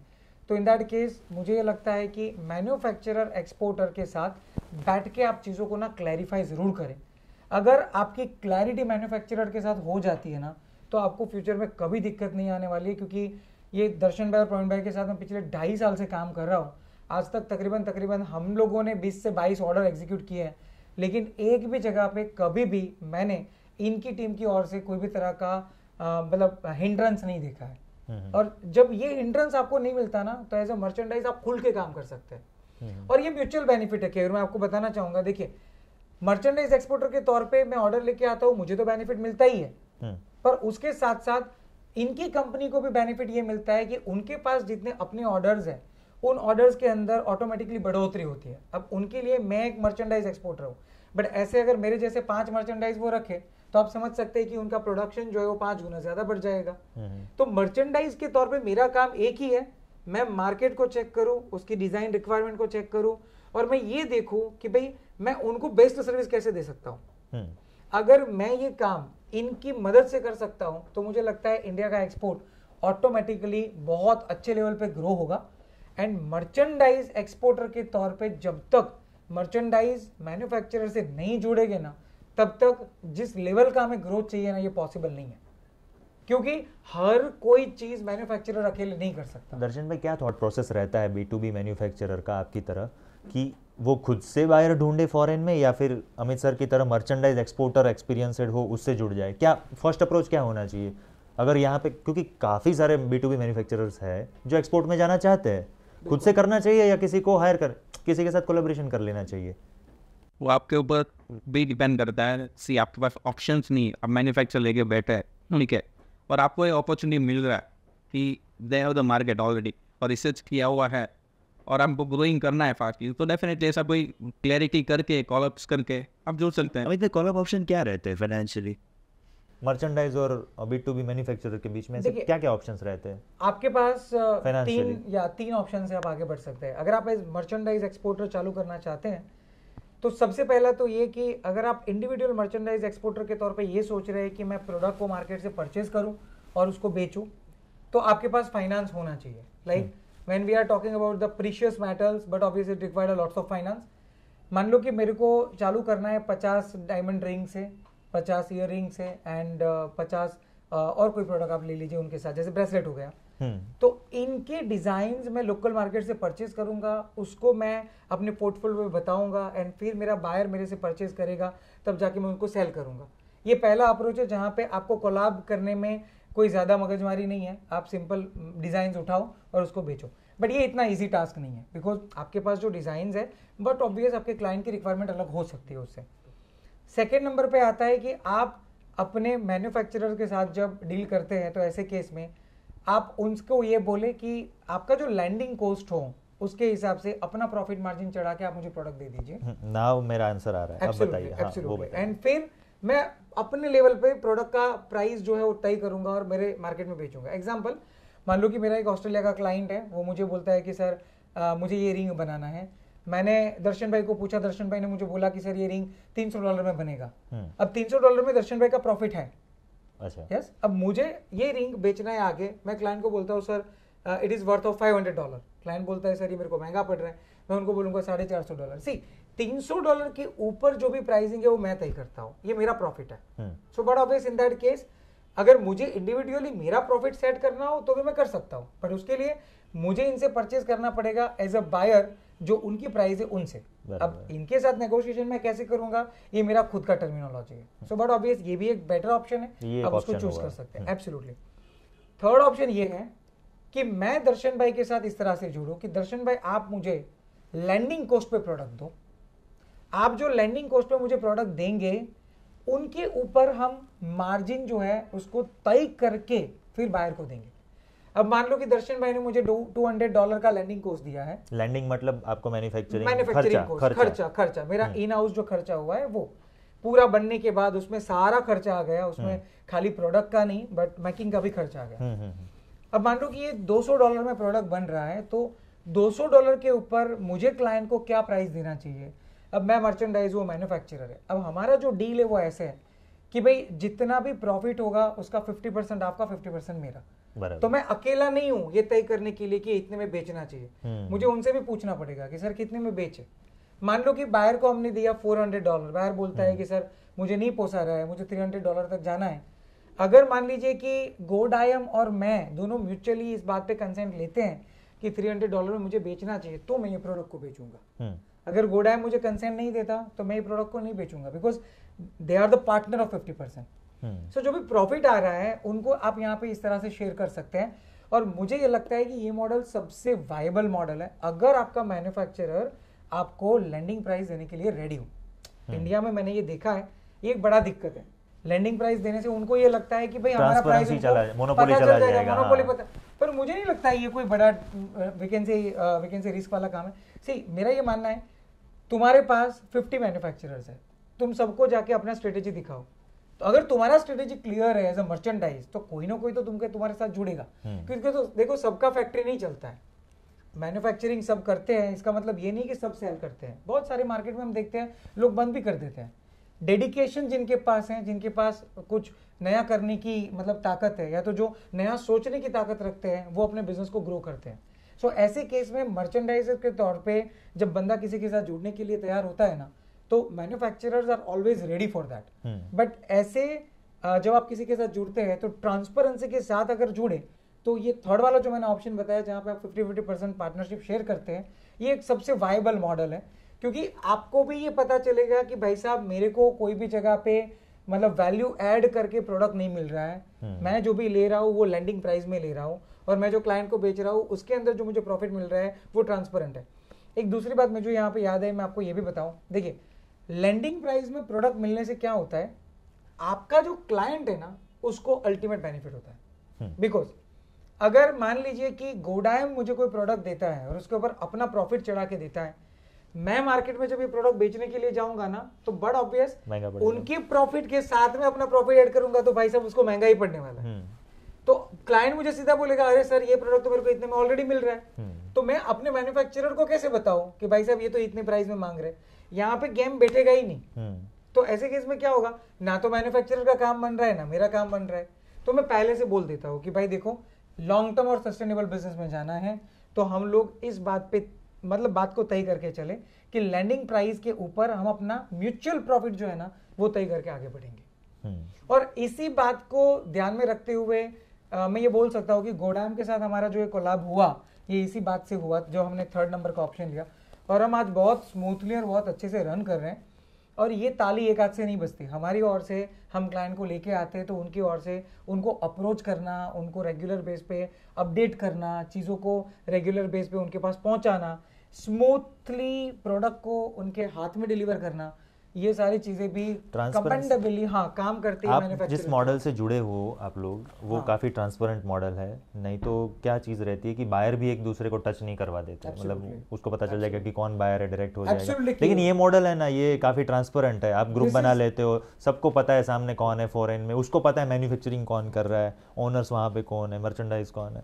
C: तो इन दैट केस मुझे ये लगता है कि मैन्युफैक्चरर एक्सपोर्टर के साथ बैठ के आप चीज़ों को ना क्लैरिफाई ज़रूर करें अगर आपकी क्लैरिटी मैन्युफैक्चरर के साथ हो जाती है ना तो आपको फ्यूचर में कभी दिक्कत नहीं आने वाली है क्योंकि ये दर्शन भाई और प्रवीण भाई के साथ मैं पिछले ढाई साल से काम कर रहा हूँ आज तक तकरीबन तकरीबन हम लोगों ने 20 से 22 ऑर्डर एग्जीक्यूट किए हैं लेकिन एक भी जगह पे कभी भी मैंने इनकी टीम की ओर से कोई भी तरह का मतलब हिंड्रेंस नहीं देखा है हम्म, हम्म। और जब ये हिंड्रेंस आपको नहीं मिलता ना तो एज अ मर्चेंडाइज आप खुल के काम कर सकते हैं हम्म, और ये म्यूचुअल बेनिफिट है केयर मैं आपको बताना चाहूंगा देखिए मर्चेंडाइज एक्सपोर्टर के तौर पे मैं ऑर्डर लेके आता हूँ मुझे तो बेनिफिट मिलता ही है पर उसके साथ साथ इनकी कंपनी को भी बेनिफिट ये मिलता है कि उनके पास जितने अपने ऑर्डर्स हैं उन ऑर्डर्स के अंदर ऑटोमेटिकली बढ़ोतरी होती है अब उनके लिए मैं एक मर्चेंडाइज एक्सपोर्टर हूँ बट ऐसे अगर मेरे जैसे पांच मर्चेंडाइज वो रखे तो आप समझ सकते हैं कि उनका प्रोडक्शन जो है वो पांच गुना ज़्यादा बढ़ जाएगा हम्म, हम्म। तो मर्चेंडाइज के तौर पर मेरा काम एक ही है मैं मार्केट को चेक करूं उसकी डिज़ाइन रिक्वायरमेंट को चेक करूं और मैं ये देखूं कि भाई मैं उनको बेस्ट सर्विस कैसे दे सकता हूं हम्म। अगर मैं ये काम इनकी मदद से कर सकता हूँ तो मुझे लगता है इंडिया का एक्सपोर्ट ऑटोमेटिकली बहुत अच्छे लेवल पे ग्रो होगा एंड मर्चेंडाइज एक्सपोर्टर के तौर पे जब तक मर्चेंडाइज मैन्युफैक्चरर से नहीं जुड़ेगे ना तब तक जिस लेवल का हमें ग्रोथ चाहिए ना ये पॉसिबल नहीं है क्योंकि हर कोई चीज मैन्युफैक्चरर अकेले नहीं कर सकता
A: दर्शन भाई क्या थॉट प्रोसेस रहता है बी टू बी मैन्युफैक्चरर का आपकी तरह कि वो खुद से बायर ढूंढे फॉरेन में या फिर अमित सर की तरह मर्चेंडाइज एक्सपोर्टर एक्सपीरियंसड हो उससे जुड़ जाए क्या फर्स्ट अप्रोच क्या होना चाहिए अगर यहाँ पे क्योंकि काफ़ी सारे बी टू बी मैन्युफैक्चरर्स है जो एक्सपोर्ट में जाना चाहते हैं खुद से करना चाहिए या किसी को हायर कर किसी के साथ कोलेब्रेशन कर लेना चाहिए
B: वो आपके ऊपर भी डिपेंड करता है सी आपके पास ऑप्शन नहीं आप मैन्युफैक्चर लेके बैठे हैं ठीक है और आपको ये अपॉर्चुनिटी मिल रहा है कि they have the market already और रिसर्च किया हुआ है और आपको ग्रोइंग करना है फास्ट तो डेफिनेटली ऐसा कोई क्लैरिटी करके कॉल अप्स करके आप जुड़ सकते हैं
A: अभी कॉल अप ऑप्शन क्या रहते हैं फाइनेंशियली मर्चेंडाइज और बी टू बी मैन्युफैक्चरर के बीच में क्या क्या ऑप्शन रहते हैं
C: आपके पास तीन या तीन ऑप्शन से आप आगे बढ़ सकते हैं अगर आप मर्चेंडाइज एक्सपोर्टर चालू करना चाहते हैं तो सबसे पहला तो ये कि अगर आप इंडिविजुअल मर्चेंडाइज एक्सपोर्टर के तौर पे ये सोच रहे हैं कि मैं प्रोडक्ट को मार्केट से परचेज करूं और उसको बेचूं तो आपके पास फाइनेंस होना चाहिए like when we are talking about the precious metals but obviously required lots of finance मान लो कि मेरे को चालू करना है पचास डायमंड रिंग्स है पचास ईयर रिंग्स है एंड पचास uh, और कोई प्रोडक्ट आप ले लीजिए उनके साथ जैसे ब्रेसलेट हो गया हम्म। तो इनके डिजाइन मैं लोकल मार्केट से परचेज करूंगा उसको मैं अपने पोर्टफोलियो में बताऊंगा एंड फिर मेरा बायर मेरे से परचेज करेगा तब जाके मैं उनको सेल करूंगा ये पहला अप्रोच है जहाँ पे आपको कोलाब करने में कोई ज़्यादा मगजमारी नहीं है आप सिंपल डिज़ाइन उठाओ और उसको बेचो बट ये इतना ईजी टास्क नहीं है बिकॉज आपके पास जो डिज़ाइन है बट ऑब्वियस आपके क्लाइंट की रिक्वायरमेंट अलग हो सकती है उससे सेकेंड नंबर पर आता है कि आप अपने मैन्युफैक्चरर के साथ जब डील करते हैं तो ऐसे केस में आप उनको ये बोले कि आपका जो लैंडिंग कॉस्ट हो उसके हिसाब से अपना प्रॉफिट मार्जिन चढ़ा के आप मुझे प्रोडक्ट दे दीजिए
A: नाउ हम्म, मेरा आंसर आ रहा है बताइए हाँ,
C: एंड फिर मैं अपने लेवल पे प्रोडक्ट का प्राइस जो है वो तय करूंगा और मेरे मार्केट में बेचूंगा एग्जाम्पल मान लो कि मेरा एक ऑस्ट्रेलिया का क्लाइंट है वो मुझे बोलता है कि सर आ, मुझे ये रिंग बनाना है मैंने दर्शन भाई को पूछा दर्शन भाई ने मुझे बोला कि सर ये रिंग 300 डॉलर में बनेगा हम्म। अब 300 डॉलर में दर्शन भाई का प्रॉफिट है अच्छा यस अब मुझे ये रिंग बेचना है आगे मैं क्लाइंट को बोलता हूँ sir it is worth of five hundred dollar client बोलता है सर ये मेरे को महंगा पड़ रहा है मैं उनको बोलूँगा साढ़े चार सौ डॉलर सी तीन सौ डॉलर के ऊपर जो भी प्राइसिंग है वो मैं तय करता हूँ ये मेरा प्रॉफिट है so but of in that case अगर मुझे इंडिविजुअली मेरा प्रॉफिट सेट करना हो तो भी मैं कर सकता हूँ बट उसके लिए मुझे इनसे परचेज करना पड़ेगा एज अ बायर जो उनकी प्राइस है उनसे अब इनके साथ नेगोशिएशन मैं कैसे करूंगा ये मेरा खुद का टर्मिनोलॉजी है सो बट ऑब्वियस ये भी एक बेटर ऑप्शन है आप उसको चूज कर सकते हैं एब्सोल्युटली थर्ड ऑप्शन ये है कि मैं दर्शन भाई के साथ इस तरह से जुड़ू कि दर्शन भाई आप मुझे लैंडिंग कॉस्ट पे प्रोडक्ट दो आप जो लैंडिंग कॉस्ट पे मुझे प्रोडक्ट देंगे उनके ऊपर हम मार्जिन जो है उसको तय करके फिर बायर को देंगे अब मान लो कि दर्शन भाई ने मुझे टू हंड्रेड डॉलर का लैंडिंग कोर्स दिया है
A: लैंडिंग मतलब आपको मैन्युफैक्चरिंग मैन्युफैक्चरिंग
C: कोर्स खर्चा खर्चा मेरा इन हम्म। हाउस जो खर्चा हुआ है वो पूरा बनने के बाद उसमें सारा खर्चा आ गया उसमें हम्म। खाली प्रोडक्ट का नहीं बट मेकिंग का भी खर्चा आ गया हम्म, अब मान लो कि ये 200 डॉलर में प्रोडक्ट बन रहा है तो 200 डॉलर के ऊपर मुझे क्लाइंट को क्या प्राइस देना चाहिए अब मैं मर्चेंडाइज वो मैन्युफैक्चरर है अब हमारा जो डील है वो ऐसे है कि भाई जितना भी प्रॉफिट होगा उसका 50 परसेंट आपका 50 परसेंट मेरा तो मैं अकेला नहीं हूँ ये तय करने के लिए कि इतने में बेचना चाहिए हम्म। मुझे उनसे भी पूछना पड़ेगा कि सर कितने में बेचे मान लो कि बायर को हमने दिया फोर हंड्रेड डॉलर बायर बोलता है हम्म। कि सर मुझे नहीं पोसा रहा है मुझे थ्री हंड्रेड डॉलर तक जाना है अगर मान लीजिए कि गोडायम और मैं दोनों म्यूचुअली इस बात पे कंसेंट लेते हैं कि थ्री हंड्रेड डॉलर में मुझे बेचना चाहिए तो मैं ये प्रोडक्ट को बेचूंगा हम्म। अगर गोडायम मुझे कंसेंट नहीं देता तो मैं ये प्रोडक्ट को नहीं बेचूंगा because they are the partner of fifty percent so hmm. so, जो भी प्रॉफिट आ रहा है उनको आप यहाँ पे इस तरह से शेयर कर सकते हैं और मुझे ये लगता है कि ये मॉडल सबसे वाइबल मॉडल है अगर आपका मैन्युफैक्चरर आपको लैंडिंग प्राइस देने के लिए रेडी हो इंडिया हम्म। में मैंने ये देखा है ये एक बड़ा दिक्कत है लैंडिंग प्राइस देने से उनको ये लगता है कि भाई हमारा प्राइस मोनोपोली चला जाएगा मोनोपोली हाँ। पता पर मुझे नहीं लगता है ये कोई बड़ा वैकेंसी वैकेंसी रिस्क वाला काम है सी मेरा ये मानना है तुम्हारे पास 50 मैन्युफैक्चरर्स है तुम सबको जाके अपना स्ट्रेटेजी दिखाओ तो अगर तुम्हारा स्ट्रेटेजी क्लियर है एज अ मर्चेंडाइज तो कोई ना कोई तो तुमके तुम्हारे साथ जुड़ेगा हम्म। क्योंकि तो देखो सबका फैक्ट्री नहीं चलता है मैन्युफैक्चरिंग सब करते हैं इसका मतलब ये नहीं कि सब सेल करते हैं बहुत सारे मार्केट में हम देखते हैं लोग बंद भी कर देते हैं डेडिकेशन जिनके पास है जिनके पास कुछ नया करने की मतलब ताकत है या तो जो नया सोचने की ताकत रखते हैं वो अपने बिजनेस को ग्रो करते हैं सो so, ऐसे केस में मर्चेंडाइजर के तौर पे जब बंदा किसी के साथ जुड़ने के लिए तैयार होता है ना तो manufacturers are always ready for that but ऐसे जब आप किसी के साथ जुड़ते हैं तो ट्रांसपेरेंसी के साथ अगर जुड़े तो ये थर्ड वाला जो मैंने ऑप्शन बताया जहाँ पे आप fifty fifty percent partnership share करते हैं ये एक सबसे वाइबल मॉडल है क्योंकि आपको भी ये पता चलेगा कि भाई साहब मेरे को कोई भी जगह पे मतलब वैल्यू ऐड करके प्रोडक्ट नहीं मिल रहा है hmm. मैं जो भी ले रहा हूँ वो लैंडिंग प्राइस में ले रहा हूँ और मैं जो क्लाइंट को बेच रहा हूँ उसके अंदर जो मुझे प्रॉफिट मिल रहा है वो ट्रांसपेरेंट है एक दूसरी बात मुझे यहाँ पे याद है मैं आपको ये भी बताऊँ देखिए लैंडिंग प्राइस में प्रोडक्ट मिलने से क्या होता है आपका जो क्लाइंट है ना उसको अल्टीमेट बेनिफिट होता है बिकॉज हम्म। अगर मान लीजिए कि गोडाइम मुझे कोई प्रोडक्ट देता है और उसके ऊपर अपना प्रॉफिट चढ़ा के देता है मैं मार्केट में जब ये प्रोडक्ट बेचने के लिए जाऊंगा ना तो बट ऑब्वियस उनके प्रॉफिट के साथ में अपना प्रॉफिट ऐड करूंगा तो भाई साहब उसको महंगा ही पड़ने वाला है हम्म। तो क्लाइंट मुझे सीधा बोलेगा अरे सर ये प्रोडक्ट तो मेरे को इतने में ऑलरेडी मिल रहा है हम्म। तो मैं अपने मैन्युफैक्चरर को कैसे बताऊं कि भाई साहब ये तो इतने प्राइस में मांग रहे हैं यहाँ पे गेम बैठेगा ही नहीं हम्म। तो ऐसे केस में क्या होगा ना तो मैन्युफैक्चरर का काम बन रहा है ना मेरा काम बन रहा है तो मैं पहले से बोल देता हूँ कि भाई देखो लॉन्ग टर्म और सस्टेनेबल बिजनेस में जाना है तो हम लोग इस बात पे मतलब बात को तय करके चले कि लैंडिंग प्राइस के ऊपर हम अपना म्यूचुअल प्रॉफिट जो है ना वो तय करके आगे बढ़ेंगे हम्म। और इसी बात को ध्यान में रखते हुए आ, मैं ये बोल सकता हूँ कि गोडाम के साथ हमारा जो एक लाभ हुआ ये इसी बात से हुआ जो हमने थर्ड नंबर का ऑप्शन लिया और हम आज बहुत स्मूथली और बहुत अच्छे से रन कर रहे हैं और ये ताली एक हाथ से नहीं बजती हमारी ओर से हम क्लाइंट को लेके आते हैं तो उनकी ओर से उनको अप्रोच करना उनको रेगुलर बेस पे अपडेट करना चीज़ों को रेगुलर बेस पे उनके पास पहुंचाना स्मूथली प्रोडक्ट को उनके हाथ में डिलीवर करना ये सारी चीजें भी कमेंडेबली हाँ काम करती है आप जिस मॉडल
A: से जुड़े हो आप लोग वो हाँ. काफी ट्रांसपेरेंट मॉडल है नहीं तो क्या चीज रहती है कि बायर भी एक दूसरे को टच नहीं करवा देते मतलब उसको पता चल जाएगा कि कौन बायर है डायरेक्ट हो जाएगा लेकिन ये मॉडल है ना ये काफी ट्रांसपेरेंट है आप ग्रुप बना लेते हो सबको पता है सामने कौन है फॉरेन में उसको पता है मैन्युफैक्चरिंग कौन कर रहा है ओनर्स वहाँ पे कौन है मर्चेंडाइज कौन है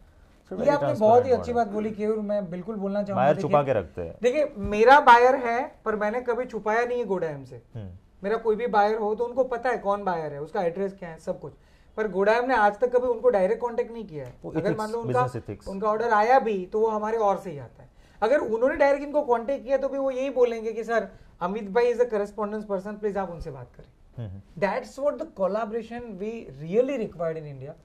C: ये आपने बहुत ही अच्छी बात बोली केयूर मैं बिल्कुल बोलना चाहूंगा बायर छुपा के रखते हैं देखिए मेरा बायर है पर मैंने कभी छुपाया नहीं है गोडायम से हम्म। मेरा कोई भी बायर हो तो उनको पता है कौन बायर है उसका एड्रेस क्या है सब कुछ पर गोडायम ने आज तक कभी उनको डायरेक्ट कॉन्टेक्ट नहीं किया है अगर मान लो उनका उनका ऑर्डर आया भी तो वो हमारे और से ही आता है अगर उन्होंने डायरेक्ट इनको कॉन्टेक्ट किया तो भी वो यही बोलेंगे कि सर अमित भाई is a correspondence person please आप उनसे बात करें that's what the collaboration we really required in India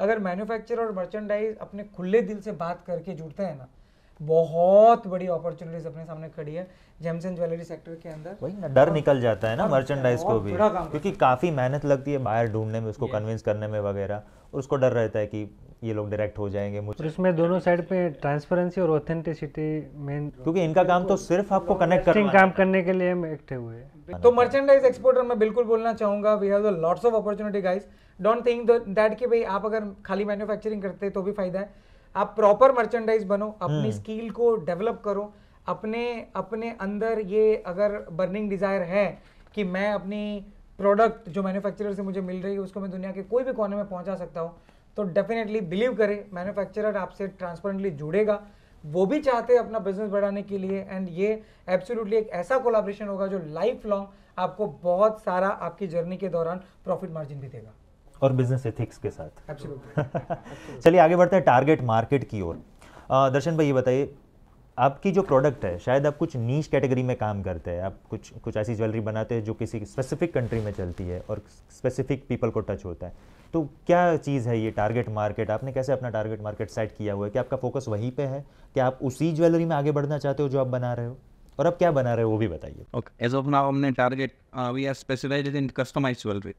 C: अगर मैन्युफैक्चर और मर्चेंडाइज अपने खुले दिल से बात करके जुड़ते हैं ना बहुत बड़ी अपॉर्चुनिटीज अपने सामने खड़ी है जेम्सन ज्वेलरी सेक्टर के अंदर वही ना डर निकल
A: जाता है ना मर्चेंडाइज को भी क्योंकि काफ़ी मेहनत लगती है बाहर ढूंढने में उसको कन्विंस करने में वगैरह उसको डर रहता है कि ये लोग डायरेक्ट हो जाएंगे मुझे
D: इसमें दोनों साइड पे ट्रांसपेरेंसी और ऑथेंटिसिटी मेन क्योंकि इनका काम तो सिर्फ आपको कनेक्ट करना काम करने के लिए हम एक्टिव हुए तो
C: मर्चेंडाइज एक्सपोर्टर मैं बिल्कुल बोलना चाहूंगा we have lots of opportunity guys don't think that कि भाई आप अगर खाली मैन्युफैक्चरिंग करते तो भी फायदा है आप प्रॉपर मर्चेंडाइज बनो अपनी स्किल हम्म। को डेवलप करो अपने अपने अंदर ये अगर बर्निंग डिजायर है कि मैं अपनी प्रोडक्ट जो मैन्युफैक्चरर से मुझे मिल रही है उसको मैं दुनिया के कोई भी कोने में पहुंचा सकता हूँ तो डेफिनेटली बिलीव करें मैन्युफैक्चरर आपसे ट्रांसपेरेंटली जुड़ेगा वो भी चाहते हैं अपना बिजनेस बढ़ाने के लिए एंड ये एब्सोल्युटली एक ऐसा कोलाब्रेशन होगा जो लाइफ लॉन्ग आपको बहुत सारा आपकी जर्नी के दौरान प्रॉफिट मार्जिन भी देगा
A: और बिजनेस एथिक्स के साथ चलिए आगे बढ़ते हैं टारगेट मार्केट की ओर दर्शन भाई ये बताइए आपकी जो प्रोडक्ट है शायद आप कुछ नीच कैटेगरी में काम करते हैं आप कुछ कुछ ऐसी ज्वेलरी बनाते हैं जो किसी स्पेसिफिक कंट्री में चलती है और स्पेसिफिक पीपल को टच होता है तो क्या चीज़ है ये टारगेट मार्केट आपने कैसे अपना टारगेट मार्केट सेट किया हुआ है कि आपका फोकस वहीं पे है कि आप उसी ज्वेलरी में आगे बढ़ना चाहते हो जो आप बना रहे हो और आप क्या बना रहे हो
B: वो भी बताइए ओके एज ऑफ नाउ हमने target we are specialised in customised jewellery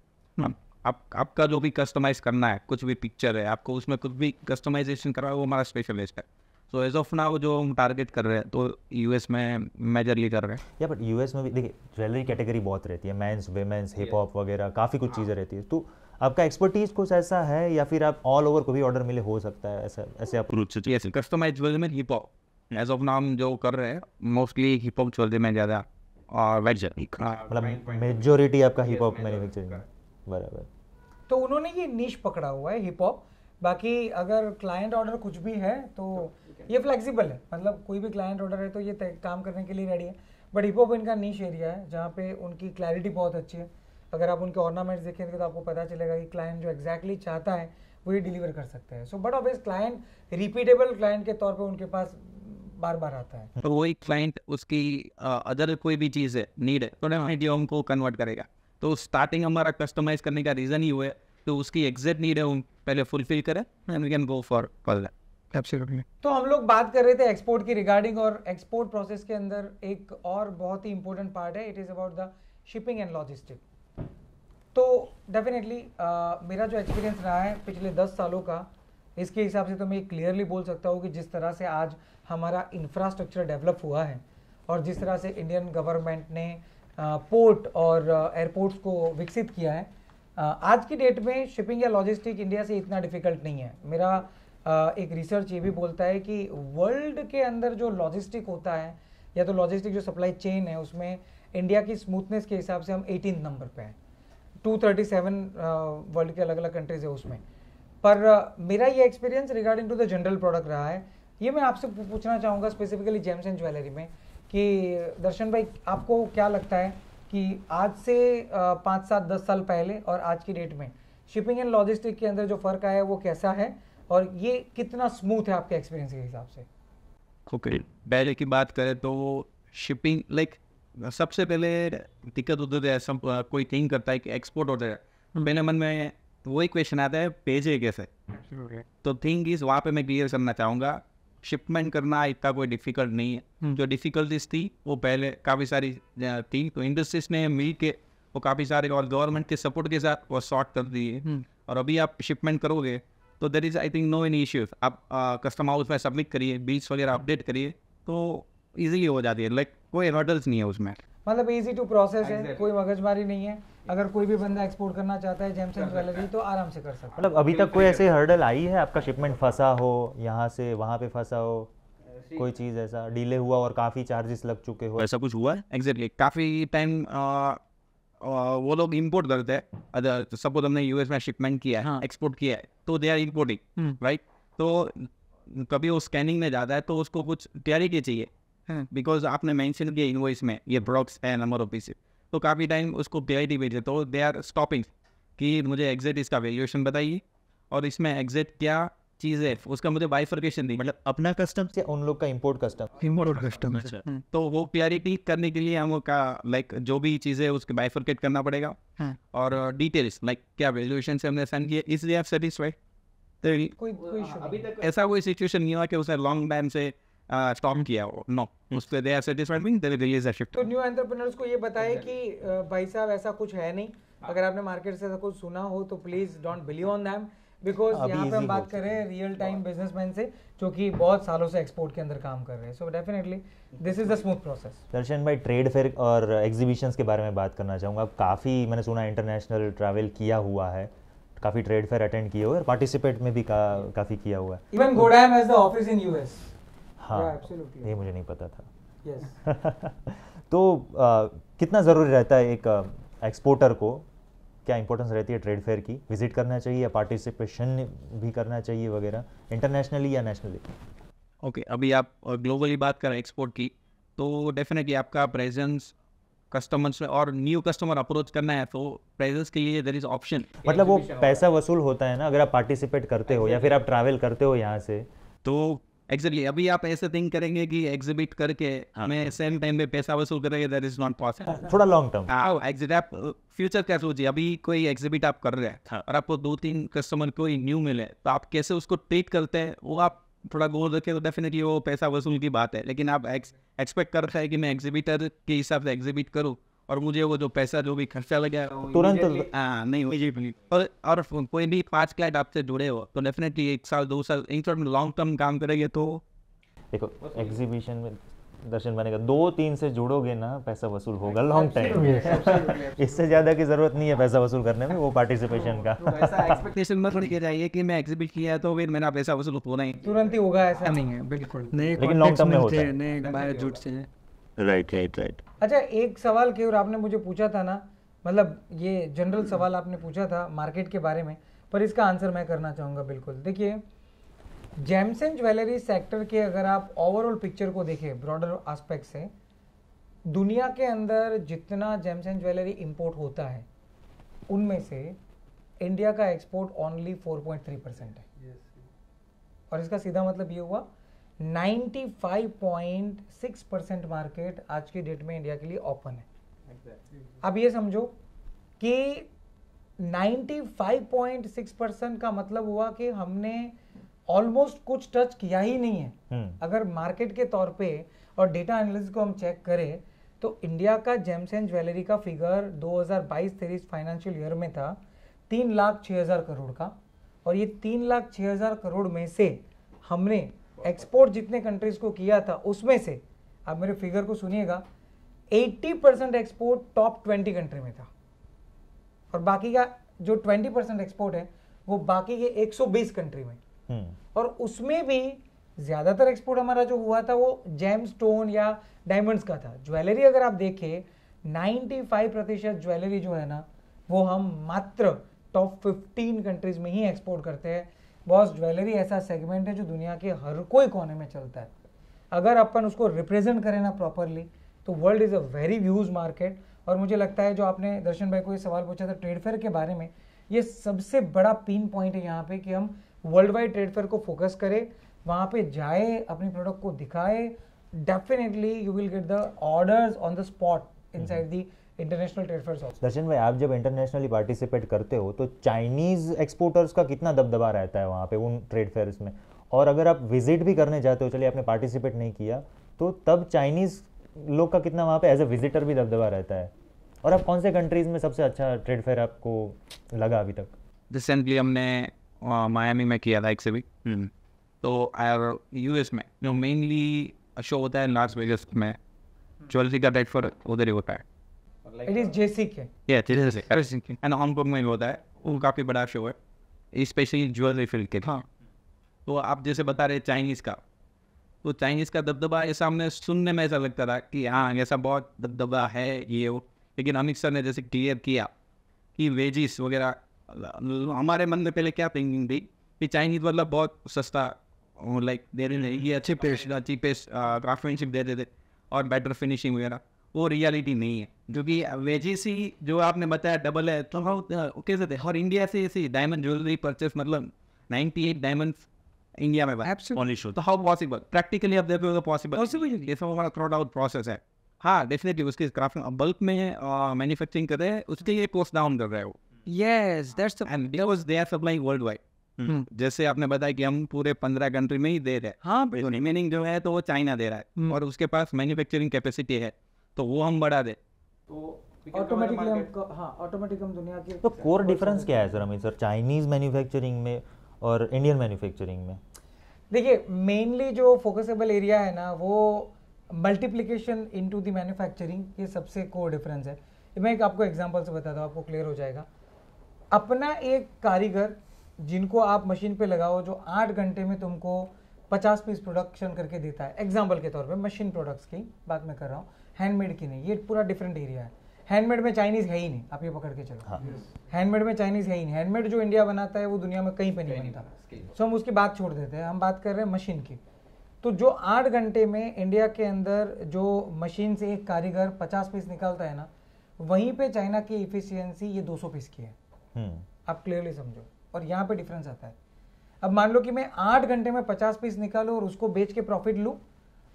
B: आप आपका जो भी कस्टमाइज़ करना है कुछ भी पिक्चर है आपको उसमें कुछ भी कस्टमाइजेशन करवा वो हमारा स्पेशलिस्ट है सो एज ऑफ नाउ जो हम टारगेट कर रहे हैं तो यूएस में मेजरली कर रहे
A: हैं या बट यूएस में भी देखिए ज्वेलरी कैटेगरी बहुत रहती है मैंस वेमेंस हिप हॉप वगैरह काफ़ी कुछ चीज़ें हाँ। रहती है तो आपका एक्सपर्टीज कुछ ऐसा है या फिर आप ऑल ओवर को भी ऑर्डर मिले हो सकता है ऐसा
B: ऐसे आप रूच कस्टमाइज ज्वेलरी में हिप हॉप एज ऑफ नाम जो कर रहे हैं मोस्टली हिप हॉप ज्वेलरी में ज़्यादा और वेज हाँ,
A: मतलब मेजोरिटी आपका हिप हॉप मैन्युफैक्चरिंग
B: बराबर
C: तो उन्होंने ये नीच पकड़ा हुआ है हिप हॉप बाकी अगर क्लाइंट ऑर्डर कुछ भी है तो ये फ्लेक्सिबल है मतलब कोई भी क्लाइंट ऑर्डर है तो ये काम करने के लिए रेडी है बट हिप हॉप इनका नीच एरिया है जहाँ पे उनकी क्लैरिटी बहुत अच्छी है अगर आप उनके ऑर्नामेंट्स देखेंगे तो आपको पता चलेगा कि क्लाइंट जो एग्जैक्टली exactly चाहता है वो ये डिलीवर कर सकते हैं so but obvious client repeatable client के तौर पर उनके पास बार बार आता है
B: तो वही क्लाइंट उसकी अदर कोई भी चीज़ है नीड है तो आइडिया कन्वर्ट करेगा तो स्टार्टिंग हमारा कस्टमाइज करने का रीज़न ही हुआ है तो उसकी एग्जैक्ट नीड है पहले फुलफिल करें and we can go for further
C: absolutely तो हम लोग बात कर रहे थे एक्सपोर्ट की रिगार्डिंग और एक्सपोर्ट प्रोसेस के अंदर एक और बहुत ही इंपॉर्टेंट पार्ट है it is about the shipping and logistic तो डेफिनेटली uh, मेरा जो एक्सपीरियंस रहा है पिछले दस सालों का इसके हिसाब से तो मैं क्लियरली बोल सकता हूँ कि जिस तरह से आज हमारा इंफ्रास्ट्रक्चर डेवलप हुआ है और जिस तरह से इंडियन गवर्नमेंट ने पोर्ट और एयरपोर्ट्स को विकसित किया है आज की डेट में शिपिंग या लॉजिस्टिक इंडिया से इतना डिफिकल्ट नहीं है मेरा एक रिसर्च ये भी बोलता है कि वर्ल्ड के अंदर जो लॉजिस्टिक होता है या तो लॉजिस्टिक जो सप्लाई चेन है उसमें इंडिया की स्मूथनेस के हिसाब से हम एटीन नंबर पे हैं 237 वर्ल्ड के अलग अलग कंट्रीज है उसमें पर मेरा ये experience regarding to the general product रहा है ये मैं आपसे पूछना चाहूँगा स्पेसिफिकली जेम्स एंड ज्वेलरी में कि दर्शन भाई आपको क्या लगता है कि आज से पाँच सात दस साल पहले और आज की डेट में शिपिंग एंड लॉजिस्टिक के अंदर जो फ़र्क आया है वो कैसा है और ये कितना स्मूथ है आपके एक्सपीरियंस के हिसाब से
B: ओके okay. पहले की बात करें तो शिपिंग लाइक सबसे पहले दिक्कत होती है सब कोई थिंक करता है कि एक्सपोर्ट होता है हम्म। मेरे मन में वही क्वेश्चन आता है भेजे कैसे तो थिंग इज वहाँ पे मैं क्लियर करना चाहूँगा शिपमेंट करना इतना कोई डिफिकल्ट नहीं है हम्म। जो डिफिकल्टीज थी वो पहले काफ़ी सारी थी तो इंडस्ट्रीज ने मिल के वो काफ़ी सारे और गवर्नमेंट के सपोर्ट के साथ वो शॉर्ट कर दिए हम्म। और अभी आप शिपमेंट करोगे तो there is I think no any issue आप कस्टम हाउस में सबमिट करिए बिल्स वगैरह अपडेट करिए तो ईजिली हो जाती है लाइक कोई हर्डल्स नहीं है उसमें
C: मतलब इजी टू प्रोसेस है कोई मगजमारी नहीं है अगर कोई भी बंदा एक्सपोर्ट करना चाहता है जेम्स एंड ज्वेलरी तो आराम से कर सकता है मतलब अभी तक कोई ऐसे
A: हर्डल आई है आपका शिपमेंट फंसा हो यहाँ से वहाँ पे फंसा हो कोई चीज़ ऐसा डिले हुआ और काफ़ी चार्जेस लग चुके हो ऐसा कुछ हुआ है
B: एग्जैक्टली exactly. काफ़ी टाइम वो लोग इम्पोर्ट करते हैं अदर सपोज तो हमने यूएस में शिपमेंट किया है हाँ. एक्सपोर्ट किया है तो दे आर इम्पोर्टिंग राइट तो कभी वो स्कैनिंग में जाता है तो उसको कुछ तैयारी की चाहिए बिकॉज हाँ। आपने मैंशन किया इनवॉइस में ये ब्रॉक्स है नंबर ऑफ पीसेस तो काफ़ी टाइम उसको पी आई भेजे तो दे आर स्टॉपिंग कि मुझे एग्जिट इसका वैल्यूएशन बताइए और इसमें एग्जिट क्या चीज़ है उसका मुझे बाइफर्केशन दी मतलब अपना कस्टम से उन लोग का इम्पोर्ट कस्टम
D: इम्पोर्ट कस्टम है
B: तो वो प्यारिटी करने के लिए हम का लाइक जो भी चीज़ है उसके बाइफर्केट करना पड़ेगा हाँ। और डिटेल्स uh, लाइक क्या वैल्यूएशन से हमने सेंड किया इसलिए आप सेटिस्फाइड ऐसा कोई सिचुएशन नहीं हुआ कि उसने लॉन्ग टाइम से स्टॉप hmm. किया हो नो उसके they are satisfied being they release a shift तो
C: न्यू एंटरप्रेन्योर्स को ये बताएं कि भाई साहब ऐसा कुछ है नहीं अगर आपने मार्केट से ऐसा कुछ सुना हो तो please don't believe on them because यहाँ पे हम बात कर रहे हैं रियल टाइम बिजनेसमैन से जो कि बहुत सालों से एक्सपोर्ट के अंदर काम कर रहे हैं so definitely this is the smooth process
A: Darshan भाई ट्रेड फेयर और एग्जीबिशंस के बारे में बात करना चाहूँगा काफ़ी मैंने सुना इंटरनेशनल ट्रैवल किया हुआ है काफ़ी ट्रेड फेयर अटेंड किए हुए और पार्टिसिपेट में भी का, काफ़ी किया हुआ है
C: even Godam has the office in US हाँ
A: ये मुझे नहीं पता था
C: yes.
A: तो आ, कितना ज़रूरी रहता है एक एक्सपोर्टर को क्या इंपॉर्टेंस रहती है ट्रेड फेयर की विजिट करना चाहिए या पार्टिसिपेशन भी करना चाहिए वगैरह इंटरनेशनली या नेशनली
B: ओके okay, अभी आप ग्लोबली बात करें एक्सपोर्ट की तो डेफिनेटली आपका प्रेजेंस कस्टमर्स में और न्यू कस्टमर अप्रोच करना है तो प्रेजेंस के लिए देर इज ऑप्शन मतलब वो पैसा
A: वसूल होता है ना अगर आप पार्टिसिपेट करते हो या फिर आप ट्रैवल करते हो यहाँ से तो
B: एग्जैक्टली अभी आप ऐसे थिंक करेंगे कि एग्जिबिट करके हमें सेम टाइम में पैसा वसूल करेंगे दैट इज नॉट पॉसिबल थोड़ा लॉन्ग टर्म आओ एग्जिट आप फ्यूचर क्या सोचिए अभी कोई एग्जिबिट आप कर रहे हैं हाँ। और आपको दो तीन कस्टमर कोई न्यू मिले तो आप कैसे उसको ट्रीट करते हैं वो आप थोड़ा गोल रखे तो डेफिनेटली वो पैसा वसूल की बात है लेकिन आप एक्सपेक्ट कर रहे हैं कि मैं एग्जिबिटर के हिसाब से एग्जिबिट करूँ और मुझे वो जो पैसा जो भी खर्चा लगा तुरंत तो हाँ, नहीं और और कोई भी पाँच क्लाइंट आपसे जुड़े हो तो डेफिनेटली एक साल दो साल इन शॉर्ट में लॉन्ग टर्म काम करेंगे तो
A: देखो एग्जीबिशन में दर्शन बनेगा दो तीन से जुड़ोगे ना पैसा वसूल होगा लॉन्ग टाइम इससे ज़्यादा की ज़रूरत नहीं है पैसा वसूल करने में वो पार्टिसिपेशन
B: का एक्सपेक्टेशन तो मत लेके जाइए कि मैं एग्जिबिट किया तो फिर मेरा पैसा वसूल होना ही तुरंत ही होगा
C: ऐसा नहीं है बिल्कुल नहीं लेकिन लॉन्ग टर्म में होता
B: है नहीं जुट से
A: राइट राइट राइट
C: अच्छा एक सवाल और आपने मुझे पूछा था ना मतलब ये जनरल सवाल आपने पूछा था मार्केट के बारे में पर इसका आंसर मैं करना चाहूँगा बिल्कुल देखिए जैमसन ज्वेलरी सेक्टर के अगर आप ओवरऑल पिक्चर को देखें ब्रॉडर आस्पेक्ट से दुनिया के अंदर जितना जैमसन ज्वेलरी इम्पोर्ट होता है उनमें से इंडिया का एक्सपोर्ट ओनली 4.3 परसेंट है
E: yes.
C: और इसका सीधा मतलब ये हुआ 95.6 परसेंट मार्केट आज के डेट में इंडिया के लिए ओपन है exactly. अब ये समझो कि 95.6 परसेंट का मतलब हुआ कि हमने ऑलमोस्ट कुछ टच किया ही नहीं है hmm. अगर मार्केट के तौर पे और डेटा एनालिसिस को हम चेक करें तो इंडिया का जेम्स एंड ज्वेलरी का फिगर 2022 तेईस फाइनेंशियल ईयर में था तीन लाख छः हज़ार करोड़ का और ये तीन लाख छः हज़ार करोड़ में से हमने एक्सपोर्ट जितने कंट्रीज को किया था उसमें से आप मेरे फिगर को सुनिएगा 80 परसेंट एक्सपोर्ट टॉप 20 कंट्री में था और बाकी का जो 20 परसेंट एक्सपोर्ट है वो बाकी के 120 कंट्री में हम्म। और उसमें भी ज्यादातर एक्सपोर्ट हमारा जो हुआ था वो जेम स्टोन या डायमंड्स का था ज्वेलरी अगर आप देखें फाइव प्रतिशत ज्वेलरी जो है ना वो हम मात्र टॉप फिफ्टीन कंट्रीज में ही एक्सपोर्ट करते हैं बॉस ज्वेलरी ऐसा सेगमेंट है जो दुनिया के हर कोई कोने में चलता है अगर अपन उसको रिप्रेजेंट करें ना प्रॉपरली तो world is a very views market और मुझे लगता है जो आपने दर्शन भाई को ये सवाल पूछा था ट्रेड फेयर के बारे में ये सबसे बड़ा पिन पॉइंट है यहाँ पे कि हम वर्ल्ड वाइड ट्रेड फेयर को फोकस करें वहाँ पे जाए अपने प्रोडक्ट को दिखाए definitely you will get the orders on the spot inside the international trade fairs
A: Darshan भाई आप जब इंटरनेशनली पार्टिसिपेट करते हो तो चाइनीज़ एक्सपोर्टर्स का कितना दबदबा रहता है वहाँ पे उन ट्रेड फेयर्स में और अगर आप विजिट भी करने जाते हो चलिए आपने पार्टिसिपेट नहीं किया तो तब चाइनीज़ लोग का कितना वहाँ पे एज ए विजिटर भी दबदबा रहता है और आप कौन से कंट्रीज़ में सबसे अच्छा ट्रेड फेयर आपको लगा अभी तक
B: रिसेंटली हमने मायामी में किया था एक से भी हम्म। तो यू एस में जो मेनली शो होता है लास्ट वेगस में ज्वेलरी हम्म। का ट्रेड फेयर उधर ही होता है इट होता uh, है वो काफ़ी बड़ा शो है स्पेशली ज्वेलरी फील्ड के हाँ तो आप जैसे बता रहे चाइनीज़ का तो चाइनीज़ का दबदबा ऐसा हमने सुनने में ऐसा लगता था कि हाँ ऐसा बहुत दबदबा है ये वो लेकिन अमित सर ने जैसे क्लियर किया कि वेजिस वगैरह हमारे मन में पहले क्या थिंकिंग थी कि चाइनीज़ मतलब बहुत सस्ता लाइक दे रहे ये अच्छे पेस्ट अच्छी पेस्ट क्राफ्टमैनशिप दे रहे थे और बेटर फिनिशिंग वगैरह वो रियलिटी नहीं है जो कि वेजीसी जो आपने बताया डबल है तो हाउ कैसे थे और इंडिया से ऐसी डायमंड ज्वेलरी परचेस मतलब 98 डायमंड्स इंडिया में बस ओनली शो तो हाउ पॉसिबल प्रैक्टिकली अब देखो तो पॉसिबल पॉसिबल ये सब हमारा थ्रॉट आउट प्रोसेस है हाँ डेफिनेटली उसके क्राफ्ट बल्क में मैन्युफैक्चरिंग कर रहे हैं उसके ये कोस्ट डाउन कर रहे हो yes that's the end because they are supplying world wide जैसे आपने बताया कि हम पूरे पंद्रह कंट्री में ही दे रहे हैं हाँ रिमेनिंग तो जो है तो वो चाइना दे रहा है hmm. और उसके पास मैन्युफैक्चरिंग कैपेसिटी है तो वो हम बढ़ा दे
C: तो ऑटोमेटिकली हम हाँ ऑटोमेटिक हम दुनिया के तो कोर डिफरेंस
B: क्या है सर
A: हमें सर चाइनीज मैन्युफैक्चरिंग में और इंडियन मैन्युफैक्चरिंग में
C: देखिए मेनली जो फोकसेबल एरिया है ना वो multiplication into the manufacturing ये सबसे कोर डिफरेंस है मैं एक आपको एग्जाम्पल से बताता हूँ आपको क्लियर हो जाएगा अपना एक कारीगर जिनको आप मशीन पे लगाओ जो आठ घंटे में तुमको पचास पीस प्रोडक्शन करके देता है एग्जाम्पल के तौर पे मशीन प्रोडक्ट्स की बात मैं कर रहा हूँ हैंडमेड की नहीं ये पूरा डिफरेंट एरिया है हैंडमेड में चाइनीज है ही नहीं आप ये पकड़ के चलो हैंडमेड हाँ। में चाइनीज है ही नहीं हैंडमेड जो इंडिया बनाता है वो दुनिया में कहीं पर नहीं बनता सो हम उसकी बात छोड़ देते हैं हम बात कर रहे हैं मशीन की तो जो आठ घंटे में इंडिया के अंदर जो मशीन से एक कारीगर पचास पीस निकालता है ना वहीं पे चाइना की इफिशियंसी ये 200 पीस की है हम्म। आप क्लियरली समझो और यहाँ पे डिफरेंस आता है अब मान लो कि मैं आठ घंटे में पचास पीस निकालू और उसको बेच के प्रॉफिट लूँ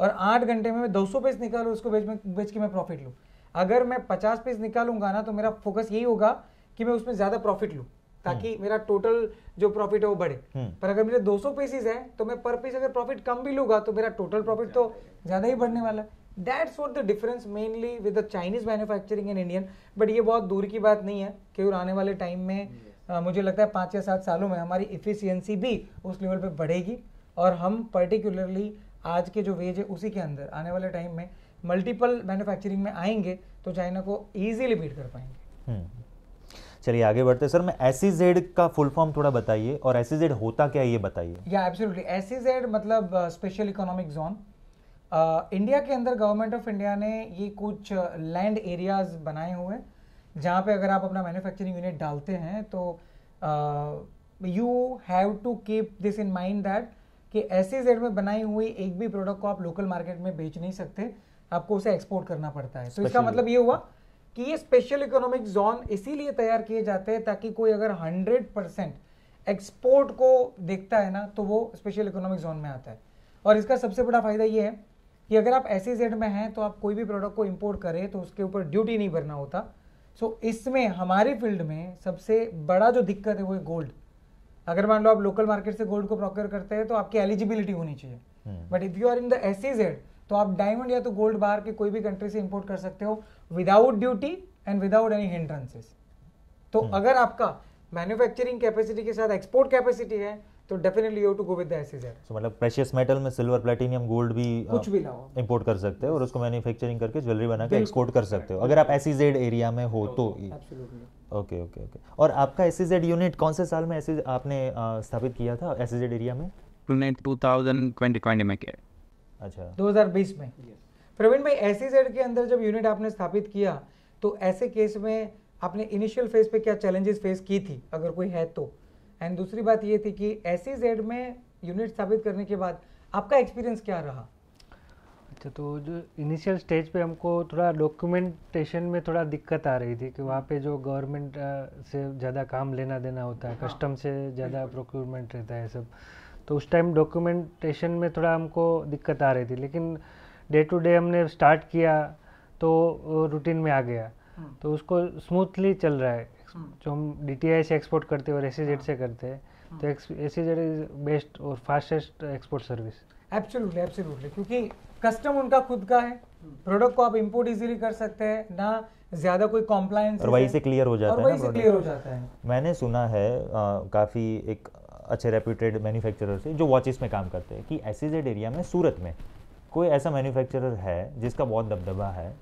C: और आठ घंटे में मैं दो सौ पीस निकालू उसको बेच में बेच के मैं प्रॉफिट लूँ अगर मैं पचास पीस निकालूंगा ना तो मेरा फोकस यही होगा कि मैं उसमें ज़्यादा प्रॉफिट लूँ ताकि हम्म। मेरा टोटल जो प्रॉफिट है वो बढ़े हम्म। पर अगर मेरे 200 सौ पीसीज है तो मैं पर पीस अगर प्रॉफिट कम भी लूंगा तो मेरा टोटल प्रॉफिट तो ज़्यादा ही बढ़ने वाला है that's what the difference mainly with the Chinese manufacturing and Indian but ये बहुत दूर की बात नहीं है क्योंकि आने वाले टाइम में आ, मुझे लगता है पाँच या सात सालों में हमारी इफिशियंसी भी उस लेवल पर बढ़ेगी और हम पर्टिकुलरली आज के जो वेज है उसी के अंदर आने वाले टाइम में मल्टीपल मैन्युफैक्चरिंग में आएंगे तो चाइना को ईजिली बीट कर पाएंगे
A: हम्म। चलिए आगे बढ़ते सर मैं एस e का फुल फॉर्म थोड़ा बताइए और एस e होता क्या ये बताइए
C: या एब्सोल्युटली एस e मतलब स्पेशल इकोनॉमिक जोन इंडिया के अंदर गवर्नमेंट ऑफ इंडिया ने ये कुछ लैंड uh, एरियाज बनाए हुए हैं जहाँ पे अगर आप अपना मैन्युफैक्चरिंग यूनिट डालते हैं तो you have to keep this in mind that कि ऐसी जेड में बनाई हुई एक भी प्रोडक्ट को आप लोकल मार्केट में बेच नहीं सकते आपको उसे एक्सपोर्ट करना पड़ता है तो इसका मतलब ये हुआ कि ये स्पेशल इकोनॉमिक जोन इसीलिए तैयार किए जाते हैं ताकि कोई अगर हंड्रेड परसेंट एक्सपोर्ट को देखता है ना तो वो स्पेशल इकोनॉमिक जोन में आता है और इसका सबसे बड़ा फायदा ये है कि अगर आप ऐसे जेड में हैं तो आप कोई भी प्रोडक्ट को इम्पोर्ट करें तो उसके ऊपर ड्यूटी नहीं भरना होता सो so, इसमें हमारे फील्ड में सबसे बड़ा जो दिक्कत है वो है गोल्ड अगर मान लो आप लोकल मार्केट से गोल्ड को प्रोक्योर करते हैं तो आपकी एलिजिबिलिटी होनी चाहिए but if you are in the S तो आप डायमंड या तो गोल्ड बाहर के कोई भी कंट्री से इंपोर्ट कर सकते हो without duty and without any hindrances तो हम्म। अगर आपका मैन्युफैक्चरिंग कैपेसिटी के साथ एक्सपोर्ट कैपेसिटी है तो definitely you to go with the SEZ so
A: मतलब प्रेशियस मेटल में सिल्वर प्लैटिनम गोल्ड भी कुछ भी लाओ इंपोर्ट कर सकते हो और उसको मैन्युफैक्चरिंग करके ज्वेलरी बना के एक्सपोर्ट कर सकते हो अगर आप एसईज एरिया में हो तो
E: ओके
A: ओके ओके और आपका एसईज यूनिट कौन से साल में एसईज आपने स्थापित किया था एसईज एरिया में टूने
B: 2020 में किया अच्छा
C: 2020 में प्रवीण भाई एसईज के अंदर जब यूनिट आपने स्थापित किया तो ऐसे केस में आपने इनिशियल फेज पे क्या चैलेंजेस फेस की थी अगर कोई है तो एंड दूसरी बात ये थी कि ऐसी जेड e में यूनिट स्थापित करने के बाद आपका एक्सपीरियंस क्या रहा
D: अच्छा तो जो इनिशियल स्टेज पे हमको थोड़ा डॉक्यूमेंटेशन में थोड़ा दिक्कत आ रही थी कि वहाँ पे जो गवर्नमेंट से ज़्यादा काम लेना देना होता है हाँ, कस्टम से ज़्यादा प्रोक्योरमेंट रहता है सब तो उस टाइम डॉक्यूमेंटेशन में थोड़ा हमको दिक्कत आ रही थी लेकिन डे टू डे हमने स्टार्ट किया तो रूटीन में आ गया हाँ। तो उसको स्मूथली चल रहा है जो हम डी से एक्सपोर्ट करते हैं और एस e हाँ। से करते हैं हाँ। तो A C Z is best और fastest export service
C: absolutely absolutely क्योंकि कस्टम उनका खुद का है प्रोडक्ट हम्म। को आप इंपोर्ट इजीली कर सकते हैं ना ज्यादा कोई कॉम्प्लायंस और वहीं से क्लियर हो जाता है वहीं से क्लियर हो जाता है
A: मैंने सुना है काफ़ी एक अच्छे रेप्यूटेड मैन्युफैक्चरर से जो वॉचेस में काम करते हैं कि ऐसे एरिया e में सूरत में कोई ऐसा मैन्युफैक्चरर है जिसका बहुत दबदबा है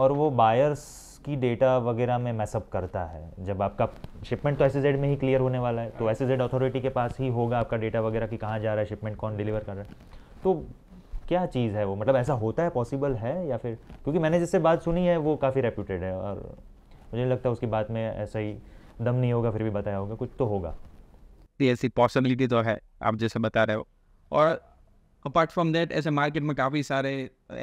A: और वो बायर्स की डेटा वगैरह में मैसअप करता है जब आपका शिपमेंट तो एस में ही क्लियर होने वाला है तो एस अथॉरिटी के पास ही होगा आपका डेटा वगैरह कि कहाँ जा रहा है शिपमेंट कौन डिलीवर कर रहा है तो क्या चीज़ है वो मतलब ऐसा होता है पॉसिबल है या फिर क्योंकि मैंने जिससे बात सुनी है वो काफ़ी रेप्यूटेड है और मुझे लगता है उसकी बात में ऐसा ही दम नहीं होगा फिर भी बताया होगा कुछ
B: तो होगा तो ऐसी पॉसिबिलिटी तो है आप जैसे बता रहे हो और अपार्ट फ्रॉम देट ऐसे मार्केट में काफ़ी सारे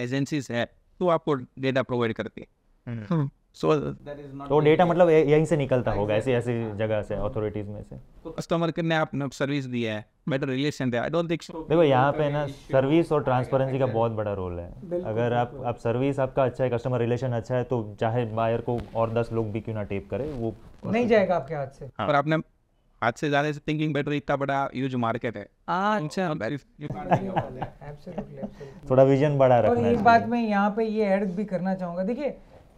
B: एजेंसीज है तो आपको डेटा प्रोवाइड करती
A: है सो uh, तो डेटा मतलब यहीं से निकलता होगा ऐसी ऐसी हाँ, हाँ. जगह से अथॉरिटीज
B: में से कस्टमर तो के ने आपने सर्विस दिया है बेटर रिलेशन दे आई डोंट थिंक देखो यहाँ पे ना
A: सर्विस और ट्रांसपेरेंसी का बहुत बड़ा रोल है अगर आप आप सर्विस आपका अच्छा है कस्टमर रिलेशन अच्छा है
B: तो चाहे बायर को और दस लोग भी क्यों ना टेप करे वो नहीं जाएगा
C: आपके हाथ से और हाँ।
B: आपने हाथ से ज्यादा से थिंकिंग बेटर इतना बड़ा यूज मार्केट है अच्छा थोड़ा विजन बड़ा रखना
C: और एक बात मैं यहाँ पे ये ऐड भी करना चाहूंगा देखिए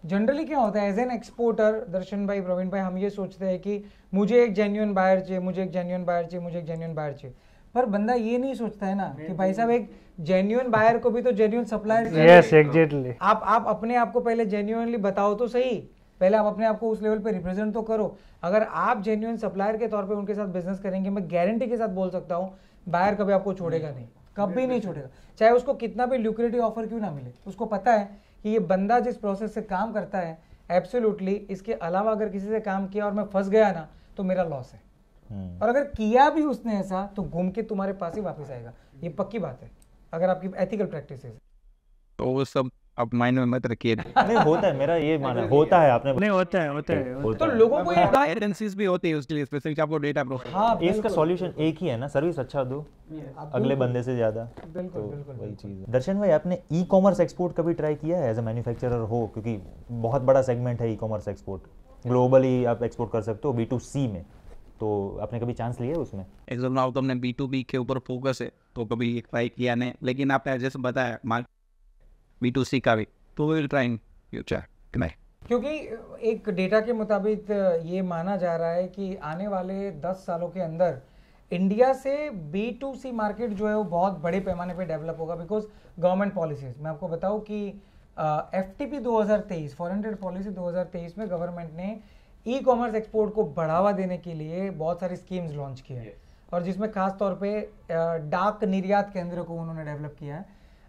C: जनरली क्या होता है एज एन एक्सपोर्टर दर्शन भाई प्रवीण भाई हम ये सोचते हैं कि मुझे एक जेन्यून बायर चाहिए मुझे एक जेन्यून बायर चाहिए मुझे एक जेन्यून बायर चाहिए पर बंदा ये नहीं सोचता है ना कि भाई साहब एक जेन्यून बायर को भी तो जेन्यून सप्लायर yes, exactly. आप आप अपने आप को पहले जेन्यूनली बताओ तो सही पहले आप अपने आप को उस लेवल पे रिप्रेजेंट तो करो अगर आप जेन्यून सप्लायर के तौर पे उनके साथ बिजनेस करेंगे मैं गारंटी के साथ बोल सकता हूँ बायर कभी आपको छोड़ेगा नहीं कभी नहीं छोड़ेगा चाहे उसको कितना भी ल्यूक्रेटिव ऑफर क्यों ना मिले उसको पता है कि ये बंदा जिस प्रोसेस से काम करता है एब्सोल्युटली इसके अलावा अगर किसी से काम किया और मैं फंस गया ना तो मेरा लॉस है
B: hmm.
C: और अगर किया भी उसने ऐसा तो घूम के तुम्हारे पास ही वापस आएगा ये पक्की बात है अगर आपकी एथिकल प्रैक्टिस तो
B: वो सब अब माइंड में मत रखिए नहीं होता है मेरा ये मानना होता है आपने नहीं होता है होता है तो लोगों को ये एजेंसीज भी होती है उसके लिए स्पेशली
A: आपको डेटा प्रोवाइड हां इसका सॉल्यूशन एक ही है ना सर्विस अच्छा दो अगले बंदे से ज्यादा बिल्कुल तो बिल्कुल वही चीज है दर्शन भाई आपने ई कॉमर्स एक्सपोर्ट कभी ट्राई किया है एज अ मैन्युफैक्चरर हो क्योंकि बहुत बड़ा सेगमेंट है ई कॉमर्स एक्सपोर्ट ग्लोबली आप एक्सपोर्ट कर सकते हो बी टू सी में तो आपने कभी चांस लिया है उसमें
B: एग्जाम नाउ तो हमने बी टू बी के ऊपर फोकस है तो कभी ट्राई किया नहीं लेकिन आपने जैसे बताया मार्केट बी टू सी का भी तो विल ट्राई इन फ्यूचर
C: क्योंकि एक डेटा के मुताबिक ये माना जा रहा है कि आने वाले दस सालों के अंदर इंडिया से बी टू सी मार्केट जो है वो बहुत बड़े पैमाने पे डेवलप होगा बिकॉज गवर्नमेंट पॉलिसीज मैं आपको बताऊं कि एफ टी पी दो पॉलिसी 2023 में गवर्नमेंट ने ई कॉमर्स एक्सपोर्ट को बढ़ावा देने के लिए बहुत सारी स्कीम्स लॉन्च की है yes. और जिसमें खास तौर पे डाक निर्यात केंद्र को उन्होंने डेवलप किया है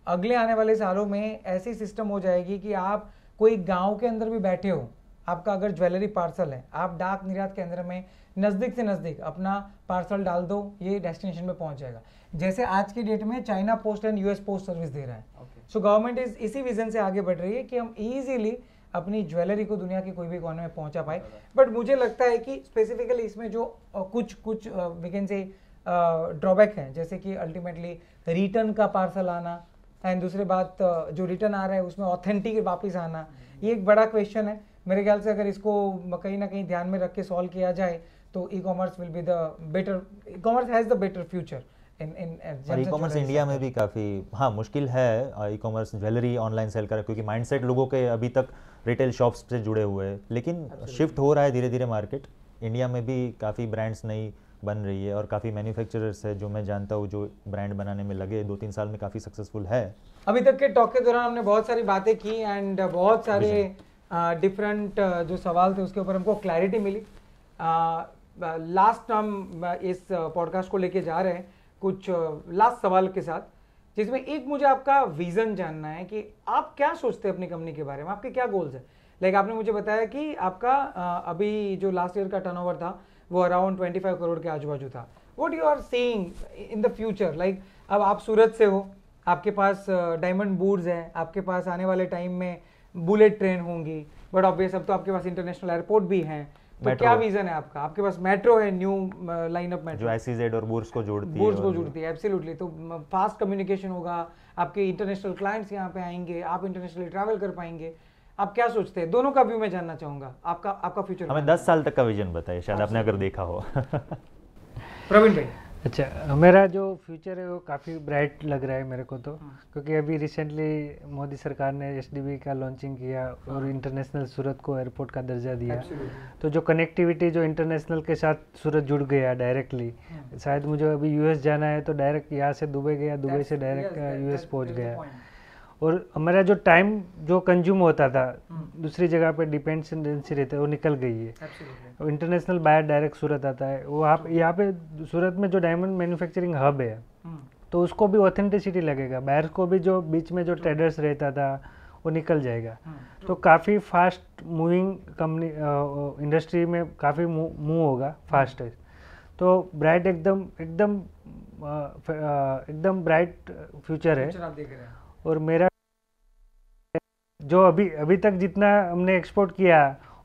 C: अगले आने वाले सालों में ऐसी सिस्टम हो जाएगी कि आप कोई गांव के अंदर भी बैठे हो आपका अगर ज्वेलरी पार्सल है आप डाक निर्यात केंद्र में नज़दीक से नज़दीक अपना पार्सल डाल दो ये डेस्टिनेशन में पहुंच जाएगा जैसे आज की डेट में China post and US post service दे रहा है सो गवर्नमेंट इज इसी विजन से आगे बढ़ रही है कि हम ईजिली अपनी ज्वेलरी को दुनिया के कोई भी कोने में पहुंचा पाए बट मुझे लगता है कि स्पेसिफिकली इसमें जो कुछ कुछ वी कैन से ड्रॉबैक हैं जैसे कि अल्टीमेटली रिटर्न का पार्सल आना एंड दूसरी बात जो रिटर्न आ रहा है उसमें ऑथेंटिक वापस आना ये एक बड़ा क्वेश्चन है मेरे ख्याल से अगर इसको कहीं ना कहीं ध्यान में रख के सॉल्व किया जाए तो e commerce will be the better e commerce has the better future e commerce India
A: में भी काफ़ी हाँ मुश्किल है e commerce jewellery online sale कर क्योंकि माइंडसेट लोगों के अभी तक रिटेल शॉप्स से जुड़े हुए हैं लेकिन शिफ्ट हो रहा है धीरे धीरे मार्केट इंडिया में भी काफ़ी ब्रांड्स नई बन रही है और काफ़ी मैन्युफैक्चरर्स है जो मैं जानता हूँ जो ब्रांड बनाने में लगे दो तीन साल में काफ़ी सक्सेसफुल है
C: अभी तक के टॉक के दौरान हमने बहुत सारी बातें की एंड बहुत सारे डिफरेंट जो सवाल थे उसके ऊपर हमको क्लैरिटी मिली लास्ट हम इस पॉडकास्ट को लेके जा रहे हैं कुछ लास्ट सवाल के साथ जिसमें एक मुझे आपका विजन जानना है कि आप क्या सोचते हैं अपनी कंपनी के बारे में आपके क्या गोल्स हैं लाइक आपने मुझे बताया कि आपका अभी जो लास्ट ईयर का टर्नओवर था वो अराउंड ट्वेंटी फाइव करोड़ के आजू बाजू था what you are saying in the future like अब आप सूरत से हो आपके पास डायमंड बूट्स हैं आपके पास आने वाले टाइम में बुलेट ट्रेन होंगी बट ऑब्वियस अब तो आपके पास इंटरनेशनल एयरपोर्ट भी हैं
A: तो क्या विजन
C: है आपका आपके पास मेट्रो है न्यू लाइन ऑफ मेट्रो
A: जो और बूर्स को जोड़ती बूर्स है को जोड़ती
C: है एब्सोल्युटली तो फास्ट कम्युनिकेशन होगा आपके इंटरनेशनल क्लाइंट्स यहाँ पे आएंगे आप इंटरनेशनली ट्रैवल कर पाएंगे आप क्या सोचते हैं दोनों का व्यू मैं जानना चाहूंगा आपका आपका फ्यूचर हमें
A: दस साल तक का विजन बताइए शायद आपने अगर देखा हो
C: प्रवीण भाई
D: अच्छा मेरा जो
C: फ्यूचर है वो काफ़ी ब्राइट लग रहा है
D: मेरे को तो हाँ। क्योंकि अभी रिसेंटली मोदी सरकार ने एस का लॉन्चिंग किया और इंटरनेशनल सूरत को एयरपोर्ट का दर्जा दिया तो जो कनेक्टिविटी जो इंटरनेशनल के साथ सूरत जुड़ गया डायरेक्टली हाँ। शायद मुझे अभी यूएस जाना है तो डायरेक्ट यहाँ से दुबई गया दुबई से डायरेक्ट यूएस पहुँच गया और हमारा जो टाइम जो कंज्यूम होता था हम्म। दूसरी जगह पे डिपेंडेंसी रहते वो निकल गई है इंटरनेशनल बायर डायरेक्ट सूरत आता है वो आप यहाँ पे सूरत में जो डायमंड मैन्युफैक्चरिंग हब है हम्म। तो उसको भी ऑथेंटिसिटी लगेगा बायर को भी जो बीच में जो ट्रेडर्स रहता था वो निकल जाएगा हम्म। तो काफ़ी फास्ट मूविंग कंपनी इंडस्ट्री में काफ़ी मूव होगा फास्ट तो ब्राइट एकदम एकदम एकदम ब्राइट फ्यूचर है और मेरा जो अभी अभी तक जितना हमने एक्सपोर्ट किया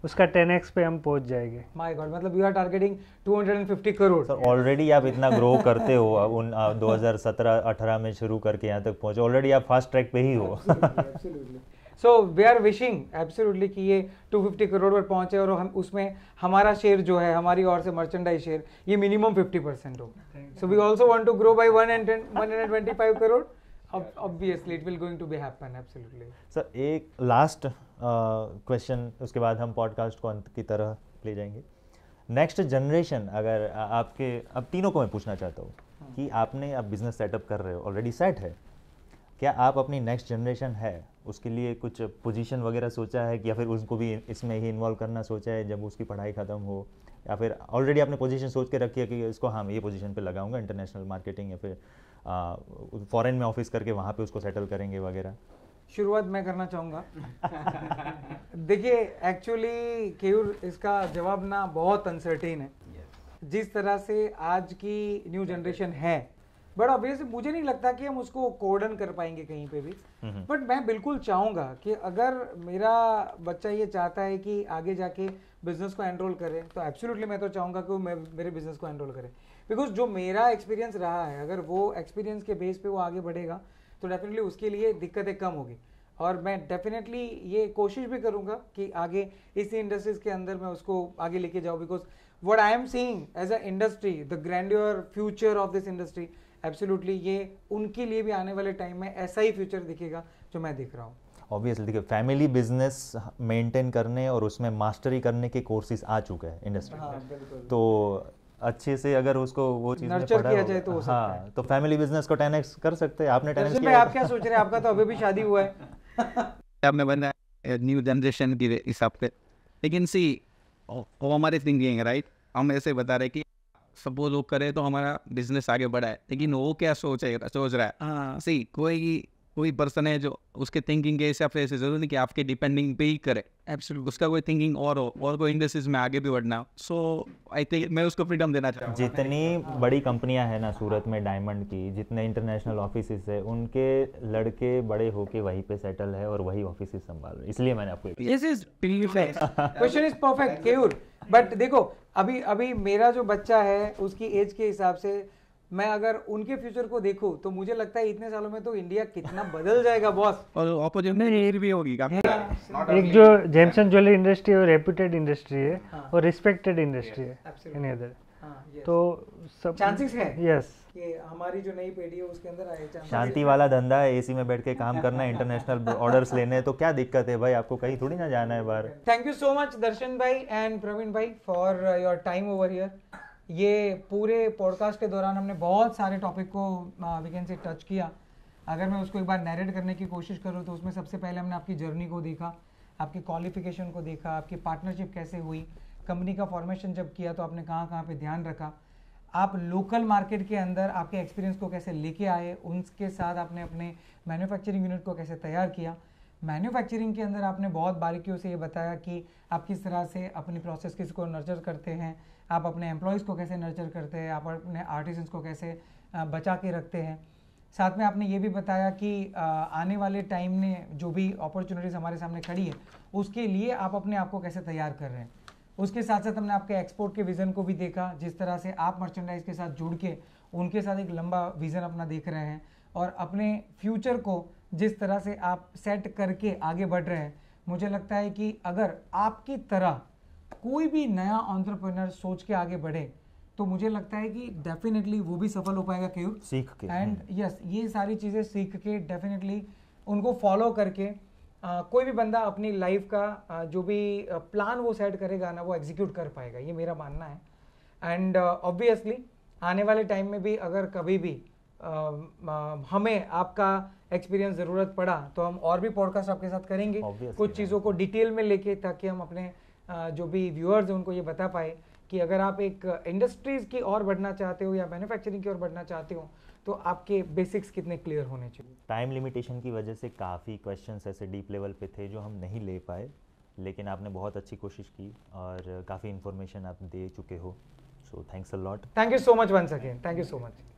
D: उसका 10x पे हम पहुंच जाएंगे
C: माय गॉड मतलब you are targeting 250 crore
A: sir already आप इतना ग्रो करते हो उन 2017-18 में शुरू करके यहाँ तक पहुंचे ऑलरेडी आप फास्ट ट्रैक पे ही हो
C: so we are wishing absolutely कि ये 250 करोड़ पर पहुंचे और हम उसमें हमारा शेयर जो है हमारी और से मर्चेंडाइज शेयर ये मिनिमम 50 परसेंट हो so we also want to grow by 1 and 125 twenty crore Ob- obviously it will going to be happen
A: sir एक लास्ट क्वेश्चन uh, उसके बाद हम पॉडकास्ट को अंत की तरह ले जाएंगे नेक्स्ट जनरेशन अगर आपके अब तीनों को मैं पूछना चाहता हूँ हाँ। कि आपने आप बिजनेस सेटअप कर रहे हो ऑलरेडी सेट है क्या आप अपनी नेक्स्ट जनरेशन है उसके लिए कुछ पोजीशन वगैरह सोचा है कि या फिर उसको भी इसमें ही इन्वॉल्व करना सोचा है जब उसकी पढ़ाई ख़त्म हो या फिर ऑलरेडी आपने पोजीशन सोच के रखी है कि इसको हाँ मैं ये पोजीशन पे लगाऊंगा इंटरनेशनल मार्केटिंग या फिर फॉरेन में ऑफिस करके वहाँ पे उसको सेटल करेंगे वगैरह
C: शुरुआत मैं करना चाहूँगा देखिए एक्चुअली केयूर इसका जवाब ना बहुत अनसर्टेन है जिस तरह से आज की न्यू जनरेशन है बट ऑब्वियसली मुझे नहीं लगता कि हम उसको कोर्डन कर पाएंगे कहीं पे भी बट हम्म, हम्म। मैं बिल्कुल चाहूँगा कि अगर मेरा बच्चा ये चाहता है कि आगे जाके बिजनेस को एनरोल करे तो एब्सोल्युटली मैं तो चाहूँगा कि वो मेरे बिजनेस को एनरोल करे बिकॉज जो मेरा एक्सपीरियंस रहा है अगर वो एक्सपीरियंस के बेस पे वो आगे बढ़ेगा तो डेफिनेटली उसके लिए दिक्कतें कम होगी और मैं डेफिनेटली ये कोशिश भी करूँगा कि आगे इसी इंडस्ट्रीज के अंदर मैं उसको आगे लेके जाऊँ because what I am seeing as a industry the grandeur future of this industry absolutely ये उनके लिए भी आने वाले टाइम में ऐसा ही फ्यूचर दिखेगा जो मैं देख रहा हूँ
A: ऑब्वियसली देखिए फैमिली बिजनेस मेंटेन करने और उसमें मास्टरी करने के कोर्सेज आ चुके हैं इंडस्ट्री
C: हाँ, में
A: तो अच्छे से अगर उसको वो चीज नर्चर किया जाए तो हाँ है। तो फैमिली बिजनेस को टेन कर सकते हैं आपने टेन
C: एक्स आप क्या सोच रहे हैं आपका तो अभी भी शादी हुआ है
B: आपने बना न्यू जनरेशन के हिसाब से लेकिन सी वो हमारे थिंकिंग है राइट हम ऐसे बता रहे कि सब वो लोग करें तो हमारा बिजनेस आगे बढ़ाए लेकिन वो क्या सोच है सोच रहा है सी हाँ। कोई कोई पर्सन है जो उसके थिंकिंग के हिसाब से ऐसे जरूरी नहीं कि आपके डिपेंडिंग पे ही करे एब्सोल्यूट उसका कोई थिंकिंग और हो और कोई इंडस्ट्रीज में आगे भी बढ़ना सो आई थिंक मैं उसको फ्रीडम देना
A: चाहूँगा जितनी बड़ी कंपनियां हैं ना सूरत में डायमंड की जितने इंटरनेशनल ऑफिस है उनके लड़के बड़े होके वहीं पे सेटल है और वही ऑफिस संभाल रहे इसलिए मैंने आपको this is
E: perfect question
C: is perfect Keyur but देखो अभी अभी मेरा जो बच्चा है उसकी एज के हिसाब से मैं अगर उनके फ्यूचर को देखूं तो मुझे लगता है इतने सालों में तो इंडिया कितना बदल जाएगा बॉस
B: और ऑपोजिट भी होगी एक जो
D: जेमसन ज्वेलरी इंडस्ट्री है रेप्यूटेड इंडस्ट्री है हाँ। और रिस्पेक्टेड इंडस्ट्री है एनी
C: अदर हाँ,
D: तो सब चांसेस है यस
C: कि हमारी जो नई पीढ़ी है उसके अंदर आए शांति वाला
A: धंधा है एसी में बैठ के काम करना इंटरनेशनल ऑर्डर्स लेने तो क्या दिक्कत है भाई आपको कहीं थोड़ी ना जाना है
E: बाहर
C: thank you so much Darshan भाई एंड प्रवीण भाई for your time over here ये पूरे पॉडकास्ट के दौरान हमने बहुत सारे टॉपिक को वी कैन से टच किया अगर मैं उसको एक बार नैरेट करने की कोशिश करूँ तो उसमें सबसे पहले हमने आपकी जर्नी को देखा आपकी क्वालिफिकेशन को देखा आपकी पार्टनरशिप कैसे हुई कंपनी का फॉर्मेशन जब किया तो आपने कहाँ कहाँ पे ध्यान रखा आप लोकल मार्केट के अंदर आपके एक्सपीरियंस को कैसे लेके आए उनके साथ आपने अपने मैन्युफैक्चरिंग यूनिट को कैसे तैयार किया मैन्युफैक्चरिंग के अंदर आपने बहुत बारीकियों से ये बताया कि आप किस तरह से अपनी प्रोसेस किस को नर्चर करते हैं आप अपने एम्प्लॉयज़ को कैसे नर्चर करते हैं आप अपने आर्टिसंस को कैसे बचा के रखते हैं साथ में आपने ये भी बताया कि आने वाले टाइम ने जो भी अपॉर्चुनिटीज़ हमारे सामने खड़ी है उसके लिए आप अपने आप को कैसे तैयार कर रहे हैं उसके साथ साथ हमने आपके एक्सपोर्ट के विज़न को भी देखा जिस तरह से आप मर्चेंडाइज के साथ जुड़ के उनके साथ एक लंबा विज़न अपना देख रहे हैं और अपने फ्यूचर को जिस तरह से आप सेट करके आगे बढ़ रहे हैं मुझे लगता है कि अगर आपकी तरह कोई भी नया ऑन्टरप्रेनर सोच के आगे बढ़े तो मुझे लगता है कि डेफिनेटली वो भी सफल हो पाएगा क्यों सीख के एंड यस हाँ। yes, ये सारी चीज़ें सीख के डेफिनेटली उनको फॉलो करके आ, कोई भी बंदा अपनी लाइफ का आ, जो भी प्लान वो सेट करेगा ना वो एग्जीक्यूट कर पाएगा ये मेरा मानना है एंड ऑब्वियसली आने वाले टाइम में भी अगर कभी भी uh, uh, हमें आपका एक्सपीरियंस ज़रूरत पड़ा तो हम और भी पॉडकास्ट आपके साथ करेंगे Obviously, कुछ चीज़ों हाँ। को डिटेल में लेके ताकि हम अपने जो भी व्यूअर्स हैं उनको ये बता पाए कि अगर आप एक इंडस्ट्रीज़ की ओर बढ़ना चाहते हो या मैन्युफैक्चरिंग की ओर बढ़ना चाहते हो तो आपके बेसिक्स कितने क्लियर होने चाहिए
A: टाइम लिमिटेशन की वजह से काफ़ी क्वेश्चन ऐसे डीप लेवल पे थे जो हम नहीं ले पाए लेकिन आपने बहुत अच्छी कोशिश की और काफ़ी इन्फॉर्मेशन आप दे चुके हो so thanks a lot
C: thank you so much once again thank you so much